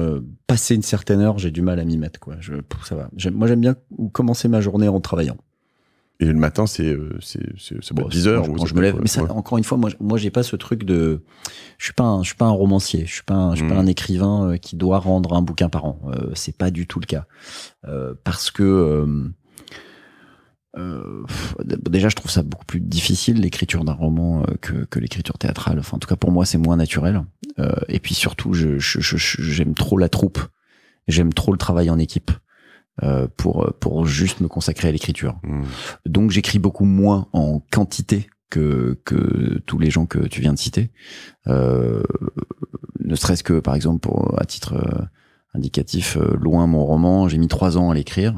passer une certaine heure, j'ai du mal à m'y mettre, quoi. Je, ça va. Moi, j'aime bien commencer ma journée en travaillant. Et le matin, c'est euh, c'est bon, 10 heures. Quand je me lève, mais encore une fois, moi, moi, j'ai pas ce truc de, je suis pas un, je suis pas un romancier, je suis pas, un, je suis pas hmm. un écrivain euh, qui doit rendre un bouquin par an. Euh, c'est pas du tout le cas, parce que déjà, je trouve ça beaucoup plus difficile l'écriture d'un roman que, que l'écriture théâtrale. Enfin, en tout cas, pour moi, c'est moins naturel. et puis surtout, j'aime je, trop la troupe. J'aime trop le travail en équipe. Euh, pour euh, pour juste me consacrer à l'écriture. Hmm. Donc j'écris beaucoup moins en quantité que que tous les gens que tu viens de citer. Euh, ne serait-ce que par exemple pour, à titre indicatif, loin mon roman, j'ai mis trois ans à l'écrire.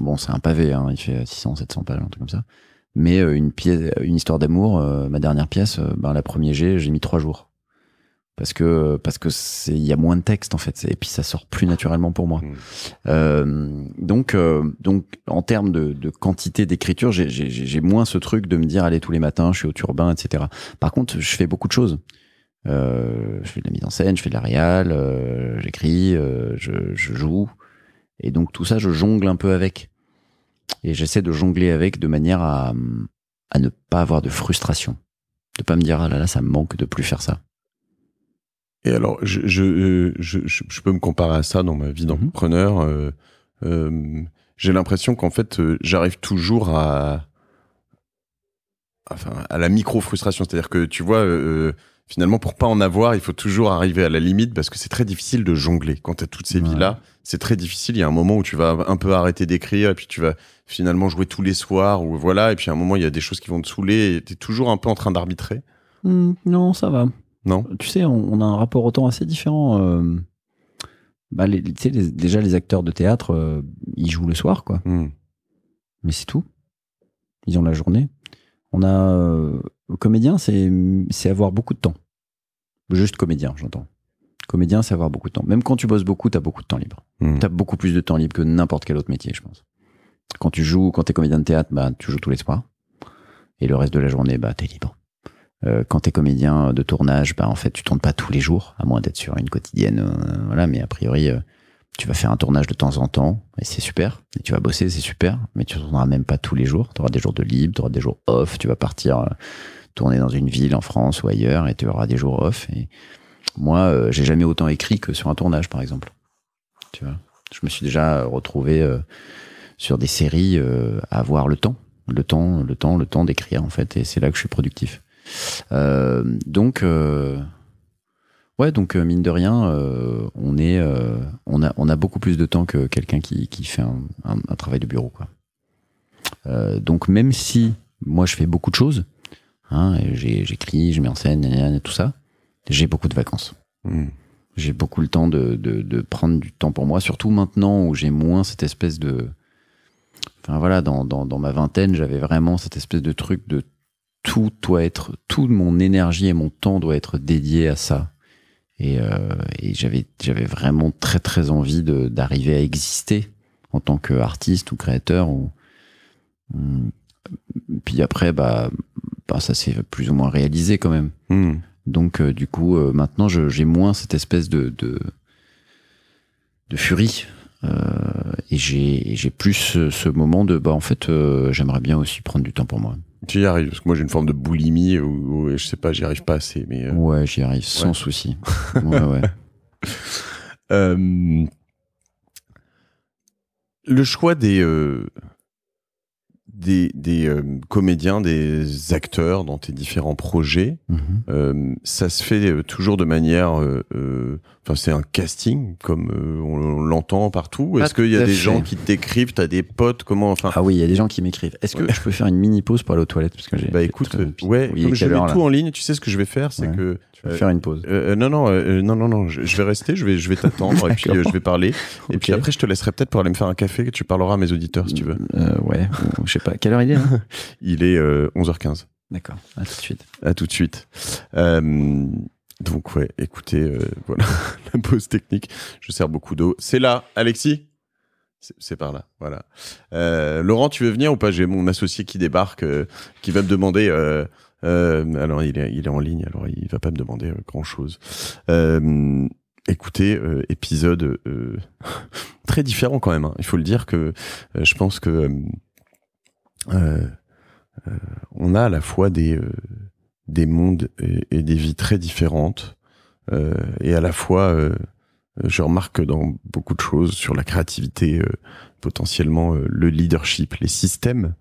Bon, c'est un pavé, hein, il fait 600, 700 pages, un truc comme ça. Mais une pièce, une histoire d'amour, ma dernière pièce, ben, la première G, j'ai mis trois jours parce que parce que c'est il y a moins de texte en fait et puis ça sort plus naturellement pour moi hmm. euh, donc euh, donc en termes de, de quantité d'écriture j'ai moins ce truc de me dire allez tous les matins je suis au turbin etc par contre je fais beaucoup de choses euh, je fais de la mise en scène je fais de la réal euh, j'écris euh, je, je, joue et donc tout ça je jongle un peu avec et j'essaie de jongler avec de manière à à ne pas avoir de frustration de pas me dire ah là là ça me manque de plus faire ça et alors, je, je, je, je, peux me comparer à ça dans ma vie mhm. d'entrepreneur. Euh, euh, j'ai l'impression qu'en fait, euh, j'arrive toujours à, à la micro-frustration. C'est-à-dire que, tu vois, finalement, pour pas en avoir, il faut toujours arriver à la limite parce que c'est très difficile de jongler. Quand tu as toutes ces vies-là, c'est très difficile. Il y a un moment où tu vas un peu arrêter d'écrire et puis tu vas finalement jouer tous les soirs ou voilà. Et puis à un moment, il y a des choses qui vont te saouler et tu es toujours un peu en train d'arbitrer. Mmh, non, ça va. Non. Tu sais, on, a un rapport au temps assez différent. Euh, bah, tu sais, déjà, les acteurs de théâtre, euh, ils jouent le soir, quoi. Hmm. Mais c'est tout. Ils ont la journée. On a. Euh, comédien, c'est avoir beaucoup de temps. Juste comédien, j'entends. Comédien, c'est avoir beaucoup de temps. Même quand tu bosses beaucoup, t'as beaucoup de temps libre. Hmm. T'as beaucoup plus de temps libre que n'importe quel autre métier, je pense. Quand tu joues, quand t'es comédien de théâtre, bah, tu joues tous les soirs. Et le reste de la journée, bah, t'es libre. Euh, quand t'es comédien de tournage, bah en fait tu tournes pas tous les jours, à moins d'être sur une quotidienne, euh, voilà. Mais a priori, euh, tu vas faire un tournage de temps en temps et c'est super. Et tu vas bosser, c'est super. Mais tu tourneras même pas tous les jours. Tu auras des jours de libre, tu auras des jours off. Tu vas partir tourner dans une ville en France ou ailleurs et tu auras des jours off. Et moi, j'ai jamais autant écrit que sur un tournage, par exemple. Tu vois, je me suis déjà retrouvé sur des séries à avoir le temps, le temps, le temps, le temps d'écrire en fait. Et c'est là que je suis productif. Euh, donc, euh, ouais, donc euh, mine de rien, on, est, on, a, on a beaucoup plus de temps que quelqu'un qui, fait un, travail de bureau. Quoi. donc, même si moi je fais beaucoup de choses, hein, j'écris, je mets en scène, tout ça, j'ai beaucoup de vacances. Hmm. j'ai beaucoup le temps de, prendre du temps pour moi, surtout maintenant où j'ai moins cette espèce de. Enfin voilà, dans ma vingtaine, j'avais vraiment cette espèce de truc de tout doit être, toute mon énergie et mon temps doit être dédié à ça. Et, euh, j'avais, j'avais vraiment très très envie d'arriver à exister en tant qu'artiste ou créateur. Ou, hum, Puis après, bah, bah ça s'est plus ou moins réalisé quand même. Hum. Donc euh, du coup, euh, maintenant, j'ai moins cette espèce de de, furie. et j'ai plus ce, ce, moment de bah en fait j'aimerais bien aussi prendre du temps pour moi. Tu y arrives, parce que moi j'ai une forme de boulimie où, je sais pas, j'y arrive pas assez. Mais euh. Ouais, j'y arrive sans souci. Ouais, ouais. Euh, le choix des, euh, des, euh, comédiens, des acteurs dans tes différents projets, mhm. euh, ça se fait euh, toujours de manière, enfin c'est un casting comme on, l'entend partout. Est-ce qu'il y a des gens qui t'écrivent, t'as des potes, comment enfin Ah oui, il y a des gens qui m'écrivent. Est-ce que je peux faire une mini pause pour aller aux toilettes parce que j'ai. Bah écoute, ouais, comme je mets tout en ligne, tu sais ce que je vais faire, c'est que euh, faire une pause. Euh, euh, non, non, non, non, non, je, vais rester, je vais, je vais t'attendre et puis je vais parler. Et puis après, je te laisserai peut-être pour aller me faire un café tu parleras à mes auditeurs si tu veux. ouais, je sais pas. Quelle heure il est Il est 11h15. D'accord, à tout de suite. À tout de suite. donc ouais, écoutez, voilà la pause technique. Je sers beaucoup d'eau. C'est là, Alexis. C'est par là, voilà. Euh, Laurent, tu veux venir ou pas J'ai mon associé qui débarque, qui va me demander euh, euh, alors il est, il est en ligne, alors il va pas me demander euh, grand chose. Euh, écoutez, euh, épisode très différent quand même. Hein. Il faut le dire que je pense que on a à la fois des des mondes et, des vies très différentes et à la fois je remarque dans beaucoup de choses sur la créativité, potentiellement le leadership, les systèmes,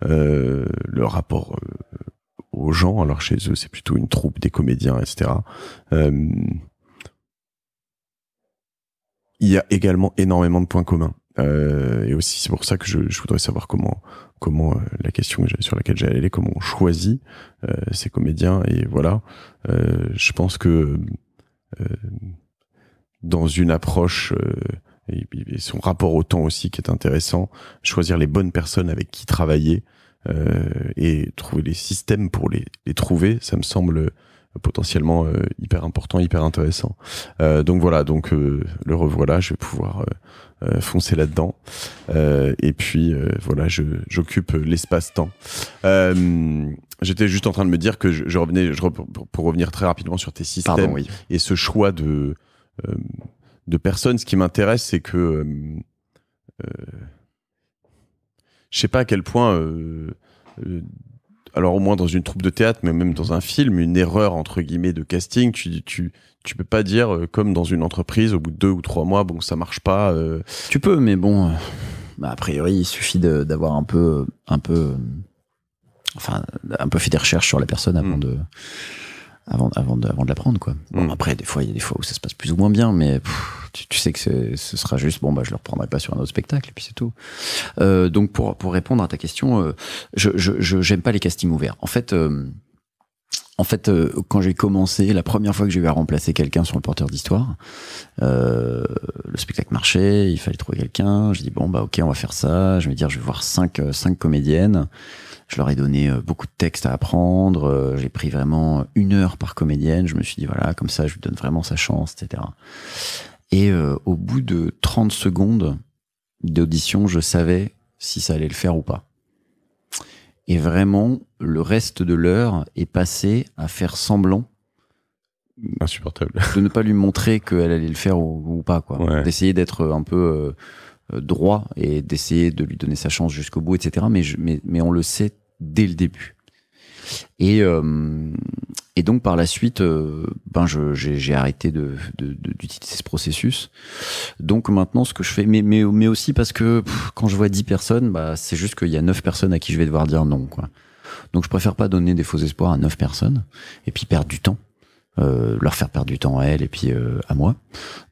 le rapport aux gens. Alors chez eux, c'est plutôt une troupe des comédiens, etc. Euh, il y a également énormément de points communs. Euh, et aussi, c'est pour ça que je, voudrais savoir comment, comment euh, la question sur laquelle j'allais aller, comment on choisit ces comédiens. Et voilà, je pense que dans une approche et, son rapport au temps aussi qui est intéressant, choisir les bonnes personnes avec qui travailler, euh, et trouver les systèmes pour les, les trouver, ça me semble euh, potentiellement euh, hyper important, hyper intéressant. Euh, donc voilà, donc le revoilà, je vais pouvoir foncer là-dedans. et puis voilà, j'occupe l'espace-temps. J'étais juste en train de me dire que je, je revenais, je, pour revenir très rapidement sur tes systèmes oui. et ce choix de de personnes. Ce qui m'intéresse, c'est que je sais pas à quel point, euh, euh, alors au moins dans une troupe de théâtre, mais même dans un film, une erreur entre guillemets de casting, tu tu tu peux pas dire euh, comme dans une entreprise au bout de deux ou trois mois, bon ça marche pas. Tu peux, mais bon, bah, a priori il suffit d'avoir un peu un peu, enfin un peu fait des recherches sur la personne avant hmm. de avant, avant de, avant de l'apprendre, quoi. Bon, hmm. après, des fois, il y a des fois où ça se passe plus ou moins bien, mais tu, sais que ce sera juste, bon, bah, je le reprendrai pas sur un autre spectacle, et puis c'est tout. Euh, donc, pour, pour répondre à ta question, euh, je, je, j'aime pas les castings ouverts. En fait, euh, en fait, euh, quand j'ai commencé, la première fois que j'ai eu à remplacer quelqu'un sur le porteur d'histoire, euh, le spectacle marchait, il fallait trouver quelqu'un. J'ai dit bon bah ok, on va faire ça. Je vais dire, je vais voir cinq euh, cinq comédiennes. Je leur ai donné beaucoup de textes à apprendre. J'ai pris vraiment une heure par comédienne. Je me suis dit voilà, comme ça, je lui donne vraiment sa chance, etc. Et au bout de 30 secondes d'audition, je savais si ça allait le faire ou pas. Et vraiment, le reste de l'heure est passé à faire semblant insupportable. de ne pas lui montrer qu'elle allait le faire ou, pas, quoi. D'essayer d'être un peu euh, euh, droit et d'essayer de lui donner sa chance jusqu'au bout, etc. Mais, mais on le sait dès le début. Euh, et, donc par la suite, euh, ben j'ai arrêté d'utiliser ce processus. Donc maintenant, ce que je fais, mais, mais, aussi parce que quand je vois 10 personnes, bah, c'est juste qu'il y a 9 personnes à qui je vais devoir dire non. Quoi. Donc je préfère pas donner des faux espoirs à 9 personnes et puis perdre du temps. Euh, leur faire perdre du temps à elles et puis euh, à moi.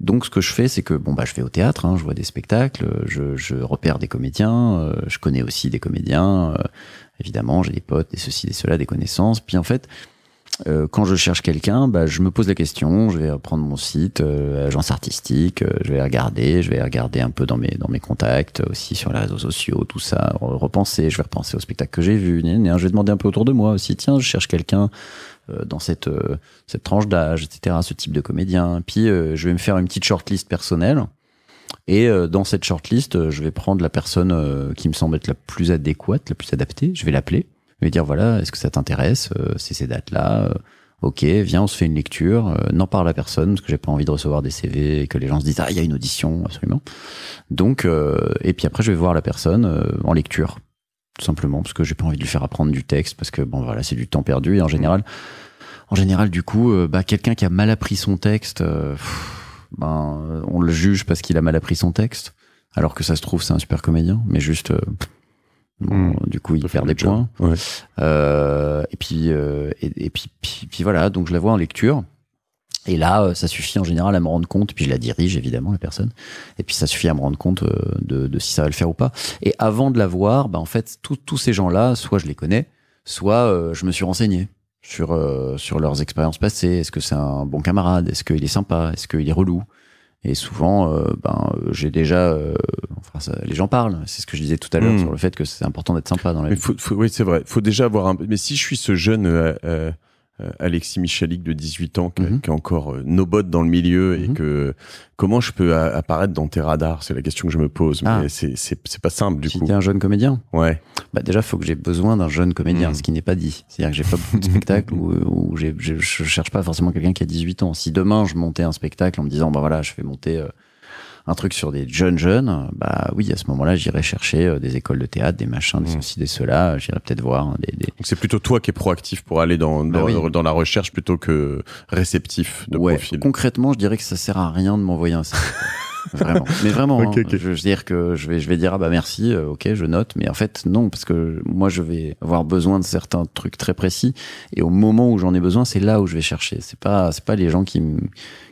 Donc ce que je fais, c'est que bon bah je vais au théâtre, hein, je vois des spectacles, je, repère des comédiens, euh, je connais aussi des comédiens, évidemment j'ai des potes, des ceci, des cela, des connaissances. Puis en fait, quand je cherche quelqu'un, bah, je me pose la question, je vais prendre mon site, agence artistique, je vais regarder, je vais regarder un peu dans mes, dans mes contacts, aussi sur les réseaux sociaux, tout ça, repenser, je vais repenser au spectacle que j'ai vu, je vais demander un peu autour de moi aussi, tiens, je cherche quelqu'un euh, dans cette, euh, cette tranche d'âge, etc., ce type de comédien. Puis euh, je vais me faire une petite shortlist personnelle. Et dans cette shortlist, je vais prendre la personne qui me semble être la plus adéquate, la plus adaptée. Je vais l'appeler. Je vais dire voilà, est-ce que ça t'intéresse C'est ces dates-là. Ok, viens, on se fait une lecture. N'en parle à personne parce que j'ai pas envie de recevoir des CV et que les gens se disent ah il y a une audition absolument. Donc et puis après je vais voir la personne en lecture tout simplement, parce que j'ai pas envie de lui faire apprendre du texte, parce que bon, voilà, c'est du temps perdu. Et en général, en général, du coup, euh, bah, quelqu'un qui a mal appris son texte, euh, ben, euh, on le juge parce qu'il a mal appris son texte, alors que ça se trouve, c'est un super comédien, mais juste. Bon, hmm. du coup, il perd des points. Ouais. Euh, et puis, et, et puis, puis, voilà. Donc, je la vois en lecture. Et là, euh, ça suffit en général à me rendre compte, puis je la dirige évidemment, la personne, et puis ça suffit à me rendre compte euh, de, de si ça va le faire ou pas. Et avant de la voir, bah, en fait, tous ces gens-là, soit je les connais, soit euh, je me suis renseigné sur, sur leurs expériences passées. Est-ce que c'est un bon camarade Est-ce qu'il est sympa Est-ce qu'il est relou et souvent, ben, j'ai déjà. les gens parlent. C'est ce que je disais tout à l'heure hmm. sur le fait que c'est important d'être sympa dans la oui, c'est vrai. Faut déjà avoir un. Mais si je suis ce jeune euh, Alexis Michalik de 18 ans, qui, est mhm. encore euh, nos bottes dans le milieu, et mhm. que comment je peux apparaître dans tes radars C'est la question que je me pose, mais ah. c'est pas simple du coup. Si un jeune comédien Ouais. Bah déjà, faut que j'ai besoin d'un jeune comédien, mhm. ce qui n'est pas dit. C'est-à-dire que j'ai pas beaucoup de spectacles où, où je cherche pas forcément quelqu'un qui a 18 ans. Si demain je montais un spectacle en me disant, bah voilà, je fais monter. Euh, un truc sur des jeunes jeunes, bah oui, à ce moment-là, j'irai chercher euh, des écoles de théâtre, des machins, des mmh. ceci, des cela, j'irai peut-être voir. Hein, des, Donc c'est plutôt toi qui es proactif pour aller dans, bah dans, la recherche plutôt que réceptif de ouais. Concrètement, je dirais que ça sert à rien de m'envoyer un vraiment. Mais vraiment, hein. Je, veux dire que je vais, je vais dire ah bah merci, euh, ok, je note, mais en fait non, parce que moi je vais avoir besoin de certains trucs très précis et au moment où j'en ai besoin, c'est là où je vais chercher. C'est pas, c'est pas les gens qui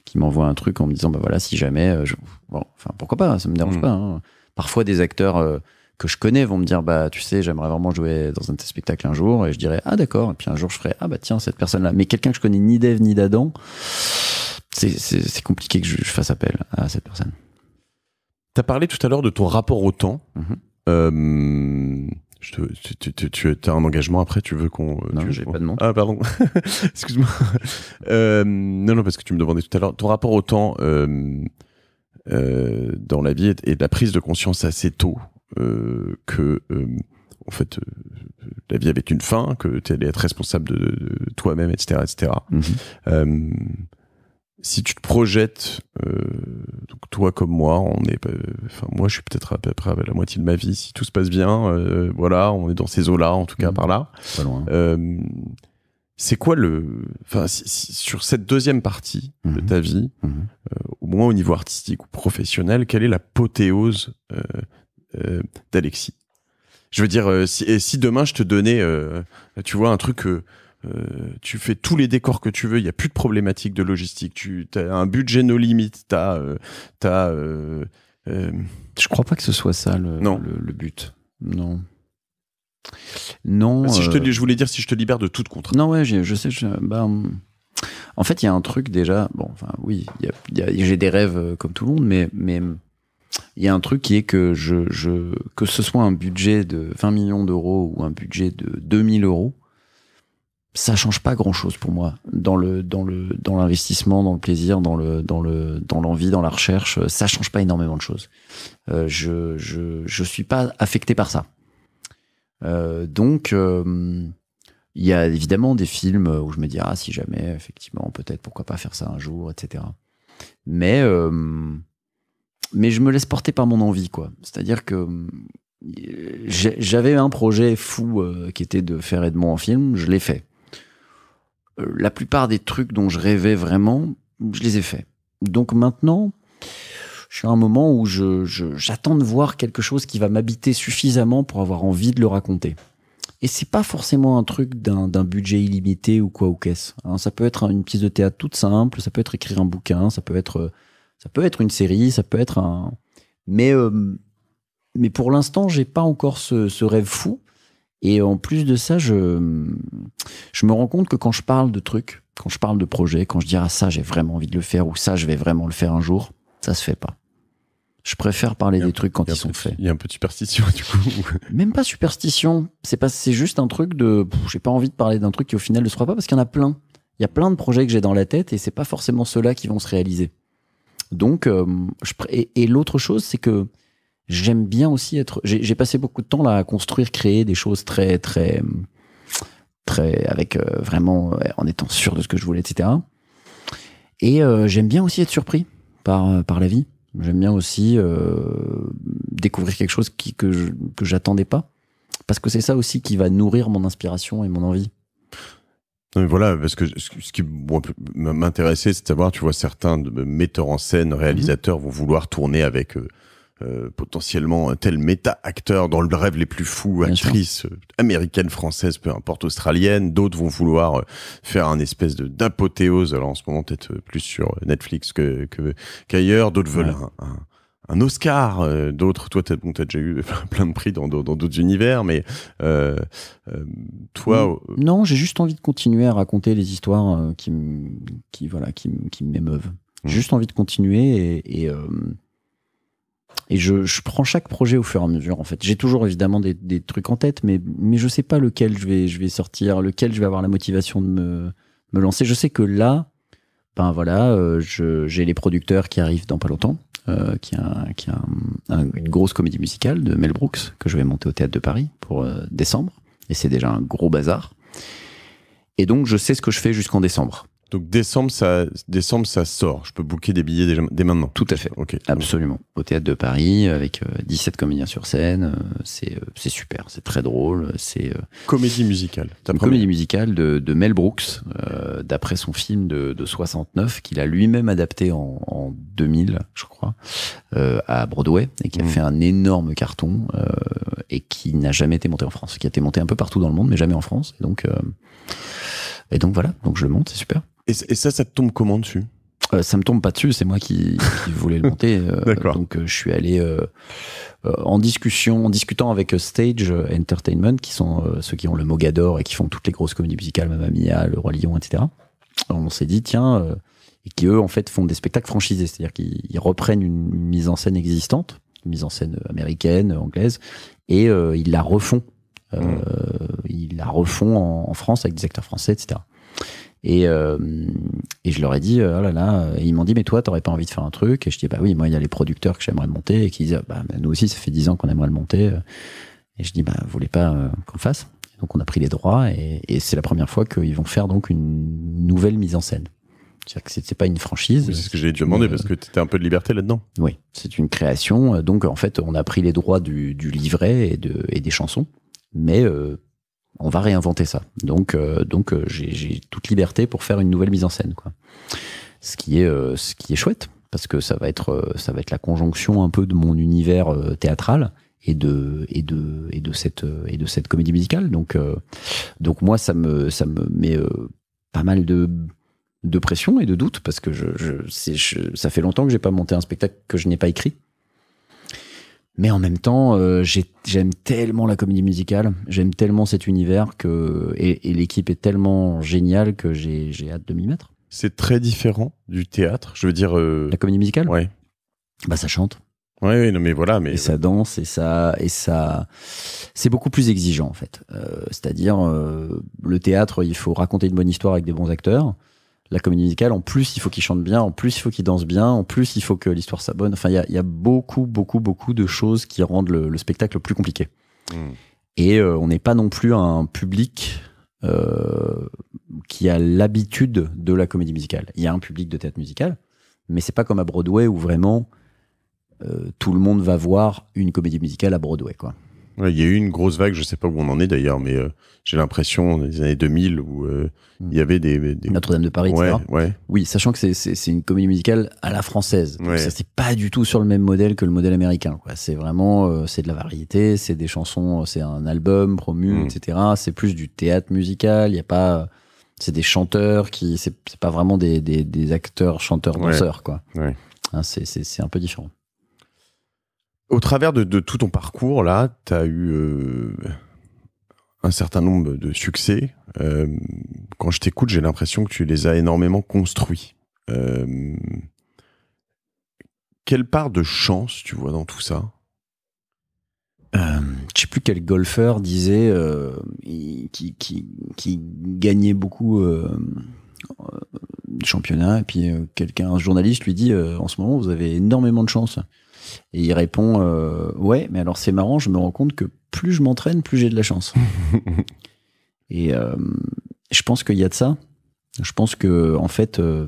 qui m'envoient un truc en me disant bah voilà si jamais, euh, bon, enfin pourquoi pas, ça me dérange mm. pas. Hein. Parfois des acteurs. Euh, que je connais vont me dire bah tu sais j'aimerais vraiment jouer dans un de tes spectacles un jour et je dirais ah d'accord et puis un jour je ferai ah bah tiens cette personne là mais quelqu'un que je connais ni d'Ève ni d'Adam c'est compliqué que je, fasse appel à cette personne. Tu as parlé tout à l'heure de ton rapport au temps. Mhm. Euh, tu, as un engagement après, tu veux qu'on. Euh, non, j'ai pas de Ah, pardon. Excuse-moi. Euh, non, non, parce que tu me demandais tout à l'heure ton rapport au temps dans la vie et, la prise de conscience assez tôt que, en fait, la vie avait une fin, que tu allais être responsable de, toi-même, etc., etc si tu te projettes, euh, toi comme moi, on est, enfin moi je suis peut-être à peu près à la moitié de ma vie, si tout se passe bien, euh, voilà, on est dans ces eaux-là, en tout cas mmh. par là. Pas loin. Euh, c'est quoi le, enfin sur cette deuxième partie de mmh. ta vie, mmh. au moins au niveau artistique ou professionnel, quelle est la l'apothéose d'Alexis Je veux dire, si, si demain je te donnais, tu vois, un truc euh, tu fais tous les décors que tu veux, il n'y a plus de problématique de logistique. Tu as un budget no limites. tu as. Euh, as euh, Je crois pas que ce soit ça le, le, but. Non. Non. Si je, te, je voulais dire si je te libère de toute contrainte. Non, ouais, je sais. Bah, en fait, il y a un truc déjà. Bon, enfin, oui, j'ai des rêves comme tout le monde, mais. mais il y a un truc qui est que je, je que ce soit un budget de 20 millions d'euros ou un budget de 2000 euros, ça change pas grand chose pour moi dans le dans le dans l'investissement dans le plaisir dans le dans le dans l'envie dans la recherche euh, ça change pas énormément de choses euh, je, je je suis pas affecté par ça euh, donc euh, il y a évidemment des films où je me dis ah si jamais effectivement peut-être pourquoi pas faire ça un jour etc mais euh, mais je me laisse porter par mon envie quoi c'est à dire que j'avais un projet fou qui était de faire Edmond en film je l'ai fait euh, la plupart des trucs dont je rêvais vraiment, je les ai faits. Donc maintenant, je suis à un moment où j'attends de voir quelque chose qui va m'habiter suffisamment pour avoir envie de le raconter. Et c'est pas forcément un truc d'un budget illimité ou quoi ou qu'est-ce. Hein. ça peut être une pièce de théâtre toute simple, ça peut être écrire un bouquin, ça peut être, ça peut être une série, ça peut être un. Mais, euh, mais pour l'instant, j'ai pas encore ce, rêve fou. Et en plus de ça, je, je me rends compte que quand je parle de trucs, quand je parle de projets, quand je dis ah ça j'ai vraiment envie de le faire ou ça je vais vraiment le faire un jour, ça se fait pas. Je préfère parler des trucs quand ils sont faits. Il y a un peu de superstition du coup. Même pas superstition, c'est pas c'est juste un truc de j'ai pas envie de parler d'un truc qui au final ne se fera pas parce qu'il y en a plein. Il y a plein de projets que j'ai dans la tête et c'est pas forcément ceux-là qui vont se réaliser. Donc euh, et l'autre chose c'est que j'aime bien aussi être. J'ai passé beaucoup de temps là à construire, créer des choses très, très, très avec euh, vraiment euh, en étant sûr de ce que je voulais, etc. Et euh, j'aime bien aussi être surpris par par la vie. J'aime bien aussi découvrir quelque chose qui, que je, que j'attendais pas, parce que c'est ça aussi qui va nourrir mon inspiration et mon envie. Non mais voilà, parce que ce qui m'intéressait, c'est de savoir, tu vois, certains metteurs en scène, réalisateurs mm-hmm. vont vouloir tourner avec euh, potentiellement tel méta-acteur dans le rêve les plus fous, actrice euh, américaine, française, peu importe, australienne. D'autres vont vouloir euh, faire un espèce de d'apothéose. Alors en ce moment, peut-être plus sur Netflix que qu'ailleurs. D'autres veulent un, un Oscar, d'autres, toi, t'as bon, as déjà eu plein de prix dans d'autres univers, mais toi... Non, j'ai juste envie de continuer à raconter les histoires qui, qui, voilà, qui, qui m'émeuvent. Mmh. juste envie de continuer et, et et je, je, prends chaque projet au fur et à mesure, en fait. J'ai toujours évidemment des, des, trucs en tête, mais, mais je sais pas lequel je vais, je vais sortir, lequel je vais avoir la motivation de me, me lancer. Je sais que là, ben voilà, euh, j'ai les producteurs qui arrivent dans pas longtemps, euh, qui a, qui a une grosse comédie musicale de Mel Brooks que je vais monter au théâtre de Paris pour euh, décembre. Et c'est déjà un gros bazar. Et donc, je sais ce que je fais jusqu'en décembre. Donc décembre ça, décembre, ça sort. Je peux booker des billets dès, maintenant. Tout à fait. Ok. Absolument. Au théâtre de Paris, avec 17 euh, comédiens sur scène. Euh, euh, c'est, super, c'est très drôle. C'est comédie musicale. comédie musicale de, de Mel Brooks, d'après son film de, de 69 qu'il a lui-même adapté en, en 2000, je crois, à Broadway et qui a mm. fait un énorme carton et qui n'a jamais été monté en France, qui a été monté un peu partout dans le monde mais jamais en France. Et donc et donc voilà, donc je le monte, c'est super. Et, ça, ça te tombe comment dessus euh, ça me tombe pas dessus, c'est moi qui, qui voulais le monter. Euh, donc euh, je suis allé euh, en discussion, en discutant avec Stage Entertainment, qui sont ceux qui ont le Mogador et qui font toutes les grosses comédies musicales, Mamma Mia, Le Roi Lion, etc. on s'est dit tiens, et qui eux en fait font des spectacles franchisés, c'est-à-dire qu'ils reprennent une mise en scène existante, une mise en scène américaine, anglaise, et ils la refont. Mmh. Ils la refont en France avec des acteurs français, etc. Et, euh, et, je leur ai dit, euh, oh là là, euh, ils m'ont dit, mais toi, t'aurais pas envie de faire un truc Et je dis, bah oui, moi, il y a les producteurs que j'aimerais monter et qui disent, bah nous aussi, ça fait 10 ans qu'on aimerait le monter. Euh. Et je dis, bah vous voulez pas qu'on fasse Donc on a pris les droits et, c'est la première fois qu'ils vont faire donc une nouvelle mise en scène. C'est-à-dire que c'est pas une franchise. c'est ce que j'ai dû demander parce que tu étais un peu de liberté là-dedans. Oui, c'est une création. Donc en fait, on a pris les droits du, du livret et, de, et des chansons, mais on va réinventer ça. Donc, euh, donc euh, j'ai toute liberté pour faire une nouvelle mise en scène, quoi. Ce qui est, euh, ce qui est chouette, parce que ça va être, ça va être la conjonction un peu de mon univers théâtral et de et de et de cette et de cette comédie musicale. Donc, donc moi, ça me ça me met pas mal de de pression et de doute parce que je, je, je ça fait longtemps que j'ai pas monté un spectacle que je n'ai pas écrit mais en même temps, euh, j'aime tellement la comédie musicale, j'aime tellement cet univers que et, l'équipe est tellement géniale que j'ai hâte de m'y mettre. C'est très différent du théâtre, je veux dire. Euh, la comédie musicale. Ouais. Bah ça chante. Oui, ouais, non, mais voilà, mais et ça danse et ça et ça, c'est beaucoup plus exigeant en fait. Euh, c'est-à-dire le théâtre, il faut raconter une bonne histoire avec des bons acteurs la comédie musicale, en plus, il faut qu'il chante bien, en plus, il faut qu'il danse bien, en plus, il faut que l'histoire s'abonne. Enfin, il y a, beaucoup, beaucoup, beaucoup de choses qui rendent le, spectacle plus compliqué. Hmm. Et euh, on n'est pas non plus un public euh, qui a l'habitude de la comédie musicale. Il y a un public de théâtre musical, mais c'est pas comme à Broadway où vraiment euh, tout le monde va voir une comédie musicale à Broadway, quoi il y a eu une grosse vague, je sais pas où on en est d'ailleurs, mais euh, j'ai l'impression des années 2000 où euh, hmm. il y avait des, Notre-Dame de Paris, ouais, vois Oui, sachant que c'est une comédie musicale à la française, ça c'est pas du tout sur le même modèle que le modèle américain. C'est vraiment euh, c'est de la variété, c'est des chansons, c'est un album promu, hmm. etc. C'est plus du théâtre musical. Il y a pas c'est des chanteurs qui c'est pas vraiment des, acteurs chanteurs danseurs quoi. Hein, c'est un peu différent. Au travers de, tout ton parcours, là, tu as eu euh, un certain nombre de succès. Euh, quand je t'écoute, j'ai l'impression que tu les as énormément construits. Euh, quelle part de chance tu vois dans tout ça je sais plus quel golfeur disait qui, gagnait beaucoup de championnat et puis quelqu'un un journaliste lui dit en ce moment vous avez énormément de chance et il répond euh, Ouais, mais alors c'est marrant, je me rends compte que plus je m'entraîne, plus j'ai de la chance. et euh, je pense qu'il y a de ça. Je pense que, en fait, euh,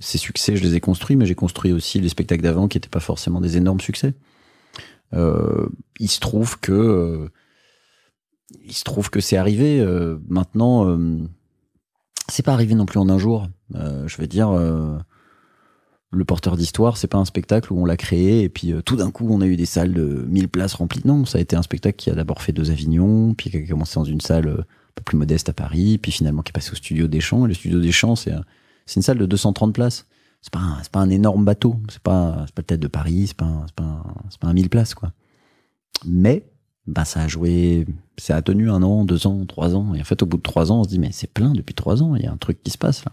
ces succès, je les ai construits, mais j'ai construit aussi les spectacles d'avant qui n'étaient pas forcément des énormes succès. il se trouve que. il se trouve que c'est arrivé. maintenant, c'est pas arrivé non plus en un jour. je veux dire le porteur d'histoire, c'est pas un spectacle où on l'a créé et puis euh, tout d'un coup on a eu des salles de 1000 places remplies. Non, ça a été un spectacle qui a d'abord fait deux Avignons, puis qui a commencé dans une salle euh, un peu plus modeste à Paris, puis finalement qui est passé au studio des Champs. Et le studio des Champs, c'est une salle de 230 places. C'est pas, un, pas un énorme bateau, c'est pas, pas le tête de Paris, c'est pas, un, pas, un, pas un 1000 places quoi. Mais bah, ça a joué, ça a tenu un an, deux ans, trois ans. Et en fait, au bout de trois ans, on se dit, mais c'est plein depuis trois ans, il y a un truc qui se passe là.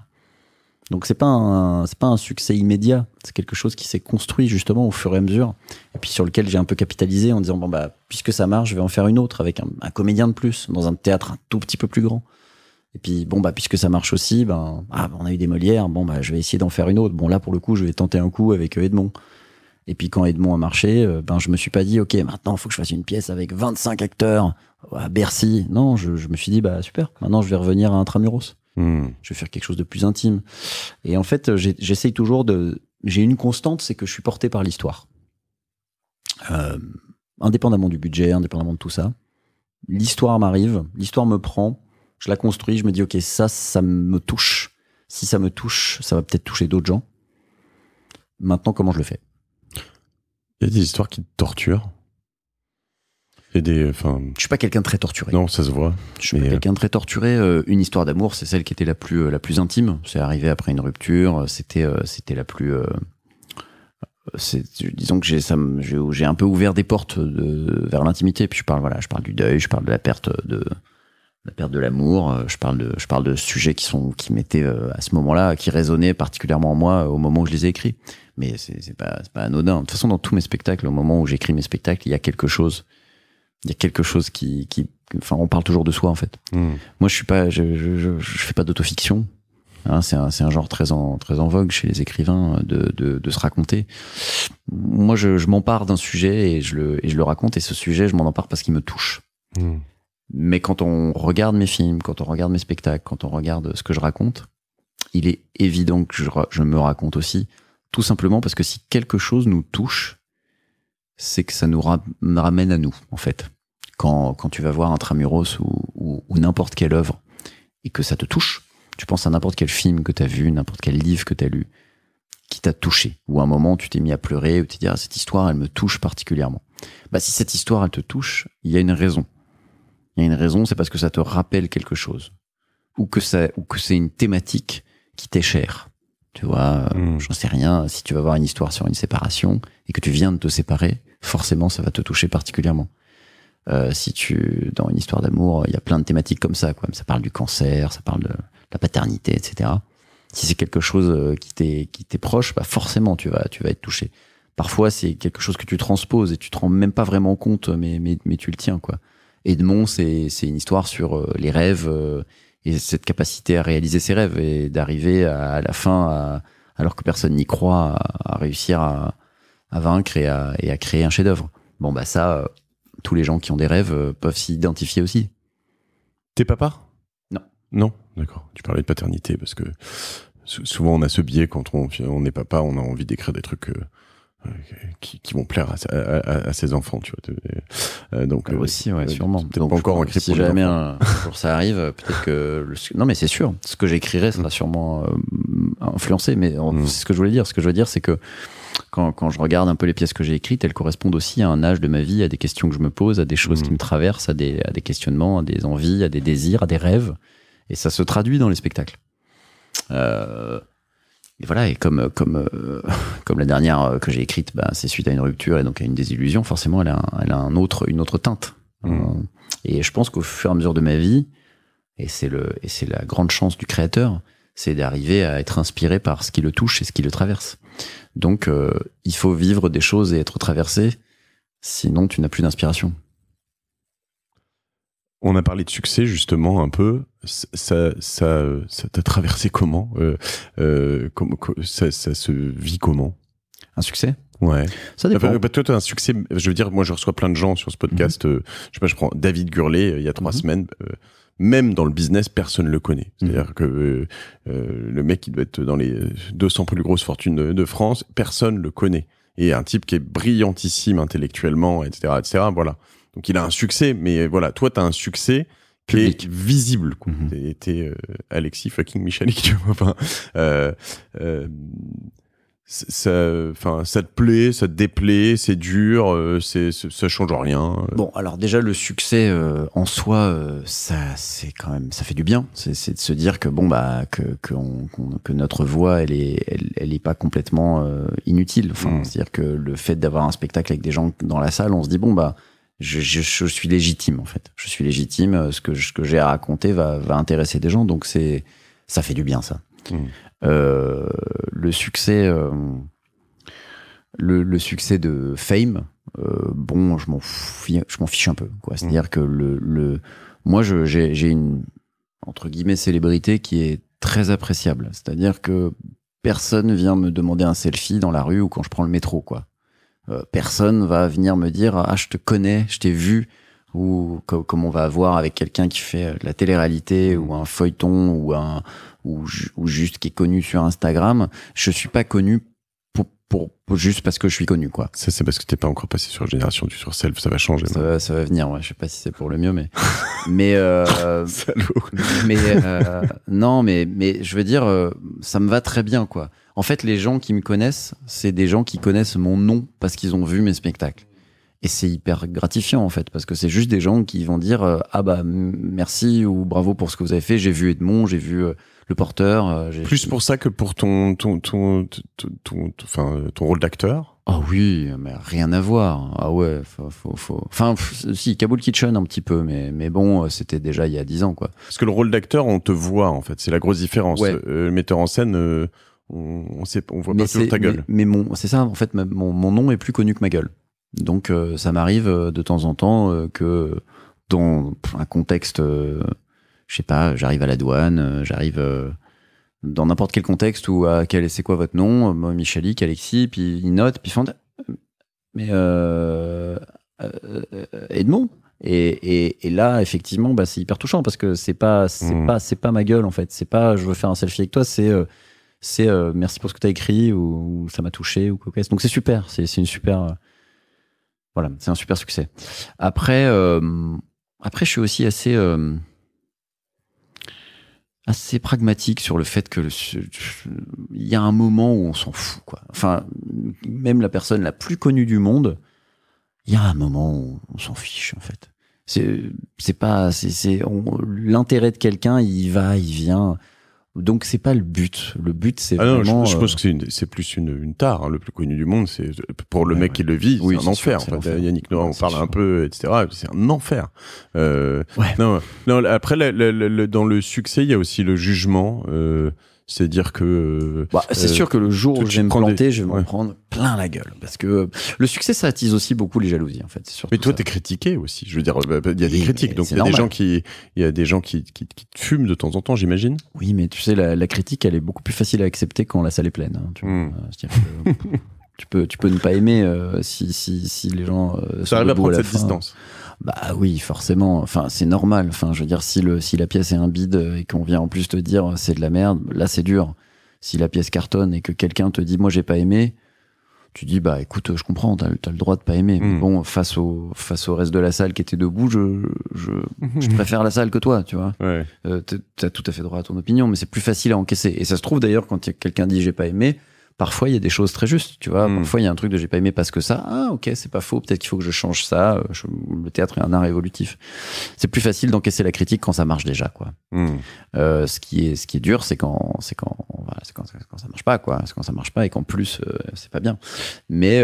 Donc c'est pas un c'est pas un succès immédiat, c'est quelque chose qui s'est construit justement au fur et à mesure et puis sur lequel j'ai un peu capitalisé en disant bon bah puisque ça marche, je vais en faire une autre avec un, comédien de plus dans un théâtre un tout petit peu plus grand. Et puis bon bah puisque ça marche aussi, ben ah, on a eu des Molières, bon bah je vais essayer d'en faire une autre. Bon là pour le coup, je vais tenter un coup avec euh, Edmond. Et puis quand Edmond a marché, euh, ben je me suis pas dit OK, maintenant il faut que je fasse une pièce avec 25 acteurs à Bercy. Non, je, je me suis dit bah super, maintenant je vais revenir à Intramuros. Hmm. Je vais faire quelque chose de plus intime. Et en fait, j'essaye toujours de. J'ai une constante, c'est que je suis porté par l'histoire. Euh, indépendamment du budget, indépendamment de tout ça, l'histoire m'arrive, l'histoire me prend, je la construis, je me dis ok, ça, ça me touche. Si ça me touche, ça va peut-être toucher d'autres gens. Maintenant, comment je le fais Il y a des histoires qui te torturent je des, euh, Je suis pas quelqu'un de très torturé. Non, ça se voit. Je suis pas euh, quelqu'un de très torturé. Euh, une histoire d'amour, c'est celle qui était la plus, la plus intime. C'est arrivé après une rupture. C'était, c'était la plus. disons que j'ai, ça, j'ai, un peu ouvert des portes vers l'intimité. Puis je parle, voilà, je parle du deuil, je parle de la perte de, la perte de l'amour. Je parle de, je parle de sujets qui sont, qui m'étaient à ce moment-là, qui résonnaient particulièrement en moi au moment où je les ai écrits. Mais c'est, c'est pas, pas anodin. De toute façon, dans tous mes spectacles, au moment où j'écris mes spectacles, il y a quelque chose il y a quelque chose qui, qui, enfin, on parle toujours de soi en fait. Hmm. Moi, je suis pas, je, je, je, fais pas d'autofiction. Hein, c'est un, un, genre très en, très en vogue chez les écrivains euh, de, de, de se raconter. Moi, je, je m'empare d'un sujet et je, le, et je le raconte. Et ce sujet, je m'en empare parce qu'il me touche. Hmm. Mais quand on regarde mes films, quand on regarde mes spectacles, quand on regarde ce que je raconte, il est évident que je, je me raconte aussi. Tout simplement parce que si quelque chose nous touche, c'est que ça nous ramène à nous, en fait quand, tu vas voir un Tramuros ou, n'importe quelle œuvre et que ça te touche, tu penses à n'importe quel film que tu as vu, n'importe quel livre que tu as lu, qui t'a touché, ou à un moment tu t'es mis à pleurer, ou tu te dis « ah, cette histoire, elle me touche particulièrement. Bah, si cette histoire, elle te touche, il y a une raison. Il y a une raison, c'est parce que ça te rappelle quelque chose. Ou que, ça, ou que c'est une thématique qui t'est chère. Tu vois, euh, hmm. j'en sais rien, si tu vas voir une histoire sur une séparation et que tu viens de te séparer, forcément ça va te toucher particulièrement. Euh, si tu dans une histoire d'amour, il y a plein de thématiques comme ça. Quoi. Ça parle du cancer, ça parle de, la paternité, etc. Si c'est quelque chose euh, qui t'est qui t'est proche, bah forcément tu vas tu vas être touché. Parfois c'est quelque chose que tu transposes et tu te rends même pas vraiment compte, mais mais, mais tu le tiens quoi. Edmond, c'est c'est une histoire sur euh, les rêves et cette capacité à réaliser ses rêves et d'arriver à, la fin, à, alors que personne n'y croit, à, à réussir à, à vaincre et à, et à créer un chef-d'œuvre. Bon bah ça tous les gens qui ont des rêves euh, peuvent s'identifier aussi. T'es papa Non. Non D'accord. Tu parlais de paternité parce que souvent on a ce biais quand on, on est papa, on a envie d'écrire des trucs. Euh, euh, qui, vont plaire à, ses enfants, tu vois. donc ah, aussi, ouais, sûrement. Donc, encore écrit si jamais un jour ça arrive, peut-être que le, non, mais c'est sûr. Ce que j'écrirai va sûrement influencé. Mais mm. c'est ce que je voulais dire. Ce que je veux dire, c'est que quand, je regarde un peu les pièces que j'ai écrites, elles correspondent aussi à un âge de ma vie, à des questions que je me pose, à des choses qui mmh. me traversent, à des, questionnements, à des envies, à des désirs, à des rêves. Et ça se traduit dans les spectacles. Euh, et voilà, et comme, comme, euh, comme la dernière que j'ai écrite, bah, c'est suite à une rupture et donc à une désillusion, forcément, elle a, elle a un autre, une autre teinte. Mmh. Euh, et je pense qu'au fur et à mesure de ma vie, et c'est la grande chance du créateur, c'est d'arriver à être inspiré par ce qui le touche et ce qui le traverse. Donc, euh, il faut vivre des choses et être traversé, sinon tu n'as plus d'inspiration. On a parlé de succès justement un peu. Ça, ça, t'a traversé comment euh, euh ça, se vit comment Un succès Ouais. Ça dépend. as un succès. Je veux dire, moi, je reçois plein de gens sur ce podcast. Mhm. Euh, je sais pas, je prends David gurley, il y a trois mhm. semaines même dans le business, personne ne le connaît. Mmh. C'est-à-dire que euh, euh, le mec qui doit être dans les 200 euh, plus grosses fortunes de, France, personne le connaît. Et un type qui est brillantissime intellectuellement, etc., etc. Voilà. Donc il a un succès, mais voilà, toi, tu as un succès qui est visible. Mmh. T'es, Alexis fucking Michalik, tu vois. Enfin, ça, enfin, ça te plaît, ça te déplaît, c'est dur, euh, c'est, ça change rien. Euh. Bon, alors déjà le succès euh, en soi, ça, c'est quand même, ça fait du bien. C'est, de se dire que bon bah que que, notre voix, elle est, elle, est pas complètement inutile. Enfin, mmh. c'est-à-dire que le fait d'avoir un spectacle avec des gens dans la salle, on se dit bon bah je, suis légitime en fait. Je suis légitime. Ce que ce que j'ai à raconter va va intéresser des gens, donc c'est ça fait du bien ça. Mmh. Euh, le succès, euh, le, succès de Fame, euh, bon, je m'en fiche, je m'en fiche un peu. C'est-à-dire mm. que le, le moi, j'ai une entre guillemets célébrité qui est très appréciable. C'est-à-dire que personne vient me demander un selfie dans la rue ou quand je prends le métro, quoi. personne va venir me dire ah je te connais, je t'ai vu ou comme on va avoir avec quelqu'un qui fait de la télé-réalité ou un feuilleton ou un, ou, ou juste qui est connu sur Instagram, je suis pas connu pour, pour, juste parce que je suis connu quoi. Ça c'est parce que t'es pas encore passé sur génération du surself, ça va changer. Ça va, ça va, venir, ouais. je sais pas si c'est pour le mieux mais mais euh, mais euh, non mais mais je veux dire euh, ça me va très bien quoi. En fait les gens qui me connaissent, c'est des gens qui connaissent mon nom parce qu'ils ont vu mes spectacles. Et c'est hyper gratifiant en fait parce que c'est juste des gens qui vont dire euh, ah bah merci ou bravo pour ce que vous avez fait, j'ai vu Edmond, j'ai vu euh, le porteur. Euh, plus pour ça que pour ton ton ton ton, enfin ton rôle d'acteur. Ah oui, mais rien à voir. Ah ouais, faut, faut, enfin si Kabul Kitchen un petit peu, mais mais bon, euh, c'était déjà il y a dix ans quoi. Parce que le rôle d'acteur, on te voit en fait, c'est la grosse différence. Euh, metteur en scène. on, sait, voit pas toujours ta gueule. Mais, mon, c'est ça, en fait, mon, mon nom est plus connu que ma gueule. Donc ça m'arrive de temps en temps que dans un contexte je sais pas, j'arrive à la douane, euh, j'arrive euh, dans n'importe quel contexte ou à quel, c'est quoi votre nom, euh, moi, Michalik, Alexis, puis ils puis ils mais Edmond. Et, là, effectivement, bah, c'est hyper touchant parce que c'est pas, c'est hmm. pas, c'est pas ma gueule en fait. C'est pas, je veux faire un selfie avec toi. C'est, c'est merci pour ce que tu as écrit ou, ça m'a touché ou quoi que Donc c'est super, c'est une super, voilà, c'est un super succès. Après, après, je suis aussi assez assez pragmatique sur le fait que il y a un moment où on s'en fout quoi. Enfin, même la personne la plus connue du monde, il y a un moment où on s'en fiche en fait. C'est c'est pas c'est l'intérêt de quelqu'un, il va, il vient. Donc c'est pas le but. Le but c'est ah vraiment. je, pense euh, que c'est plus une, une tare. Hein, le plus connu du monde, c'est pour le mec qui le vit, oui, c'est un enfer. en fait. Yannick Noah, on parle un peu, etc. C'est un enfer. Euh, non, non, après dans le succès, il y a aussi le jugement. Euh, c'est dire que. Euh, bah, c'est euh, sûr que le jour où je vais me planter, je vais me prendre plein la gueule. Parce que euh, le succès, ça attise aussi beaucoup les jalousies, en fait. Mais toi, t'es critiqué aussi. Je veux dire, bah, bah, il y a des critiques. Donc, il y a des gens qui, il a des gens qui, te fument de temps en temps, j'imagine. Oui, mais tu sais, la, critique, elle est beaucoup plus facile à accepter quand la salle est pleine. Hein, hmm. tu peux tu peux ne pas aimer si, si, si les gens ça arrive à cette distance bah oui, forcément. Enfin, c'est normal. Enfin, je veux dire, si, le, si la pièce est un bide et qu'on vient en plus te dire euh, c'est de la merde, là c'est dur. Si la pièce cartonne et que quelqu'un te dit moi j'ai pas aimé, tu dis bah écoute, je comprends, t'as as le droit de pas aimer. Mais hmm. bon, face au, face au reste de la salle qui était debout, je, je, préfère la salle que toi, tu vois. Ouais. Euh, t'as tout à fait droit à ton opinion, mais c'est plus facile à encaisser. Et ça se trouve d'ailleurs quand quelqu'un dit j'ai pas aimé, Parfois, il y a des choses très justes, tu vois. Hmm. Parfois, il y a un truc de j'ai pas aimé parce que ça. Ah, ok, c'est pas faux. Peut-être qu'il faut que je change ça. Euh, le théâtre est un art évolutif. C'est plus facile d'encaisser la critique quand ça marche déjà, quoi. Hmm. Euh, ce qui est, ce qui est dur, c'est quand, c'est quand, ça marche pas, quoi. C'est quand ça marche pas et qu'en plus, euh, c'est pas bien. Mais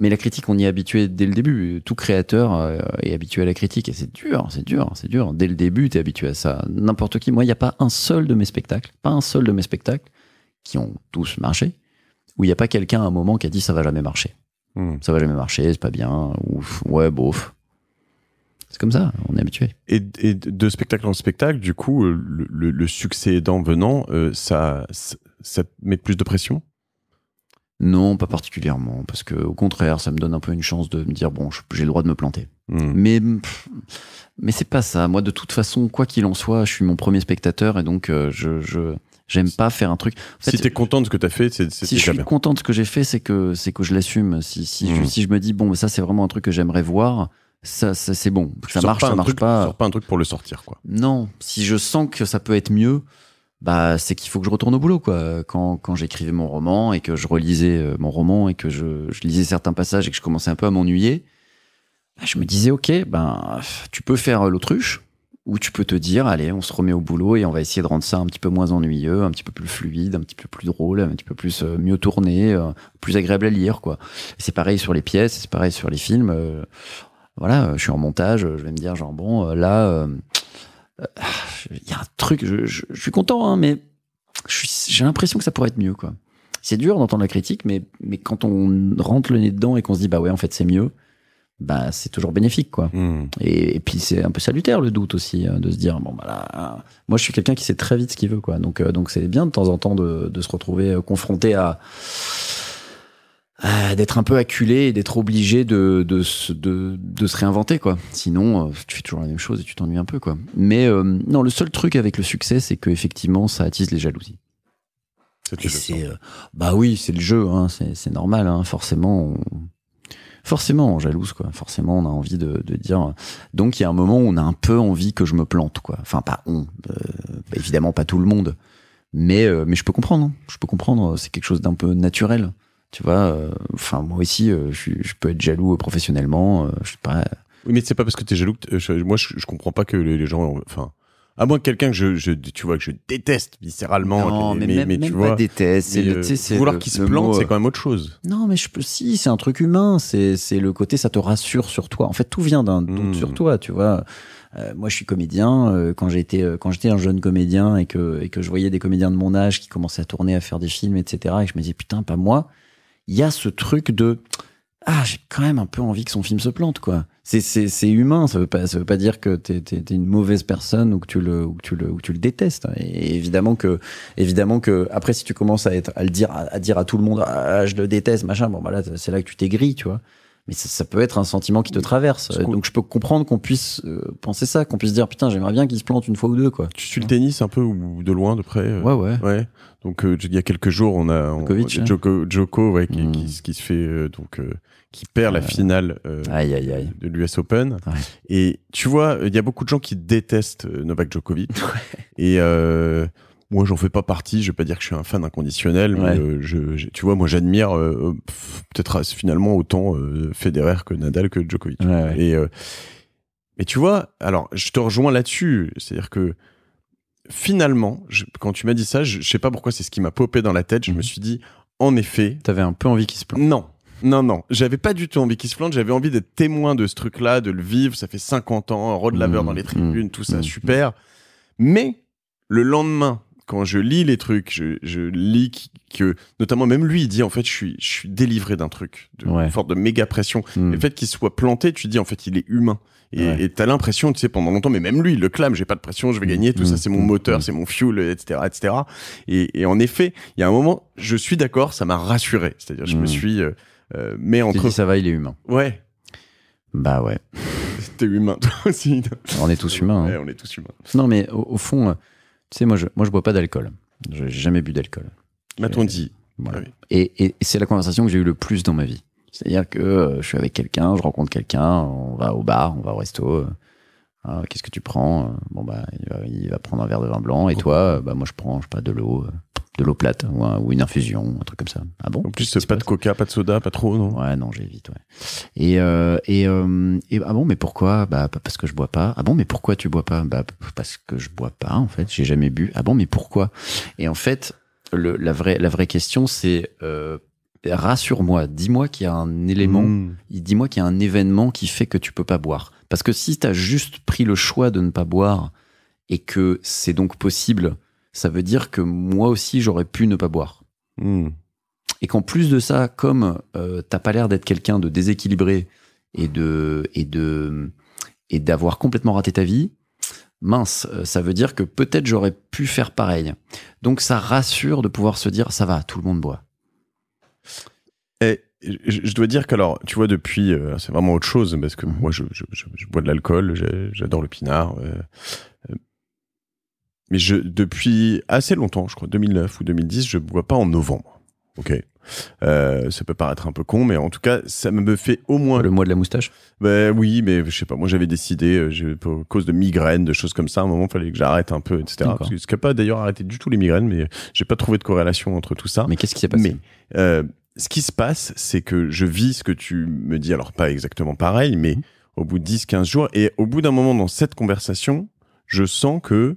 mais la critique, on y est habitué dès le début. Tout créateur est habitué à la critique et c'est dur, c'est dur, c'est dur. Dès le début, tu es habitué à ça. N'importe qui. Moi, il n'y a pas un seul de mes spectacles, pas un seul de mes spectacles qui ont tous marché, où il n'y a pas quelqu'un à un moment qui a dit ça va jamais marcher. Hmm. Ça va jamais marcher, c'est pas bien, ouf, ouais, bof. C'est comme ça, on est habitué. Et, et, de spectacle en spectacle, du coup, euh, le, succès aidant venant, euh, ça, ça, met plus de pression non, pas particulièrement, parce que au contraire, ça me donne un peu une chance de me dire bon, j'ai le droit de me planter. Hmm. Mais mais c'est pas ça. Moi, de toute façon, quoi qu'il en soit, je suis mon premier spectateur et donc euh, je J'aime pas faire un truc. En fait, si t'es content de ce que tu as fait, c'est Si je suis content de ce que j'ai fait, c'est que c'est que je l'assume. Si si, je, hmm. me dis bon, ça c'est vraiment un truc que j'aimerais voir, ça, c'est bon. ça marche, ça marche pas. Tu pas un truc pour le sortir quoi. Non, si je sens que ça peut être mieux, bah c'est qu'il faut que je retourne au boulot quoi. Quand quand j'écrivais mon roman et que je relisais euh, mon roman et que je, lisais certains passages et que je commençais un peu à m'ennuyer, bah, je me disais ok, ben tu peux faire l'autruche où tu peux te dire, allez, on se remet au boulot et on va essayer de rendre ça un petit peu moins ennuyeux, un petit peu plus fluide, un petit peu plus drôle, un petit peu plus euh, mieux tourné, euh, plus agréable à lire, quoi. C'est pareil sur les pièces, c'est pareil sur les films. Euh, voilà, je suis en montage, je vais me dire, genre, bon, là, il y a un truc, je, suis content, hein, mais j'ai l'impression que ça pourrait être mieux, quoi. C'est dur d'entendre la critique, mais, mais quand on rentre le nez dedans et qu'on se dit, bah ouais, en fait, c'est mieux, bah c'est toujours bénéfique quoi. Hmm. Et, puis c'est un peu salutaire le doute aussi hein, de se dire bon bah moi je suis quelqu'un qui sait très vite ce qu'il veut quoi. Donc euh, donc c'est bien de temps en temps de, de se retrouver euh, confronté à d'être un peu acculé et d'être obligé de, de, se, de, se réinventer quoi sinon tu fais toujours la même chose et tu t'ennuies un peu quoi mais non le seul truc avec le succès c'est que effectivement ça attise les jalousies bah oui c'est le jeu hein, c'est normal hein, forcément on, forcément on jalouse quoi. Forcément on a envie de, dire. Donc il y a un moment où on a un peu envie que je me plante quoi. Enfin pas on, euh, bah, évidemment pas tout le monde, mais euh, mais je peux comprendre. Hein. Je peux comprendre. Euh, c'est quelque chose d'un peu naturel. Tu vois. Enfin moi aussi je, peux être jaloux professionnellement. je sais pas. Oui, mais c'est pas parce que t'es jaloux. Que moi, je, je, comprends pas que les gens, enfin, à moins que quelqu'un que je, tu vois, que je déteste viscéralement. mais, même, tu pas déteste. le, euh, vouloir qu'il se plante, c'est euh. quand même autre chose. Non, mais je, peux si, c'est un truc humain. C'est le côté, ça te rassure sur toi. En fait, tout vient d'un doute sur hmm. toi, tu vois. Euh, moi, je suis comédien. quand j'étais quand j'étais un jeune comédien et que et que je voyais des comédiens de mon âge qui commençaient à tourner, à faire des films, etc. Et je me disais putain, pas moi. Il y a ce truc de ah, j'ai quand même un peu envie que son film se plante, quoi c'est humain. Ça veut pas, ça veut pas dire que tu es, une mauvaise personne ou que tu le, ou que tu le, ou tu le détestes. Et évidemment que, évidemment que, après, si tu commences à être, à le dire, à, dire à tout le monde, ah, ah, je le déteste, machin, bon, bah là, c'est là que tu t'es gris, tu vois. Mais ça, peut être un sentiment qui te traverse. Donc je peux comprendre qu'on puisse euh, penser ça, qu'on puisse dire putain j'aimerais bien qu'il se plante une fois ou deux quoi. Tu suis le tennis un peu ou de loin, de près. Euh? Ouais ouais. ouais. Donc euh, il y a quelques jours on a on, Djokovic, Djoko, hein. qui, hmm. qui, qui, se fait donc qui perd la finale euh, de l'US Open. Et tu vois, il y a beaucoup de gens qui détestent euh, Novak Djokovic. Et euh, moi, j'en fais pas partie. Je vais pas dire que je suis un fan inconditionnel, mais tu vois, moi, j'admire peut-être finalement autant Federer que Nadal que Djokovic. Et mais tu vois, alors je te rejoins là-dessus, c'est-à-dire que finalement, quand tu m'as dit ça, je, sais pas pourquoi c'est ce qui m'a popé dans la tête. Je me mhm. suis dit, en effet, t'avais un peu envie qu'il se plante. Non, non, non, j'avais pas du tout envie qu'il se plante, j'avais envie d'être témoin de ce truc-là, de le vivre, ça fait 50 ans, road mmh, laver dans les mmh, tribunes, tout ça, mmh, super. Mais le lendemain, quand je lis les trucs, je, lis que, notamment même lui, il dit en fait, je suis, je suis délivré d'un truc, de, forte, de méga pression. Le fait qu'il soit planté, tu dis en fait, il est humain. Et t'as l'impression, tu sais, pendant longtemps, mais même lui, il le clame, j'ai pas de pression, je vais gagner, tout ça, c'est mon moteur, c'est mon fuel, etc., etc. Et, en effet, il y a un moment, je suis d'accord, ça m'a rassuré. C'est-à-dire, je me suis, euh, euh, mais entre. Dit, ça va, il est humain. Ouais. Bah ouais. T'es humain, toi aussi. on est tous humains. Hein. on est tous humains. Non, mais au, fond, euh, tu sais, moi je, moi, je bois pas d'alcool. J'ai jamais bu d'alcool. M'a-t-on bah, dit ah Et, c'est la conversation que j'ai eu le plus dans ma vie. C'est-à-dire que euh, je suis avec quelqu'un, je rencontre quelqu'un, on va au bar, on va au resto. Ah, qu'est-ce que tu prends Bon, bah, il va, prendre un verre de vin blanc. Et toi, bah, moi, je prends, je pas, de l'eau, de l'eau plate ou, une infusion, un truc comme ça. Ah bon En plus, pas de coca, pas de soda, pas trop, non Ouais, non, j'évite, ouais. Et, euh, euh, et, ah bon, mais pourquoi Bah parce que je bois pas. Ah bon, mais pourquoi tu bois pas Bah parce que je bois pas, en fait, j'ai jamais bu. Ah bon, mais pourquoi Et en fait, le, la, vraie, la vraie question, c'est euh, rassure-moi, dis-moi qu'il y a un élément, hmm. dis-moi qu'il y a un événement qui fait que tu peux pas boire. Parce que si tu as juste pris le choix de ne pas boire et que c'est donc possible ça veut dire que moi aussi, j'aurais pu ne pas boire. Hmm. Et qu'en plus de ça, comme euh, t'as pas l'air d'être quelqu'un de déséquilibré et de et de et d'avoir complètement raté ta vie, mince, euh, ça veut dire que peut-être j'aurais pu faire pareil. Donc ça rassure de pouvoir se dire ça va, tout le monde boit. Et je dois dire qu'alors, tu vois, depuis, euh, c'est vraiment autre chose, parce que mmh. moi, je bois de l'alcool, j'adore le pinard, euh, mais je, depuis assez longtemps, je crois 2009 ou 2010, je bois pas en novembre. Ok. Euh, ça peut paraître un peu con, mais en tout cas, ça me fait au moins. Le mois de la moustache Ben oui, mais je sais pas. Moi, j'avais décidé, euh, pour cause de migraines, de choses comme ça, à un moment, il fallait que j'arrête un peu, etc. ce qui pas d'ailleurs arrêté du tout les migraines, mais j'ai pas trouvé de corrélation entre tout ça. Mais qu'est-ce qui s'est passé euh, Ce qui se passe, c'est que je vis ce que tu me dis, alors pas exactement pareil, mais mmh. au bout de 10-15 jours, et au bout d'un moment dans cette conversation, je sens que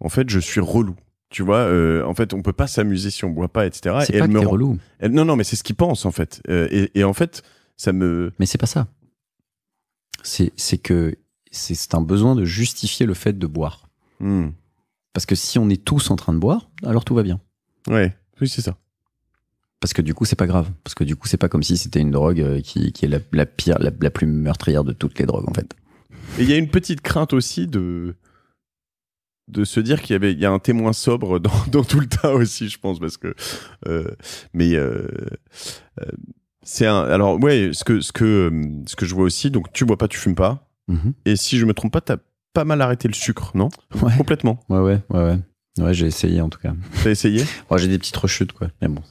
en fait, je suis relou. Tu vois, euh, en fait, on peut pas s'amuser si on boit pas, etc. C'est et pas me relou. Non, non, mais c'est ce qu'ils pensent en fait. Euh, et, en fait, ça me. Mais c'est pas ça. C'est, que c'est, un besoin de justifier le fait de boire. Hmm. Parce que si on est tous en train de boire, alors tout va bien. Ouais, oui, c'est ça parce que du coup c'est pas grave parce que du coup c'est pas comme si c'était une drogue euh, qui, est la, pire la, plus meurtrière de toutes les drogues en fait et il y a une petite crainte aussi de de se dire qu'il y avait il y a un témoin sobre dans, dans, tout le tas aussi je pense parce que euh, mais euh, euh, c'est un alors ouais ce que ce que ce que je vois aussi donc tu bois pas tu fumes pas mhm. et si je me trompe pas t'as pas mal arrêté le sucre non complètement ouais ouais ouais ouais Ouais, j'ai essayé en tout cas. T'as essayé moi J'ai des petites rechutes, quoi. Mais bon.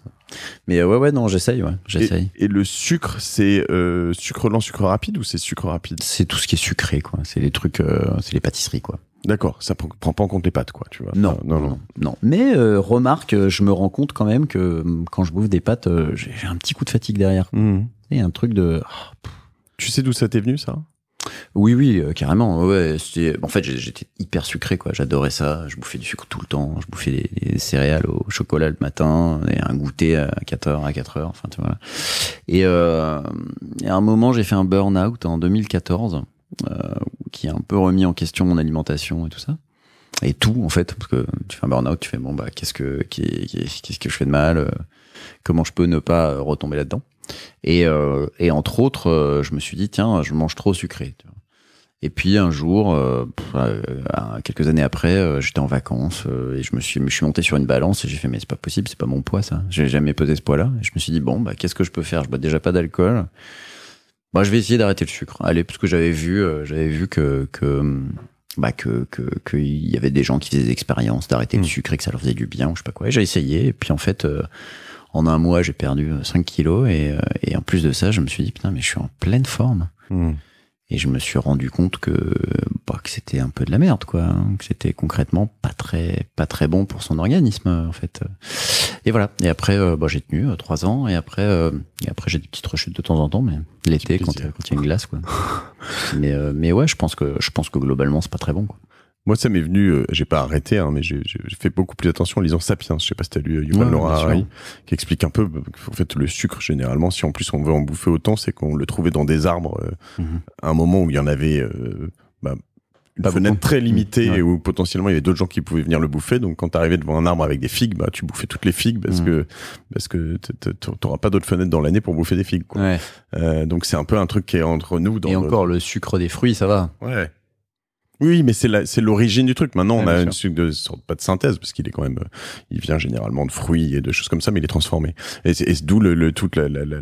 Mais ouais, ouais, non, j'essaye, ouais, j'essaye. Et, le sucre, c'est sucre lent, sucre rapide ou c'est sucre rapide C'est tout ce qui est sucré, quoi. C'est les trucs, c'est les pâtisseries, quoi. D'accord, ça prend pas en compte les pâtes, quoi, tu vois. Euh, non, non, non. non. Mais euh, remarque, euh, je me rends compte quand même que quand je bouffe des pâtes, j'ai un petit coup de fatigue derrière. Mmh. Et un truc de. Ah, tu sais d'où ça t'est venu, ça Oui, oui, carrément. Ouais, en fait, j'étais hyper sucré, quoi. J'adorais ça. Je bouffais du sucre tout le temps. Je bouffais des, céréales au chocolat le matin, et un goûter à 4h, à 4h. Enfin, tu vois. Et, et à un moment, j'ai fait un burn-out en 2014 euh, qui a un peu remis en question mon alimentation et tout ça et tout en fait parce que tu fais un burn-out tu fais bon bah qu'est-ce que qu'est-ce que je fais de mal euh, comment je peux ne pas euh, retomber là-dedans et, et entre autres je me suis dit tiens je mange trop sucré et puis un jour euh, quelques années après j'étais en vacances et je me suis je suis monté sur une balance et j'ai fait mais c'est pas possible c'est pas mon poids ça j'ai jamais pesé ce poids là et je me suis dit bon bah qu'est-ce que je peux faire je bois déjà pas d'alcool moi, bah, je vais essayer d'arrêter le sucre. Allez, parce que j'avais vu, euh, j'avais vu que, que bah que qu'il y avait des gens qui faisaient des expériences d'arrêter le mm. sucre et que ça leur faisait du bien ou je sais pas quoi. J'ai essayé et puis en fait euh, en un mois j'ai perdu 5 euh, kilos et, et en plus de ça je me suis dit putain mais je suis en pleine forme. Mm. Et je me suis rendu compte que, bah, que c'était un peu de la merde, quoi. Hein, que c'était concrètement pas très, pas très bon pour son organisme, en fait. Et voilà. Et après, euh, bah, j'ai tenu euh, trois ans. Et après, euh, et après, j'ai des petites rechutes de temps en temps, mais l'été, quand il y a une glace, quoi. mais, mais ouais, je pense que, je pense que globalement, c'est pas très bon, quoi. Moi, ça m'est venu, euh, j'ai pas arrêté, hein, mais j'ai fait beaucoup plus attention en lisant Sapiens. Je sais pas si as lu euh, Yuval Laura qui explique un peu bah, en fait, le sucre, généralement, si en plus on veut en bouffer autant, c'est qu'on le trouvait dans des arbres à euh, mm-hmm. un moment où il y en avait euh, bah, une fenêtre très limitée mm, où potentiellement il y avait d'autres gens qui pouvaient venir le bouffer. Donc quand t'arrivais devant un arbre avec des figues, bah, tu bouffais toutes les figues parce mm. que parce que t'auras pas d'autres fenêtres dans l'année pour bouffer des figues. donc c'est un peu un truc qui est entre nous. et encore le sucre des fruits, ça va. Ouais. Oui, mais c'est l'origine du truc. Maintenant, on a une sorte de, pas de synthèse parce qu'il est quand même, euh, il vient généralement de fruits et de choses comme ça, mais il est transformé. Et, c'est d'où le, toute la, la, la,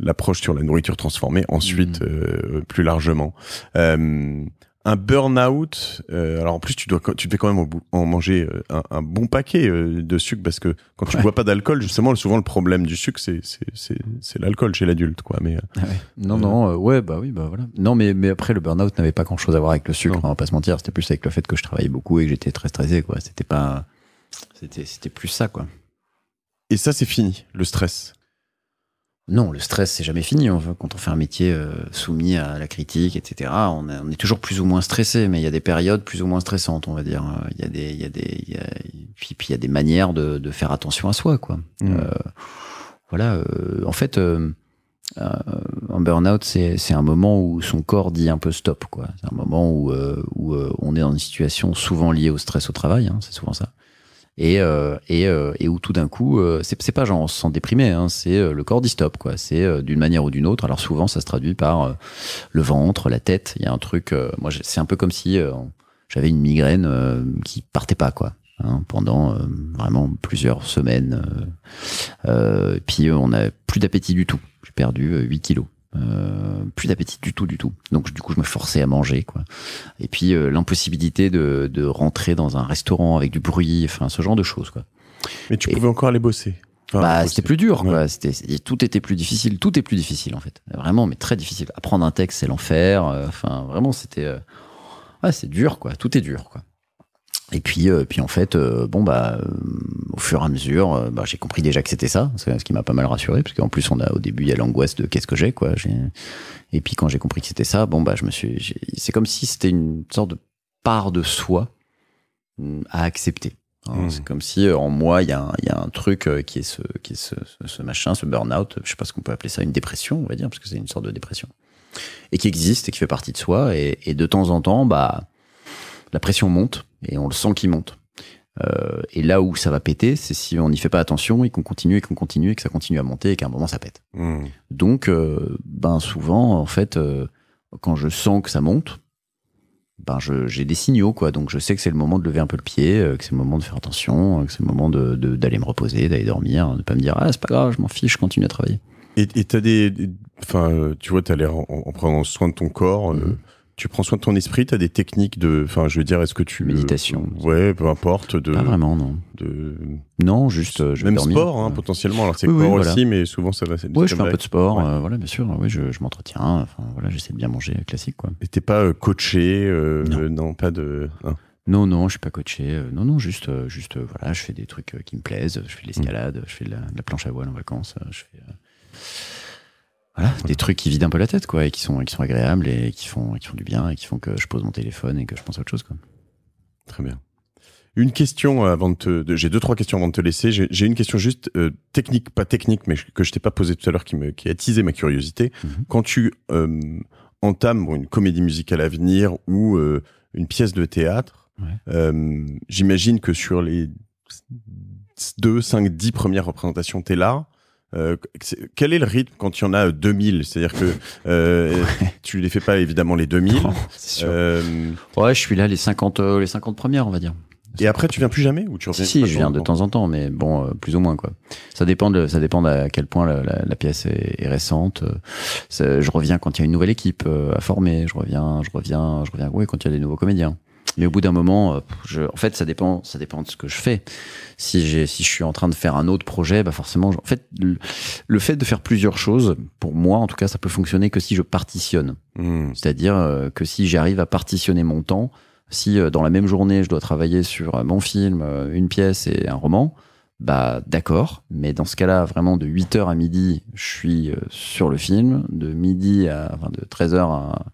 l'approche sur la nourriture transformée ensuite mm. euh, plus largement euh, un burn-out. Euh, alors en plus, tu dois, tu fais quand même en, manger euh, un, bon paquet euh, de sucre parce que quand tu ne bois pas d'alcool, justement, souvent le problème du sucre, c'est c'est l'alcool chez l'adulte, quoi. Mais ah non, non, ouais, bah oui, bah voilà. Non, mais mais après le burn-out n'avait pas grand-chose à voir avec le sucre. on va pas se mentir, c'était plus avec le fait que je travaillais beaucoup et que j'étais très stressé, quoi. C'était pas, c'était c'était plus ça, quoi. Et ça, c'est fini, le stress. Non, le stress, c'est jamais fini. Hein. Quand on fait un métier euh, soumis à la critique, etc., on, est toujours plus ou moins stressé, mais il y a des périodes plus ou moins stressantes, on va dire. Hein. Il y a des, il y a des, il y il y a des manières de, faire attention à soi, quoi. Mmh. Euh, voilà. Euh, en fait, un burn-out, c'est un moment où son corps dit un peu stop, quoi. C'est un moment où, où on est dans une situation souvent liée au stress au travail, hein, c'est souvent ça et, euh, et, euh, et, où tout d'un coup, euh, c'est pas genre on se sent déprimé, hein, c'est le corps dit stop, quoi. C'est d'une manière ou d'une autre. Alors souvent, ça se traduit par le ventre, la tête. Il y a un truc. moi, c'est un peu comme si j'avais une migraine qui partait pas, quoi. Hein, pendant vraiment plusieurs semaines. puis on a plus d'appétit du tout. J'ai perdu 8 kilos. Euh, plus d'appétit du tout, du tout. Donc du coup, je me forçais à manger, quoi. Et puis euh, l'impossibilité de, de, rentrer dans un restaurant avec du bruit, enfin ce genre de choses, quoi. Mais tu pouvais encore aller bosser. bah, c'était plus dur, quoi. C'était tout était plus difficile, tout est plus difficile en fait. Vraiment, mais très difficile. Apprendre un texte, c'est l'enfer. Euh, enfin, vraiment, c'était, ah, c'est dur, quoi. Tout est dur, quoi. Et puis, euh, puis en fait, euh, bon bah, euh, au fur et à mesure, bah, j'ai compris déjà que c'était ça, ce qui m'a pas mal rassuré, parce qu'en plus on a au début il y a l'angoisse de qu'est-ce que j'ai quoi. Et puis quand j'ai compris que c'était ça, bon bah je me suis, c'est comme si c'était une sorte de part de soi mm, à accepter. Hein, mmh. C'est comme si en moi il y, y, a un truc qui est ce, qui est ce, machin, ce burn-out, je sais pas ce qu'on peut appeler ça, une dépression on va dire, parce que c'est une sorte de dépression, et qui existe et qui fait partie de soi, et, et de temps en temps bah la pression monte et on le sent qu'il monte. Euh, et là où ça va péter, c'est si on n'y fait pas attention et qu'on continue et qu'on continue et que ça continue à monter et qu'à un moment ça pète. Hmm. Donc, euh, ben souvent, en fait, euh, quand je sens que ça monte, ben j'ai des signaux quoi. Donc je sais que c'est le moment de lever un peu le pied, que c'est le moment de faire attention, que c'est le moment d'aller de, me reposer, d'aller dormir, hein, de ne pas me dire ah c'est pas grave, je m'en fiche, je continue à travailler. Et t'as des, enfin tu vois, t'as l'air en, prenant soin de ton corps. Mm-hmm. Tu prends soin de ton esprit, tu as des techniques de. Enfin, je veux dire, est-ce que tu. Méditation. ouais, peu importe. De, pas vraiment, non. De... Non, juste. Euh, je Même sport, hein, potentiellement. Alors, c'est oui, aussi, mais souvent, ça va. Oui, je fais un peu de sport, euh, voilà, bien sûr. Oui, je, m'entretiens. Enfin, voilà, j'essaie de bien manger classique, quoi. Et t'es pas euh, coaché non. pas de. Hein. Non, non, je suis pas coaché. Non, non, juste, juste, voilà, je fais des trucs qui me plaisent. Je fais de mmh. l'escalade, je fais la, la, planche à voile en vacances. Je fais des trucs qui vident un peu la tête, quoi, et qui sont, qui sont agréables et qui font, qui font du bien et qui font que je pose mon téléphone et que je pense à autre chose, quoi. Très bien. Une question euh, avant de j'ai deux trois questions avant de te laisser. J'ai une question juste euh, technique, pas technique, mais que je t'ai pas posée tout à l'heure, qui me, qui a attisé ma curiosité. Mm-hmm. Quand tu euh, entames une comédie musicale à venir ou une pièce de théâtre, j'imagine que sur les deux, cinq, dix premières représentations, tu là. Euh, quel est le rythme quand il y en a 2000 euh, C'est-à-dire que euh, tu les fais pas évidemment les 2000. Euh, ouais, je suis là les 50, les 50 premières, on va dire. Et après, tu viens plus jamais ou tu reviens Si, je viens de temps en temps, mais bon, plus ou moins quoi. Ça dépend de, ça dépend à quel point la, pièce est, récente. je reviens quand il y a une nouvelle équipe à former. Je reviens, je reviens, je reviens. Oui, quand il y a des nouveaux comédiens. Mais au bout d'un moment, euh, je, en fait, ça dépend, ça dépend de ce que je fais. Si, j'ai, si je suis en train de faire un autre projet, bah forcément, en fait, le, fait de faire plusieurs choses, pour moi, en tout cas, ça peut fonctionner que si je partitionne. Hmm. C'est-à-dire euh, que si j'arrive à partitionner mon temps, si euh, dans la même journée, je dois travailler sur mon film, une pièce et un roman, bah d'accord, mais dans ce cas-là, vraiment de 8h à midi, je suis sur le film, de midi à enfin de 13h à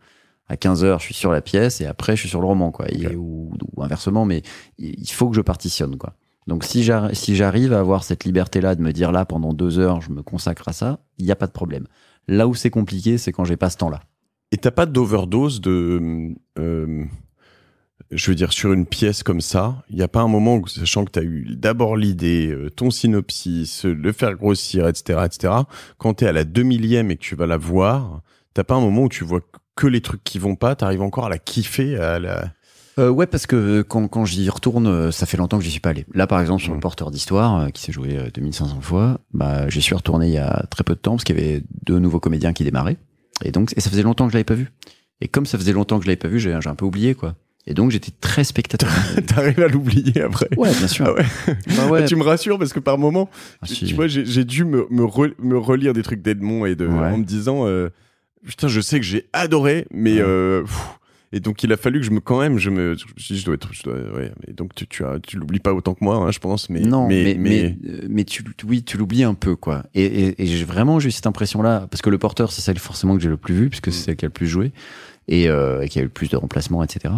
à 15h, je suis sur la pièce et après, je suis sur le roman, quoi. ou, inversement, mais il faut que je partitionne, quoi. Donc, si j'arrive à avoir cette liberté-là de me dire là, pendant deux heures, je me consacre à ça, il n'y a pas de problème. Là où c'est compliqué, c'est quand j'ai pas ce temps-là. Et t'as pas d'overdose de. Euh, je veux dire, sur une pièce comme ça, il n'y a pas un moment où, sachant que tu as eu d'abord l'idée, euh, ton synopsis, le faire grossir, etc., etc., quand tu es à la deux millième et que tu vas la voir, t'as pas un moment où tu vois que les trucs qui vont pas, t'arrives encore à la kiffer, à la... Euh, ouais, parce que euh, quand, j'y retourne, euh, ça fait longtemps que j'y suis pas allé. Là, par exemple, sur le mhm. porteur d'histoire, qui s'est joué 2500 fois, bah, j'y suis retourné il y a très peu de temps, parce qu'il y avait deux nouveaux comédiens qui démarraient. Et donc, et ça faisait longtemps que je l'avais pas vu. Et comme ça faisait longtemps que je l'avais pas vu, j'ai un peu oublié, quoi. Et donc j'étais très spectateur. T'arrives à l'oublier après. Ouais, bien sûr. Ah bah tu me rassures parce que par moment, ah, j'ai dû me, relire des trucs d'Edmond et de, en me disant. Putain, je sais que j'ai adoré, mais. Euh, et donc, il a fallu que je me. Quand même, je me. Je, dois être. Je dois, mais donc, tu, tu, as, tu l'oublies pas autant que moi, hein, je pense. Mais, non, mais. Euh, mais, tu, oui, tu l'oublies un peu, quoi. Et, vraiment j'ai eu cette impression-là, parce que le porteur, c'est celle forcément que j'ai le plus vu, puisque c'est mm. celle qui a le plus joué, euh, et, qui a eu le plus de remplacements, etc.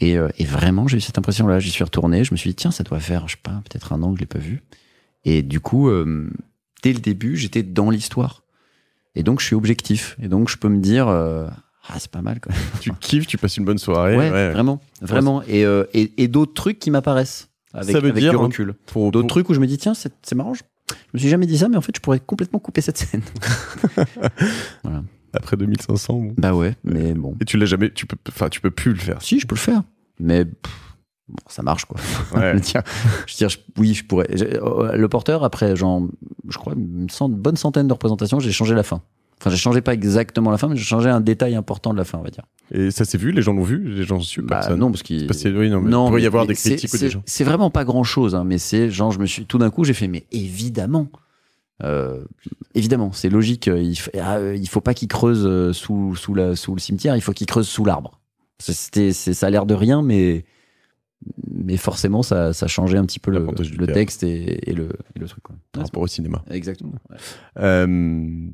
Et, vraiment, j'ai eu cette impression-là. J'y suis retourné. Je me suis dit, tiens, ça doit faire, je sais pas, peut-être un an que je l'ai pas vu. Et du coup, dès le début, j'étais dans l'histoire. Et donc, je suis objectif. Et donc, je peux me dire, euh, ah, c'est pas mal quoi. tu kiffes, tu passes une bonne soirée. Ouais, vraiment, vraiment. Euh, et, et, d'autres trucs qui m'apparaissent avec, ça veut dire, du recul. d'autres trucs où je me dis, tiens, c'est, c'est marrant, je, me suis jamais dit ça, mais en fait, je pourrais complètement couper cette scène. Après 2500. Bon. Bah ouais, mais bon. Et tu l'as jamais, tu peux, enfin, tu peux plus le faire. Si, je peux le faire, mais. Bon, ça marche quoi. je dire, oui, je pourrais. Euh, le porteur, après, genre, je crois, une bonne centaine de représentations, j'ai changé la fin. Enfin, j'ai changé pas exactement la fin, mais j'ai changé un détail important de la fin, on va dire. Et ça s'est vu Les gens l'ont vu Les gens su bah, Non, parce qu'il pourrait y avoir des critiques C'est vraiment pas grand chose, hein, mais c'est genre, je me suis tout d'un coup, j'ai fait, mais évidemment. Euh, évidemment, c'est logique. Euh, il, faut, ah, faut pas qu'il creuse sous, sous, la, sous le cimetière, il faut qu'il creuse sous l'arbre. C'était, ça a l'air de rien, mais mais forcément, ça, ça changeait un petit peu le, texte et, le, et, truc. Par rapport au cinéma. Exactement. Euh,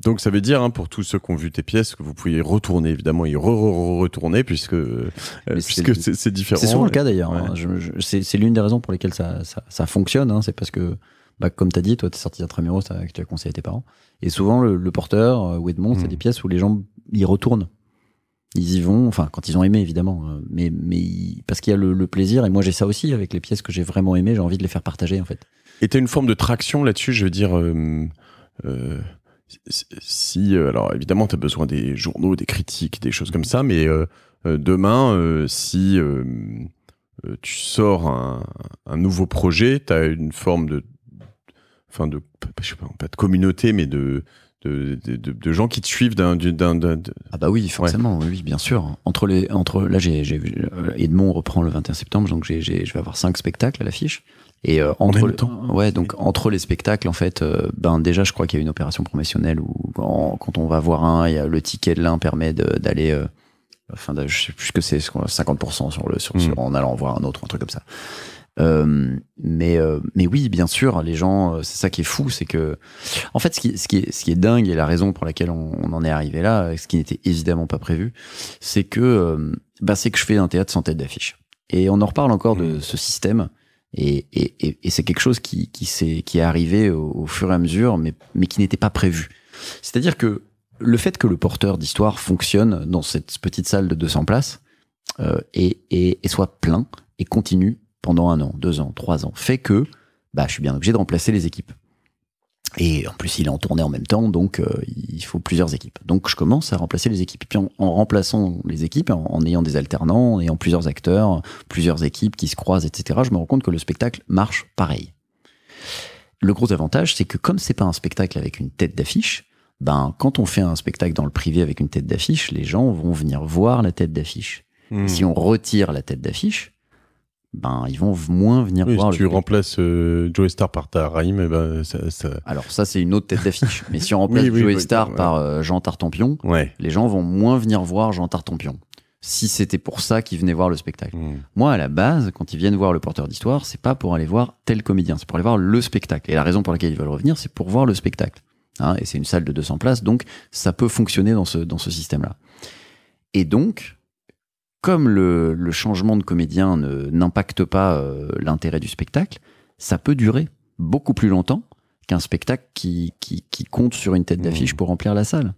donc, ça veut dire, hein, pour tous ceux qui ont vu tes pièces, que vous pouvez retourner, évidemment, et retourner puisque euh, c'est différent. C'est souvent le cas, d'ailleurs. Hein. c'est l'une des raisons pour lesquelles ça, fonctionne. Hein. c'est parce que, bah, comme tu as dit, toi, tu es sorti que tu as conseillé à tes parents. Et souvent, le, porteur ou euh, Edmond, c'est hmm. des pièces où les gens y retournent ils y vont, enfin, quand ils ont aimé, évidemment, euh, mais, mais parce qu'il y a le, plaisir, et moi j'ai ça aussi avec les pièces que j'ai vraiment aimées, j'ai envie de les faire partager, en fait. Et as une forme de traction là-dessus, je veux dire. Euh, euh, si, alors évidemment, tu as besoin des journaux, des critiques, des choses comme ça, mais demain, si tu sors un, nouveau projet, tu as une forme de, enfin de, je sais pas, pas de communauté, mais de, de, de, gens qui te suivent d'un. Ah, bah oui, forcément, oui, bien sûr. Entre les, entre, là, j'ai, euh, Edmond reprend le 21 septembre, donc j'ai, je vais avoir cinq spectacles à l'affiche. Et euh, entre, en ouais, donc entre les spectacles, en fait, euh, ben déjà, je crois qu'il y a une opération promotionnelle où quand on va voir un, il y le ticket de l'un permet d'aller, enfin, je sais plus ce que c'est 50% sur le, sur, sur, hmm. en allant voir un autre, un truc comme ça. Euh, mais, euh, mais oui, bien sûr, les gens, euh, c'est ça qui est fou, c'est que. En fait, ce qui, ce, qui est, ce qui est dingue et la raison pour laquelle on, en est arrivé là, ce qui n'était évidemment pas prévu, c'est que, euh, bah, c'est que je fais un théâtre sans tête d'affiche. Et on en reparle encore de mmh. ce système. Et, et, et, c'est quelque chose qui, qui, est, qui est arrivé au, fur et à mesure, mais, mais qui n'était pas prévu. C'est-à-dire que le fait que le porteur d'histoire fonctionne dans cette petite salle de 200 places euh, et, et, et, soit plein et continue pendant un an, deux ans, trois ans, fait que bah, je suis bien obligé de remplacer les équipes. Et en plus, il est en tournée en même temps, donc euh, il faut plusieurs équipes. Donc je commence à remplacer les équipes. Et puis en, remplaçant les équipes, en, ayant des alternants, en ayant plusieurs acteurs, plusieurs équipes qui se croisent, etc., je me rends compte que le spectacle marche pareil. Le gros avantage, c'est que comme c'est pas un spectacle avec une tête d'affiche, ben quand on fait un spectacle dans le privé avec une tête d'affiche, les gens vont venir voir la tête d'affiche. Hmm. Si on retire la tête d'affiche, ben ils vont moins venir voir. voir. Si tu remplaces euh, Joey Star par Tarim, eh ben ça, Alors ça c'est une autre tête d'affiche. mais si on remplace Joey Star par euh, Jean Tartampion, les gens vont moins venir voir Jean Tartampion. Si c'était pour ça qu'ils venaient voir le spectacle. Hmm. Moi, à la base, quand ils viennent voir le porteur d'histoire, c'est pas pour aller voir tel comédien, c'est pour aller voir le spectacle. Et la raison pour laquelle ils veulent revenir, c'est pour voir le spectacle. Hein, et c'est une salle de 200 places, donc ça peut fonctionner dans ce, dans ce système-là. Et donc, comme le, changement de comédien n'impacte pas euh, l'intérêt du spectacle, ça peut durer beaucoup plus longtemps qu'un spectacle qui, qui, qui, compte sur une tête d'affiche mmh. pour remplir la salle.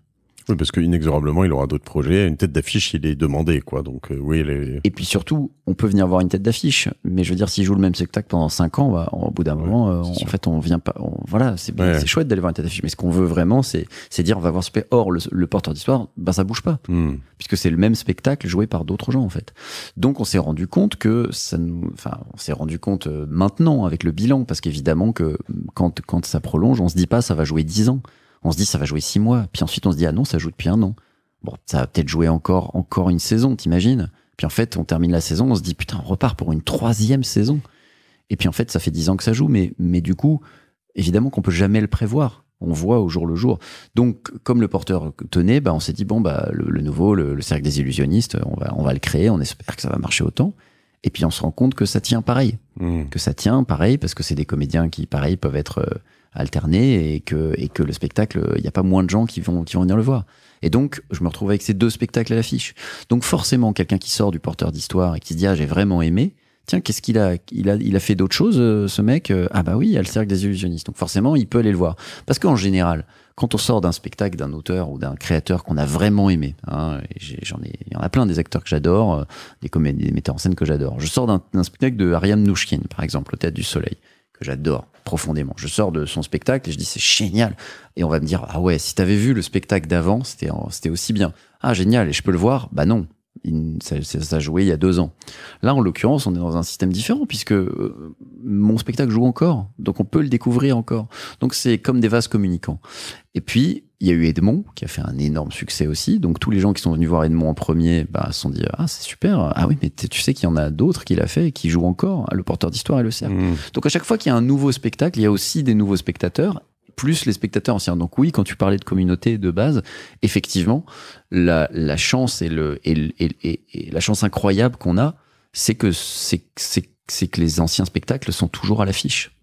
Oui, parce qu'inexorablement, il aura d'autres projets. Une tête d'affiche, il est demandé, quoi. Donc, euh, oui, les... Et puis surtout, on peut venir voir une tête d'affiche, mais je veux dire, s'il joue le même spectacle pendant 5 ans, bah, au bout d'un moment, euh, en fait, on vient pas. voilà, c'est chouette d'aller voir une tête d'affiche, mais ce qu'on veut vraiment, c'est dire, on va voir ce pays. Or, le, porteur d'histoire, bah ça bouge pas, hmm. puisque c'est le même spectacle joué par d'autres gens, en fait. Donc, on s'est rendu compte que ça nous. Enfin, on s'est rendu compte euh, maintenant avec le bilan, parce qu'évidemment que quand, quand ça prolonge, on se dit pas, ça va jouer 10 ans. On se dit, ça va jouer six mois. Puis ensuite, on se dit, ah non, ça joue depuis un an. Bon, ça va peut-être jouer encore, encore une saison, t'imagines Puis en fait, on termine la saison, on se dit, putain, on repart pour une troisième saison. Et puis en fait, ça fait dix ans que ça joue, mais, mais du coup, évidemment qu'on peut jamais le prévoir. On voit au jour le jour. Donc, comme le porteur tenait, bah, on s'est dit, bon, bah, le, nouveau, le, cercle des illusionnistes, on va, le créer, on espère que ça va marcher autant. Et puis on se rend compte que ça tient pareil. Mmh. Que ça tient pareil parce que c'est des comédiens qui, pareil, peuvent être euh, alterner et que, et que le spectacle, il n'y a pas moins de gens qui vont, qui vont venir le voir. Et donc, je me retrouve avec ces deux spectacles à l'affiche. Donc, forcément, quelqu'un qui sort du porteur d'histoire et qui se dit, ah, j'ai vraiment aimé, tiens, qu'est-ce qu'il a il, a il a fait d'autres choses, euh, ce mec euh, Ah, bah oui, il y a le cercle des illusionnistes. Donc, forcément, il peut aller le voir. Parce qu'en général, quand on sort d'un spectacle d'un auteur ou d'un créateur qu'on a vraiment aimé, hein, j'en ai, il y en a plein des acteurs que j'adore, euh, des, comédies, des metteurs en scène que j'adore. Je sors d'un spectacle de Ariane Nouchkine, par exemple, au Théâtre du Soleil, que j'adore profondément. Je sors de son spectacle et je dis c'est génial. Et on va me dire ah ouais, si t'avais vu le spectacle d'avant, c'était c'était aussi bien. Ah génial, et je peux le voir Bah non, il, ça, ça, jouait il y a deux ans. Là, en l'occurrence, on est dans un système différent puisque euh, mon spectacle joue encore, donc on peut le découvrir encore. Donc c'est comme des vases communicants. Et puis il y a eu Edmond qui a fait un énorme succès aussi. Donc tous les gens qui sont venus voir Edmond en premier bah, se sont dit Ah, c'est super. Ah oui, mais tu sais qu'il y en a d'autres qui l'a fait et qui jouent encore. Le porteur d'histoire et le cercle. Hmm. Donc à chaque fois qu'il y a un nouveau spectacle, il y a aussi des nouveaux spectateurs plus les spectateurs anciens. Donc oui, quand tu parlais de communauté de base, effectivement, la, chance et, la chance incroyable qu'on a, c'est que les anciens spectacles sont toujours à l'affiche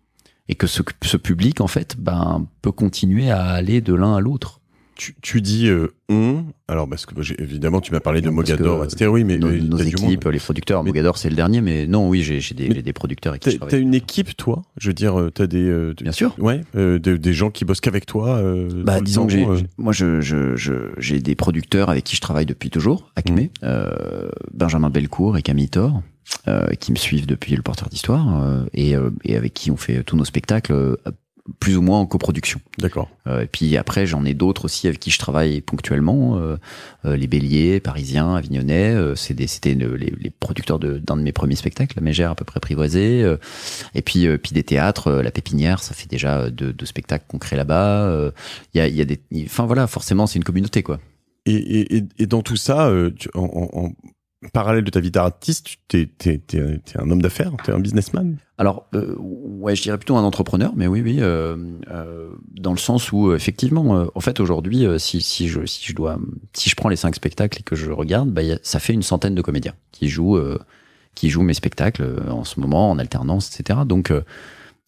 et que ce, ce public en fait ben peut continuer à aller de l'un à l'autre tu, dis euh, on, alors parce que bah, évidemment tu m'as parlé de Mogador, etc. Oui, mais nos, équipes, les producteurs, Mogador c'est le dernier, mais non, oui, j'ai des, des, producteurs avec qui T'as une équipe, toi Je veux dire, euh, t'as des, euh, bien sûr, ouais, des, gens qui bossent avec toi. bah, disons que moi, j'ai je, je, des producteurs avec qui je travaille depuis toujours, Acme, mhm. Benjamin Belcourt et Camille Thor. qui me suivent depuis le porteur d'histoire et, et, avec qui on fait tous nos spectacles plus ou moins en coproduction. D'accord. Euh, et puis après, j'en ai d'autres aussi avec qui je travaille ponctuellement. Euh, euh, les Béliers, Parisiens, Avignonnais, c'était les, producteurs d'un de, mes premiers spectacles, la Mégère à peu près privoisée. et puis, puis des théâtres, La Pépinière, ça fait déjà deux, spectacles qu'on là-bas. Il y a, des... Enfin voilà, forcément, c'est une communauté quoi. Et, dans tout ça, parallèle de ta vie d'artiste, tu t'es, un homme d'affaires, tu es un businessman Alors, euh, ouais, je dirais plutôt un entrepreneur, mais oui, oui, euh, euh, dans le sens où, effectivement, en fait, aujourd'hui, si, je, si, je dois, si je prends les cinq spectacles et que je regarde, bah, ça fait une centaine de comédiens qui jouent, qui jouent mes spectacles en ce moment, en alternance, etc. Donc,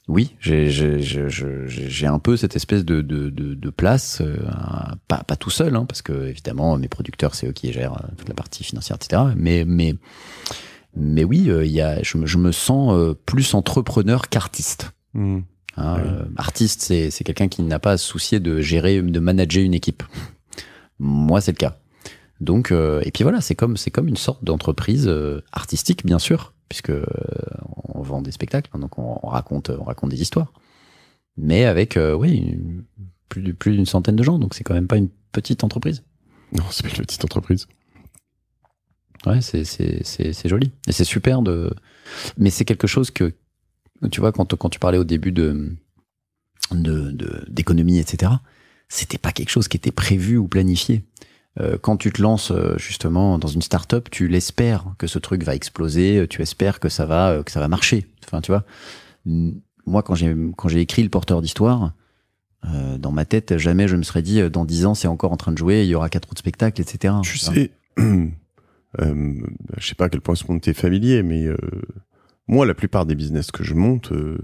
oui, j'ai un peu cette espèce de, place, euh, pas, tout seul, hein, parce que évidemment mes producteurs c'est eux qui gèrent euh, toute la partie financière, etc. Mais, mais, mais oui, euh, y je, me sens plus entrepreneur qu'artiste. Hmm. Hein, artiste, c'est quelqu'un qui n'a pas à se soucier de gérer, de manager une équipe. Moi, c'est le cas. Donc, et puis voilà, c'est comme, comme une sorte d'entreprise artistique, bien sûr, puisque euh, on vend des spectacles, hein, donc on, raconte, on raconte des histoires. Mais avec, euh, oui, plus, plus d'une centaine de gens, donc c'est quand même pas une petite entreprise. Non, c'est pas une petite entreprise. Ouais, c'est joli. Et c'est super de. Mais c'est quelque chose que, tu vois, quand, quand tu parlais au début de d'économie, de, d'économie etc., c'était pas quelque chose qui était prévu ou planifié. Euh, quand tu te lances euh, justement dans une start-up, tu l'espères que ce truc va exploser, euh, tu espères que ça va que ça va marcher. Enfin, tu vois. Moi, quand j'ai quand j'ai écrit le porteur d'histoire, euh, dans ma tête, jamais je me serais dit dans dix ans c'est encore en train de jouer, il y aura quatre autres spectacles, etc. Je sais. Euh, je sais pas à quel point ce monde est familier, mais euh, moi, la plupart des business que je monte, euh,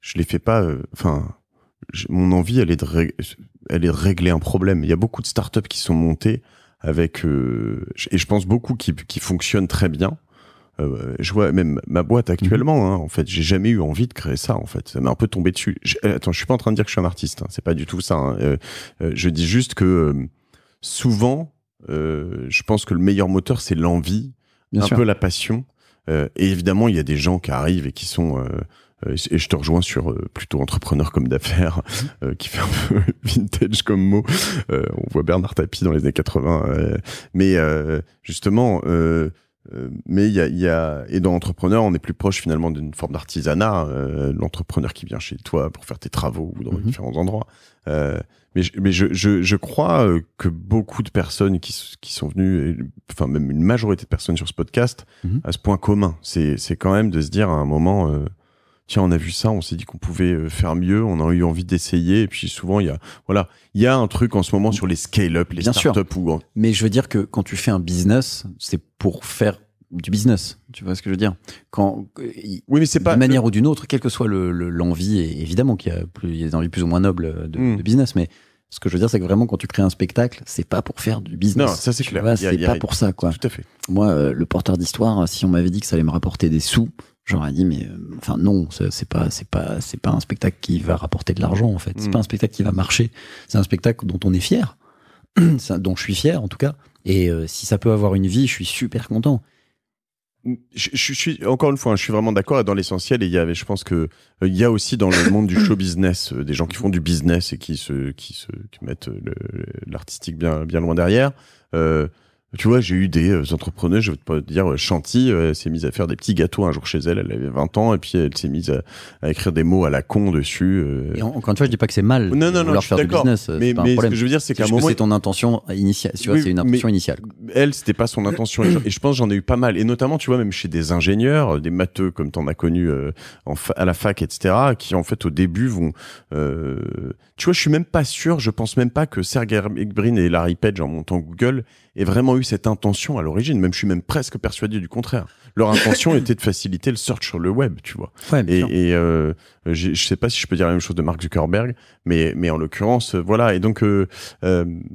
je les fais pas. Enfin, mon envie, elle est, de elle est régler un problème. Il y a beaucoup de startups qui sont montées avec, euh, et je pense beaucoup qui, qui fonctionnent très bien. Euh, je vois même ma boîte actuellement, mhm. hein, en fait, j'ai jamais eu envie de créer ça, en fait. Ça m'est un peu tombé dessus. Euh, attends, je suis pas en train de dire que je suis un artiste, hein. c'est pas du tout ça. Hein. je dis juste que souvent, je pense que le meilleur moteur, c'est l'envie, un sûr. peu la passion. et évidemment, il y a des gens qui arrivent et qui sont euh, et je te rejoins sur euh, plutôt entrepreneur comme d'affaires, mhm. euh, qui fait un peu vintage comme mot. on voit Bernard Tapie dans les années 80. mais justement, mais il y a, y a, et dans entrepreneur, on est plus proche finalement d'une forme d'artisanat, l'entrepreneur qui vient chez toi pour faire tes travaux ou dans mhm. différents endroits. mais je, mais je, je, crois que beaucoup de personnes qui, qui sont venues, enfin même une majorité de personnes sur ce podcast, mhm. à ce point commun, c'est quand même de se dire à un moment, tiens, on a vu ça, on s'est dit qu'on pouvait euh, faire mieux, on a eu envie d'essayer. Et puis souvent, il y a, voilà, il y a un truc en ce moment sur les scale-up, les startups. Ou... Mais je veux dire que quand tu fais un business, c'est pour faire du business. Tu vois ce que je veux dire Quand, euh, Oui, mais c'est pas. D'une manière ou d'une autre, quelle que soit l'envie, le, évidemment qu'il y a, plus, des envies plus ou moins nobles hmm. de, business, mais. Ce que je veux dire, c'est que vraiment, quand tu crées un spectacle, c'est pas pour faire du business. Non, ça c'est clair. C'est pas pour ça, quoi. Tout à fait. Moi, euh, le porteur d'histoire, si on m'avait dit que ça allait me rapporter des sous, J'aurais dit mais euh, enfin non, c'est pas c'est pas c'est pas un spectacle qui va rapporter de l'argent en fait. C'est mm. pas un spectacle qui va marcher. C'est un spectacle dont on est fier, dont je suis fier en tout cas. Et euh, si ça peut avoir une vie, je suis super content. Je, suis encore une fois, hein, je suis vraiment d'accord dans l'essentiel. Et il y avait, je pense que euh, il y a aussi dans le monde du show business des gens qui font du business et qui se qui se mettent l'artistique bien bien loin derrière. Tu vois, j'ai eu des euh, entrepreneurs, je veux pas te dire, euh, Chanty, euh, elle s'est mise à faire des petits gâteaux un jour chez elle, elle avait 20 ans, et puis elle s'est mise à, écrire des mots à la con dessus. Et encore une fois, je dis pas que c'est mal. Non, non, non, je business. Mais, mais ce que je veux dire, c'est qu'à un moment. C'est ton intention initiale. Tu vois, c'est une intention initiale. Elle, c'était pas son intention. et, je, pense j'en ai eu pas mal. Et notamment, tu vois, même chez des ingénieurs, des matheux, comme tu en as connu à la fac, etc., qui en fait, au début, vont. Tu vois, je suis même pas sûr, je pense même pas que Sergey Brin et Larry Page, en montant Google, et vraiment eu cette intention à l'origine. Même, je suis même presque persuadé du contraire. Leur intention était de faciliter le search sur le web, tu vois. Ouais, et, euh, je sais pas si je peux dire la même chose de Mark Zuckerberg, mais, mais en l'occurrence, euh, voilà. Et donc, euh,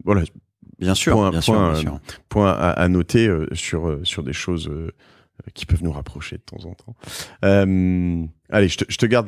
voilà. Bien sûr, point, bien, point, sûr, bien sûr. point à, noter sur, sur des choses qui peuvent nous rapprocher de temps en temps. allez, je te, je te, garde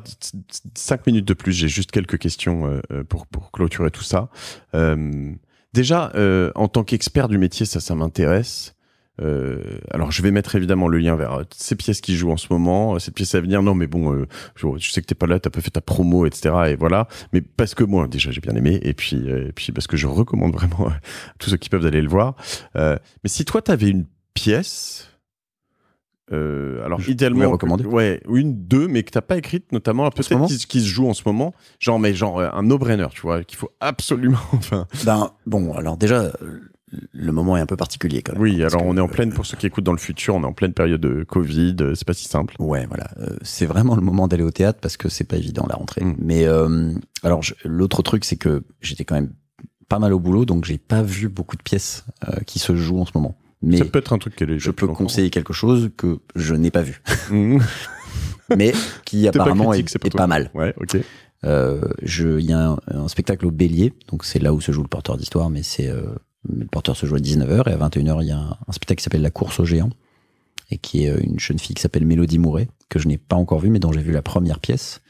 cinq minutes de plus. J'ai juste quelques questions pour, pour clôturer tout ça. Euh, Déjà, euh, en tant qu'expert du métier, ça, ça m'intéresse. Euh, alors, je vais mettre évidemment le lien vers euh, ces pièces qui jouent en ce moment, cette pièce à venir. Non, mais bon, je, sais que t'es pas là, t'as pas fait ta promo, etc. Et voilà. Mais parce que moi, déjà, j'ai bien aimé, et puis, et puis parce que je recommande vraiment à tous ceux qui peuvent aller le voir. mais si toi, t'avais une pièce euh, alors idéalement une deux mais que t'as pas écrite notamment un peu qui, qui, se joue en ce moment genre mais genre euh, un no-brainer tu vois qu'il faut absolument ben bon alors déjà euh, le moment est un peu particulier quand Oui, alors on est en pleine, pour ceux qui écoutent dans le futur, on est en pleine période de Covid, c'est pas si simple. Ouais, voilà. c'est vraiment le moment d'aller au théâtre parce que c'est pas évident la rentrée. Mm. Mais alors, l'autre truc, c'est que j'étais quand même pas mal au boulot, donc j'ai pas vu beaucoup de pièces qui se jouent en ce moment mais peut être un truc que Je peux conseiller quelque chose que je n'ai pas vu, mmh. mais qui apparemment est, pas, mal. Ouais, ok. Euh, il y a un, spectacle au Bélier, donc c'est là où se joue le porteur d'histoire, mais c'est euh, le porteur se joue à 19h et à 21h il y a un, spectacle qui s'appelle La course aux géants et qui est euh, une jeune fille qui s'appelle Mélodie Mouret que je n'ai pas encore vue mais dont j'ai vu la première pièce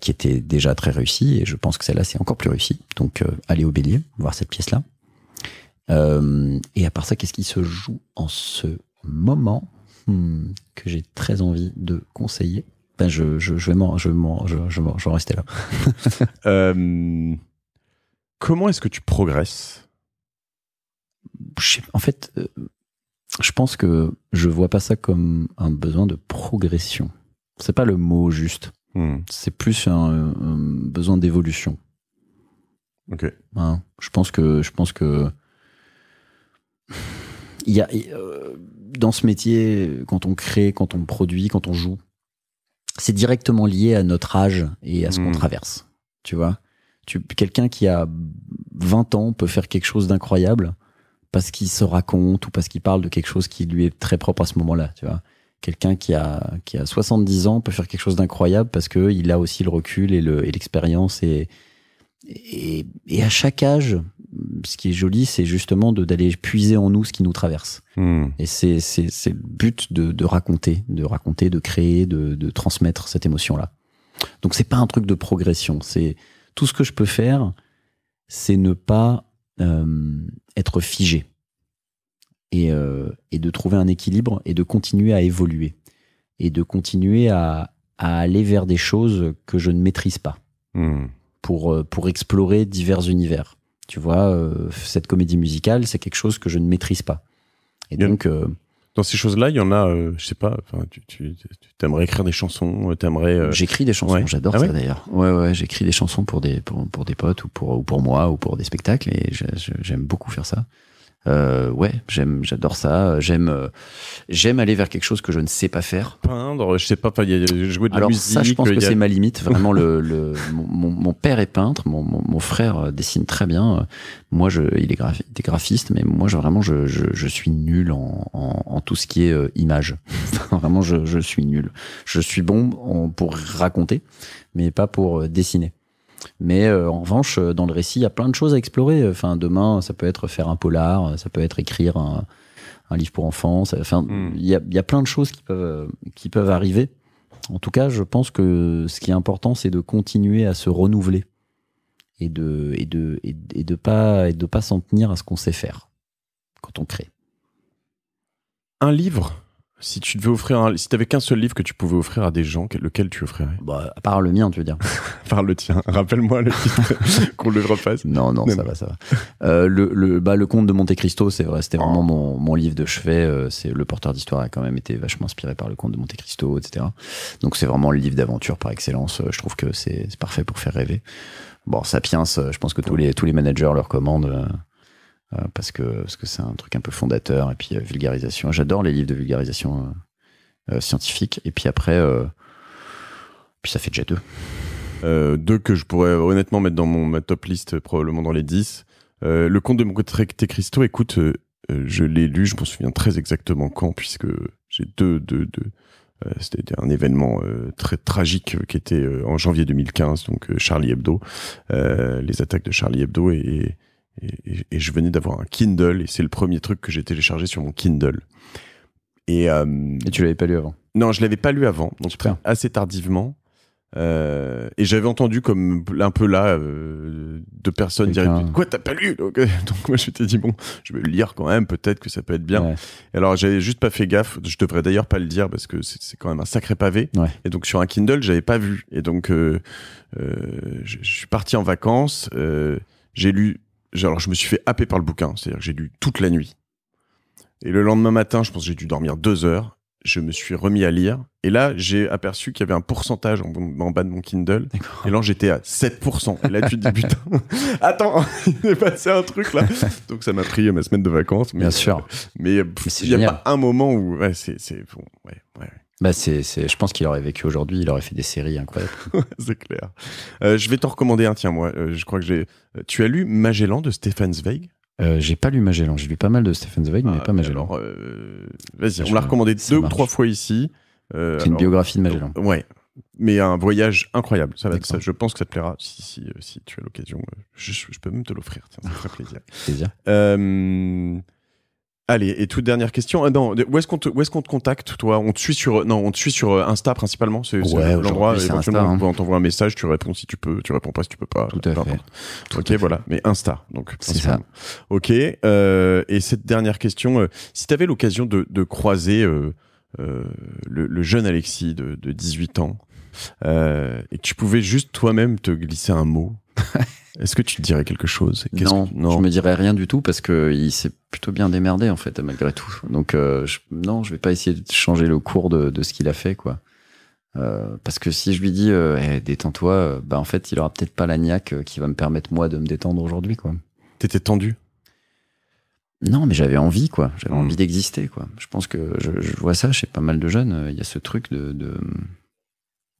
qui était déjà très réussie et je pense que celle-là c'est encore plus réussie. Donc allez au Bélier voir cette pièce là. Euh, et à part ça, qu'est-ce qui se joue en ce moment hmm, que j'ai très envie de conseiller ben je, je, je, vais m'en, je, je, je rester là. Euh, comment est-ce que tu progresses En fait, euh, je pense que je vois pas ça comme un besoin de progression. C'est pas le mot juste. Hmm. C'est plus un, besoin d'évolution. Ok. Hein je pense que je pense que il y a, euh, dans ce métier, quand on crée, quand on produit, quand on joue, c'est directement lié à notre âge et à ce qu'on hmm. traverse. Tu vois Quelqu'un qui a 20 ans peut faire quelque chose d'incroyable parce qu'il se raconte ou parce qu'il parle de quelque chose qui lui est très propre à ce moment-là. Tu vois Quelqu'un qui a, qui a 70 ans peut faire quelque chose d'incroyable parce qu'il a aussi le recul et l'expérience. et, et, et à chaque âge, ce qui est joli, c'est justement d'aller puiser en nous ce qui nous traverse. Hmm. Et c'est le but de, raconter, de raconter, de créer, de, transmettre cette émotion-là. Donc c'est pas un truc de progression. C'est tout ce que je peux faire, c'est ne pas euh, être figé euh, et, de trouver un équilibre et de continuer à évoluer et de continuer à, aller vers des choses que je ne maîtrise pas hmm. pour, euh, pour explorer divers univers. Tu vois, euh, cette comédie musicale, c'est quelque chose que je ne maîtrise pas. Et donc. Euh, dans ces choses-là, il y en a, euh, je sais pas, tu, tu, aimerais écrire des chansons, tu aimerais... J'écris des chansons, j'adore ah ça d'ailleurs. Ouais, ouais, j'écris des chansons pour des, pour, des potes ou pour, ou pour moi ou pour des spectacles et j'aime beaucoup faire ça. Euh, ouais, j'aime, j'adore ça. J'aime, euh, j'aime aller vers quelque chose que je ne sais pas faire. Peindre, je sais pas, jouer de la musique. ça, je pense que c'est ma limite. Vraiment, le, le mon, mon, père est peintre, mon, mon, frère euh, dessine très bien. Moi, je, il est graphiste, mais moi, je, vraiment, je, je, je suis nul en, en, tout ce qui est euh, image. vraiment, je, je suis nul. Je suis bon pour raconter, mais pas pour dessiner. Mais euh, en revanche, euh, dans le récit, il y a plein de choses à explorer. Enfin, demain, ça peut être faire un polar, ça peut être écrire un, un livre pour enfants. enfin, hmm. il y, y, a, plein de choses qui peuvent, euh, qui peuvent arriver. En tout cas, je pense que ce qui est important, c'est de continuer à se renouveler et de et de et de pas et de pas s'en tenir à ce qu'on sait faire quand on crée. Un livre si tu devais offrir un, si t'avais qu'un seul livre que tu pouvais offrir à des gens, lequel tu offrirais Bah, à part le mien, tu veux dire. par le tien. Rappelle-moi le titre qu'on le refasse. Non, non, ça va, ça va. Euh, le, le, bah, le conte de Monte Cristo, c'est vrai, c'était vraiment oh. mon, mon, livre de chevet. Euh, c'est le porteur d'histoire a quand même été vachement inspiré par le Conte de Monte Cristo, etc. Donc c'est vraiment le livre d'aventure par excellence. Euh, je trouve que c'est parfait pour faire rêver. Bon, Sapiens, euh, je pense que tous les tous les managers le recommandent. Euh, parce que parce que c'est un truc un peu fondateur et puis euh, vulgarisation. J'adore les livres de vulgarisation euh, scientifique. Et puis après, puis ça fait déjà deux. deux que je pourrais honnêtement mettre dans mon, ma top liste, probablement dans les dix. le conte de mon côté écoute, je l'ai lu, je m'en souviens très exactement quand, puisque j'ai deux, deux, deux. C'était un événement très tragique qui était en janvier 2015, donc Charlie Hebdo, les attaques de Charlie Hebdo et, et, je venais d'avoir un Kindle et c'est le premier truc que j'ai téléchargé sur mon Kindle. Et, euh, et tu l'avais pas lu avant Non, je l'avais pas lu avant, donc assez tardivement. Euh, et j'avais entendu comme un peu là euh, deux de personnes dire quoi t'as pas lu euh, donc, moi je t'ai dit bon je vais le lire quand même peut-être que ça peut être bien. alors j'avais juste pas fait gaffe. Je devrais d'ailleurs pas le dire parce que c'est quand même un sacré pavé. Et donc sur un Kindle j'avais pas vu. Et donc je suis parti en vacances. j'ai lu alors je me suis fait happer par le bouquin, c'est-à-dire que j'ai lu toute la nuit. Et le lendemain matin, je pense que j'ai dû dormir deux heures. Je me suis remis à lire. Et là, j'ai aperçu qu'il y avait un pourcentage en, bas de mon Kindle. Et là, j'étais à 7%. Et là, tu te dis, putain, attends, il est passé un truc là. Donc, ça m'a pris euh, ma semaine de vacances. Mais, Bien sûr. Euh, mais euh, il n'y a pas un moment où. Ouais, c'est. Bon, ouais, ouais. Bah c'est, je pense qu'il aurait vécu aujourd'hui, il aurait fait des séries incroyables. c'est clair. Euh, je vais t'en recommander un, tiens, moi. Euh, je crois que j'ai. Euh, tu as lu Magellan de Stefan Zweig euh, j'ai pas lu Magellan, j'ai lu pas mal de Stephen Zweig, mais ah, pas Magellan. vas-y, on l'a recommandé deux ou trois fois ici. c'est une biographie de Magellan. ouais, mais un voyage incroyable. Ça, va, ça, je pense que ça te plaira si, si, si tu as l'occasion. Je, peux même te l'offrir, ça me ferait plaisir. plaisir. Allez, et toute dernière question. Ah, où est-ce qu'on te, contacte, toi On te suit sur, on te suit sur euh, Insta principalement. C'est, l'endroit. Insta, On hein. t'envoie un message, tu réponds si tu peux, tu réponds pas si tu peux pas. Tout à fait. ok, voilà. Mais Insta, donc. C'est ça. Ok. Euh, et cette dernière question, euh, si tu avais l'occasion de, croiser le, jeune Alexis de, de 18 ans et que tu pouvais juste toi-même te glisser un mot, Est-ce que tu dirais quelque chose non, que... non, je me dirais rien du tout parce que il s'est plutôt bien démerdé en fait malgré tout. Donc euh, je... non, je vais pas essayer de changer le cours de, ce qu'il a fait quoi. Euh, parce que si je lui dis euh, détends-toi, euh, bah en fait il aura peut-être pas la niaque qui va me permettre moi de me détendre aujourd'hui quoi. T'étais tendu non, mais j'avais envie, quoi. J'avais hmm. envie d'exister, quoi. Je pense que je, vois ça chez pas mal de jeunes. Il y a ce truc de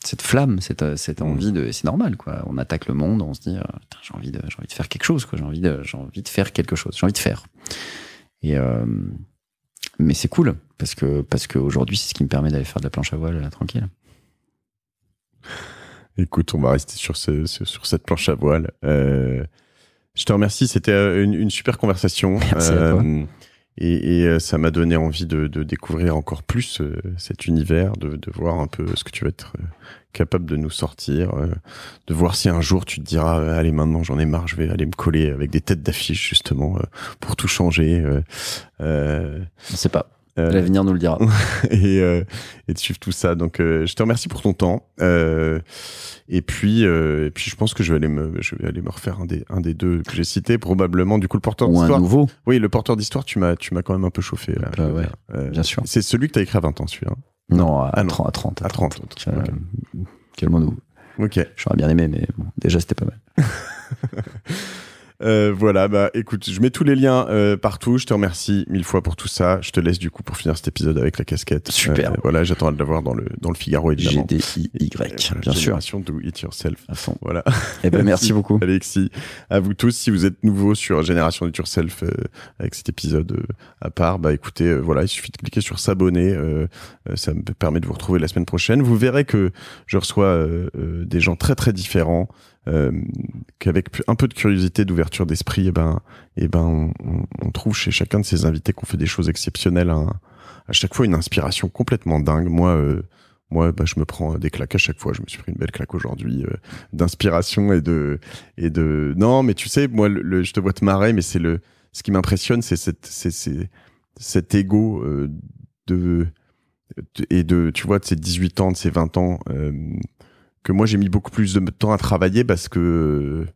cette flamme, cette, euh, cette mm. envie de. C'est normal, quoi. On attaque le monde, on se dit, euh, j'ai envie, de, envie de faire quelque chose, quoi. J'ai envie, de, envie de faire quelque chose, j'ai envie de faire. Et, euh, mais c'est cool, parce que parce qu'aujourd'hui, c'est ce qui me permet d'aller faire de la planche à voile tranquille. Écoute, on va rester sur, cette planche à voile. je te remercie, c'était une, super conversation. Et, euh, ça m'a donné envie de, découvrir encore plus euh, cet univers, de, voir un peu ce que tu vas être euh, capable de nous sortir, de voir si un jour tu te diras allez maintenant j'en ai marre, je vais aller me coller avec des têtes d'affiche justement pour tout changer. Euh, ne sais pas. Euh, L'avenir nous le dira. et, euh, et, de suivre tout ça. Donc, euh, je te remercie pour ton temps. et puis, et puis, je pense que je vais aller me, je vais aller me refaire un des, un des deux que j'ai cité probablement. Du coup, le porteur d'histoire. un nouveau. Oui, le porteur d'histoire. Tu m'as, tu m'as quand même un peu chauffé. Bien sûr. C'est celui que tu as écrit à 20 ans, celui-là. Hein non, à, 30, ah à 30. quel monde Ok. J'aurais bien aimé, mais bon, déjà, c'était pas mal. Euh, voilà, bah écoute, je mets tous les liens euh, partout. Je te remercie mille fois pour tout ça. Je te laisse du coup pour finir cet épisode avec la casquette. Super. Euh, voilà, j'attends de l'avoir dans le dans le Figaro évidemment. du y Y. bien génération sûr. Do it yourself. Voilà. Et eh ben merci, beaucoup, Alexis. À vous tous, si vous êtes nouveau sur Génération do it yourself avec cet épisode à part, bah écoutez, voilà, il suffit de cliquer sur s'abonner. ça me permet de vous retrouver la semaine prochaine. Vous verrez que je reçois des gens très très différents. Euh, qu'avec un peu de curiosité, d'ouverture d'esprit, et eh ben, et eh ben, on, trouve chez chacun de ces invités qu'on fait des choses exceptionnelles. À, chaque fois, une inspiration complètement dingue. Moi, euh, moi, bah, je me prends des claques à chaque fois. Je me suis pris une belle claque aujourd'hui euh, d'inspiration et de et de. Non, mais tu sais, moi, le, je te vois te marrer, mais c'est le ce qui m'impressionne, c'est cette c'est, c'est cet ego de et de tu vois de ces 18 ans, de ces 20 ans que moi j'ai mis beaucoup plus de temps à travailler parce que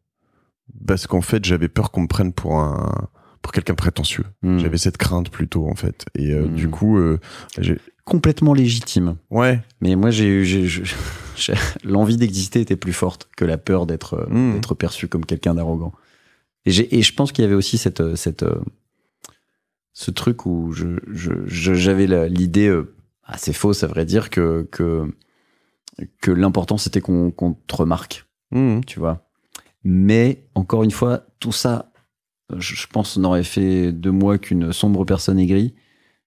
parce qu'en fait j'avais peur qu'on me prenne pour un pour quelqu'un prétentieux. Hmm. J'avais cette crainte plutôt en fait. Et euh, du hmm. coup, euh, j'ai complètement légitime. Ouais. Mais moi j'ai eu l'envie d'exister était plus forte que la peur d'être euh, hmm. d'être perçu comme quelqu'un d'arrogant. Et, et je pense qu'il y avait aussi cette cette ce truc où je j'avais je, l'idée assez fausse à vrai dire que que que l'important c'était qu'on te remarque, mmh. tu vois. Mais encore une fois, tout ça, je, pense, n'aurait fait de moi qu'une sombre personne aigrie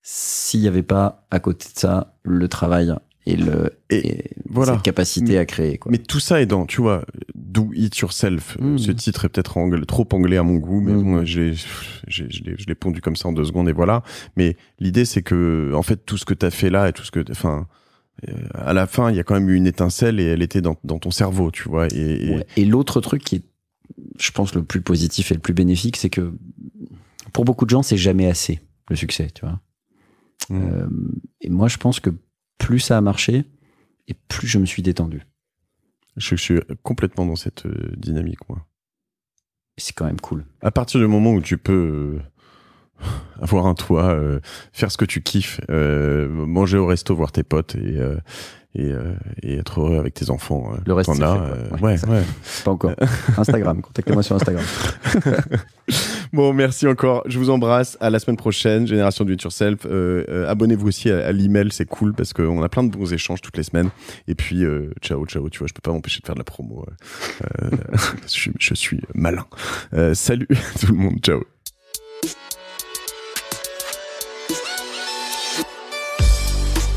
s'il n'y avait pas à côté de ça le travail et, le, et, cette capacité mmh. à créer. Mais tout ça est dans, tu vois, Do It Yourself. Euh, mmh. Ce titre est peut-être trop anglais à mon goût, mais bon, je l'ai pondu comme ça en deux secondes et voilà. Mais l'idée, c'est que, en fait, tout ce que tu as fait là et tout ce que. Enfin euh, à la fin, il y a quand même eu une étincelle et elle était dans, ton cerveau, tu vois. Et, l'autre truc qui est, je pense, le plus positif et le plus bénéfique, c'est que pour beaucoup de gens, c'est jamais assez le succès, tu vois. Mmh. Euh, et moi, je pense que plus ça a marché et plus je me suis détendu. je suis complètement dans cette euh, dynamique, moi. C'est quand même cool. À partir du moment où tu peux avoir un toit, euh, faire ce que tu kiffes, euh, manger au resto, voir tes potes et, euh, et, et, être heureux avec tes enfants. Le reste, on ouais, ouais, Pas encore. Instagram, contactez-moi sur Instagram. bon, merci encore. Je vous embrasse. À la semaine prochaine, Génération du It self Abonnez-vous aussi à, l'email, c'est cool parce qu'on a plein de bons échanges toutes les semaines. Et puis, ciao, ciao. Tu vois, je peux pas m'empêcher de faire de la promo. je, suis malin. salut tout le monde. Ciao.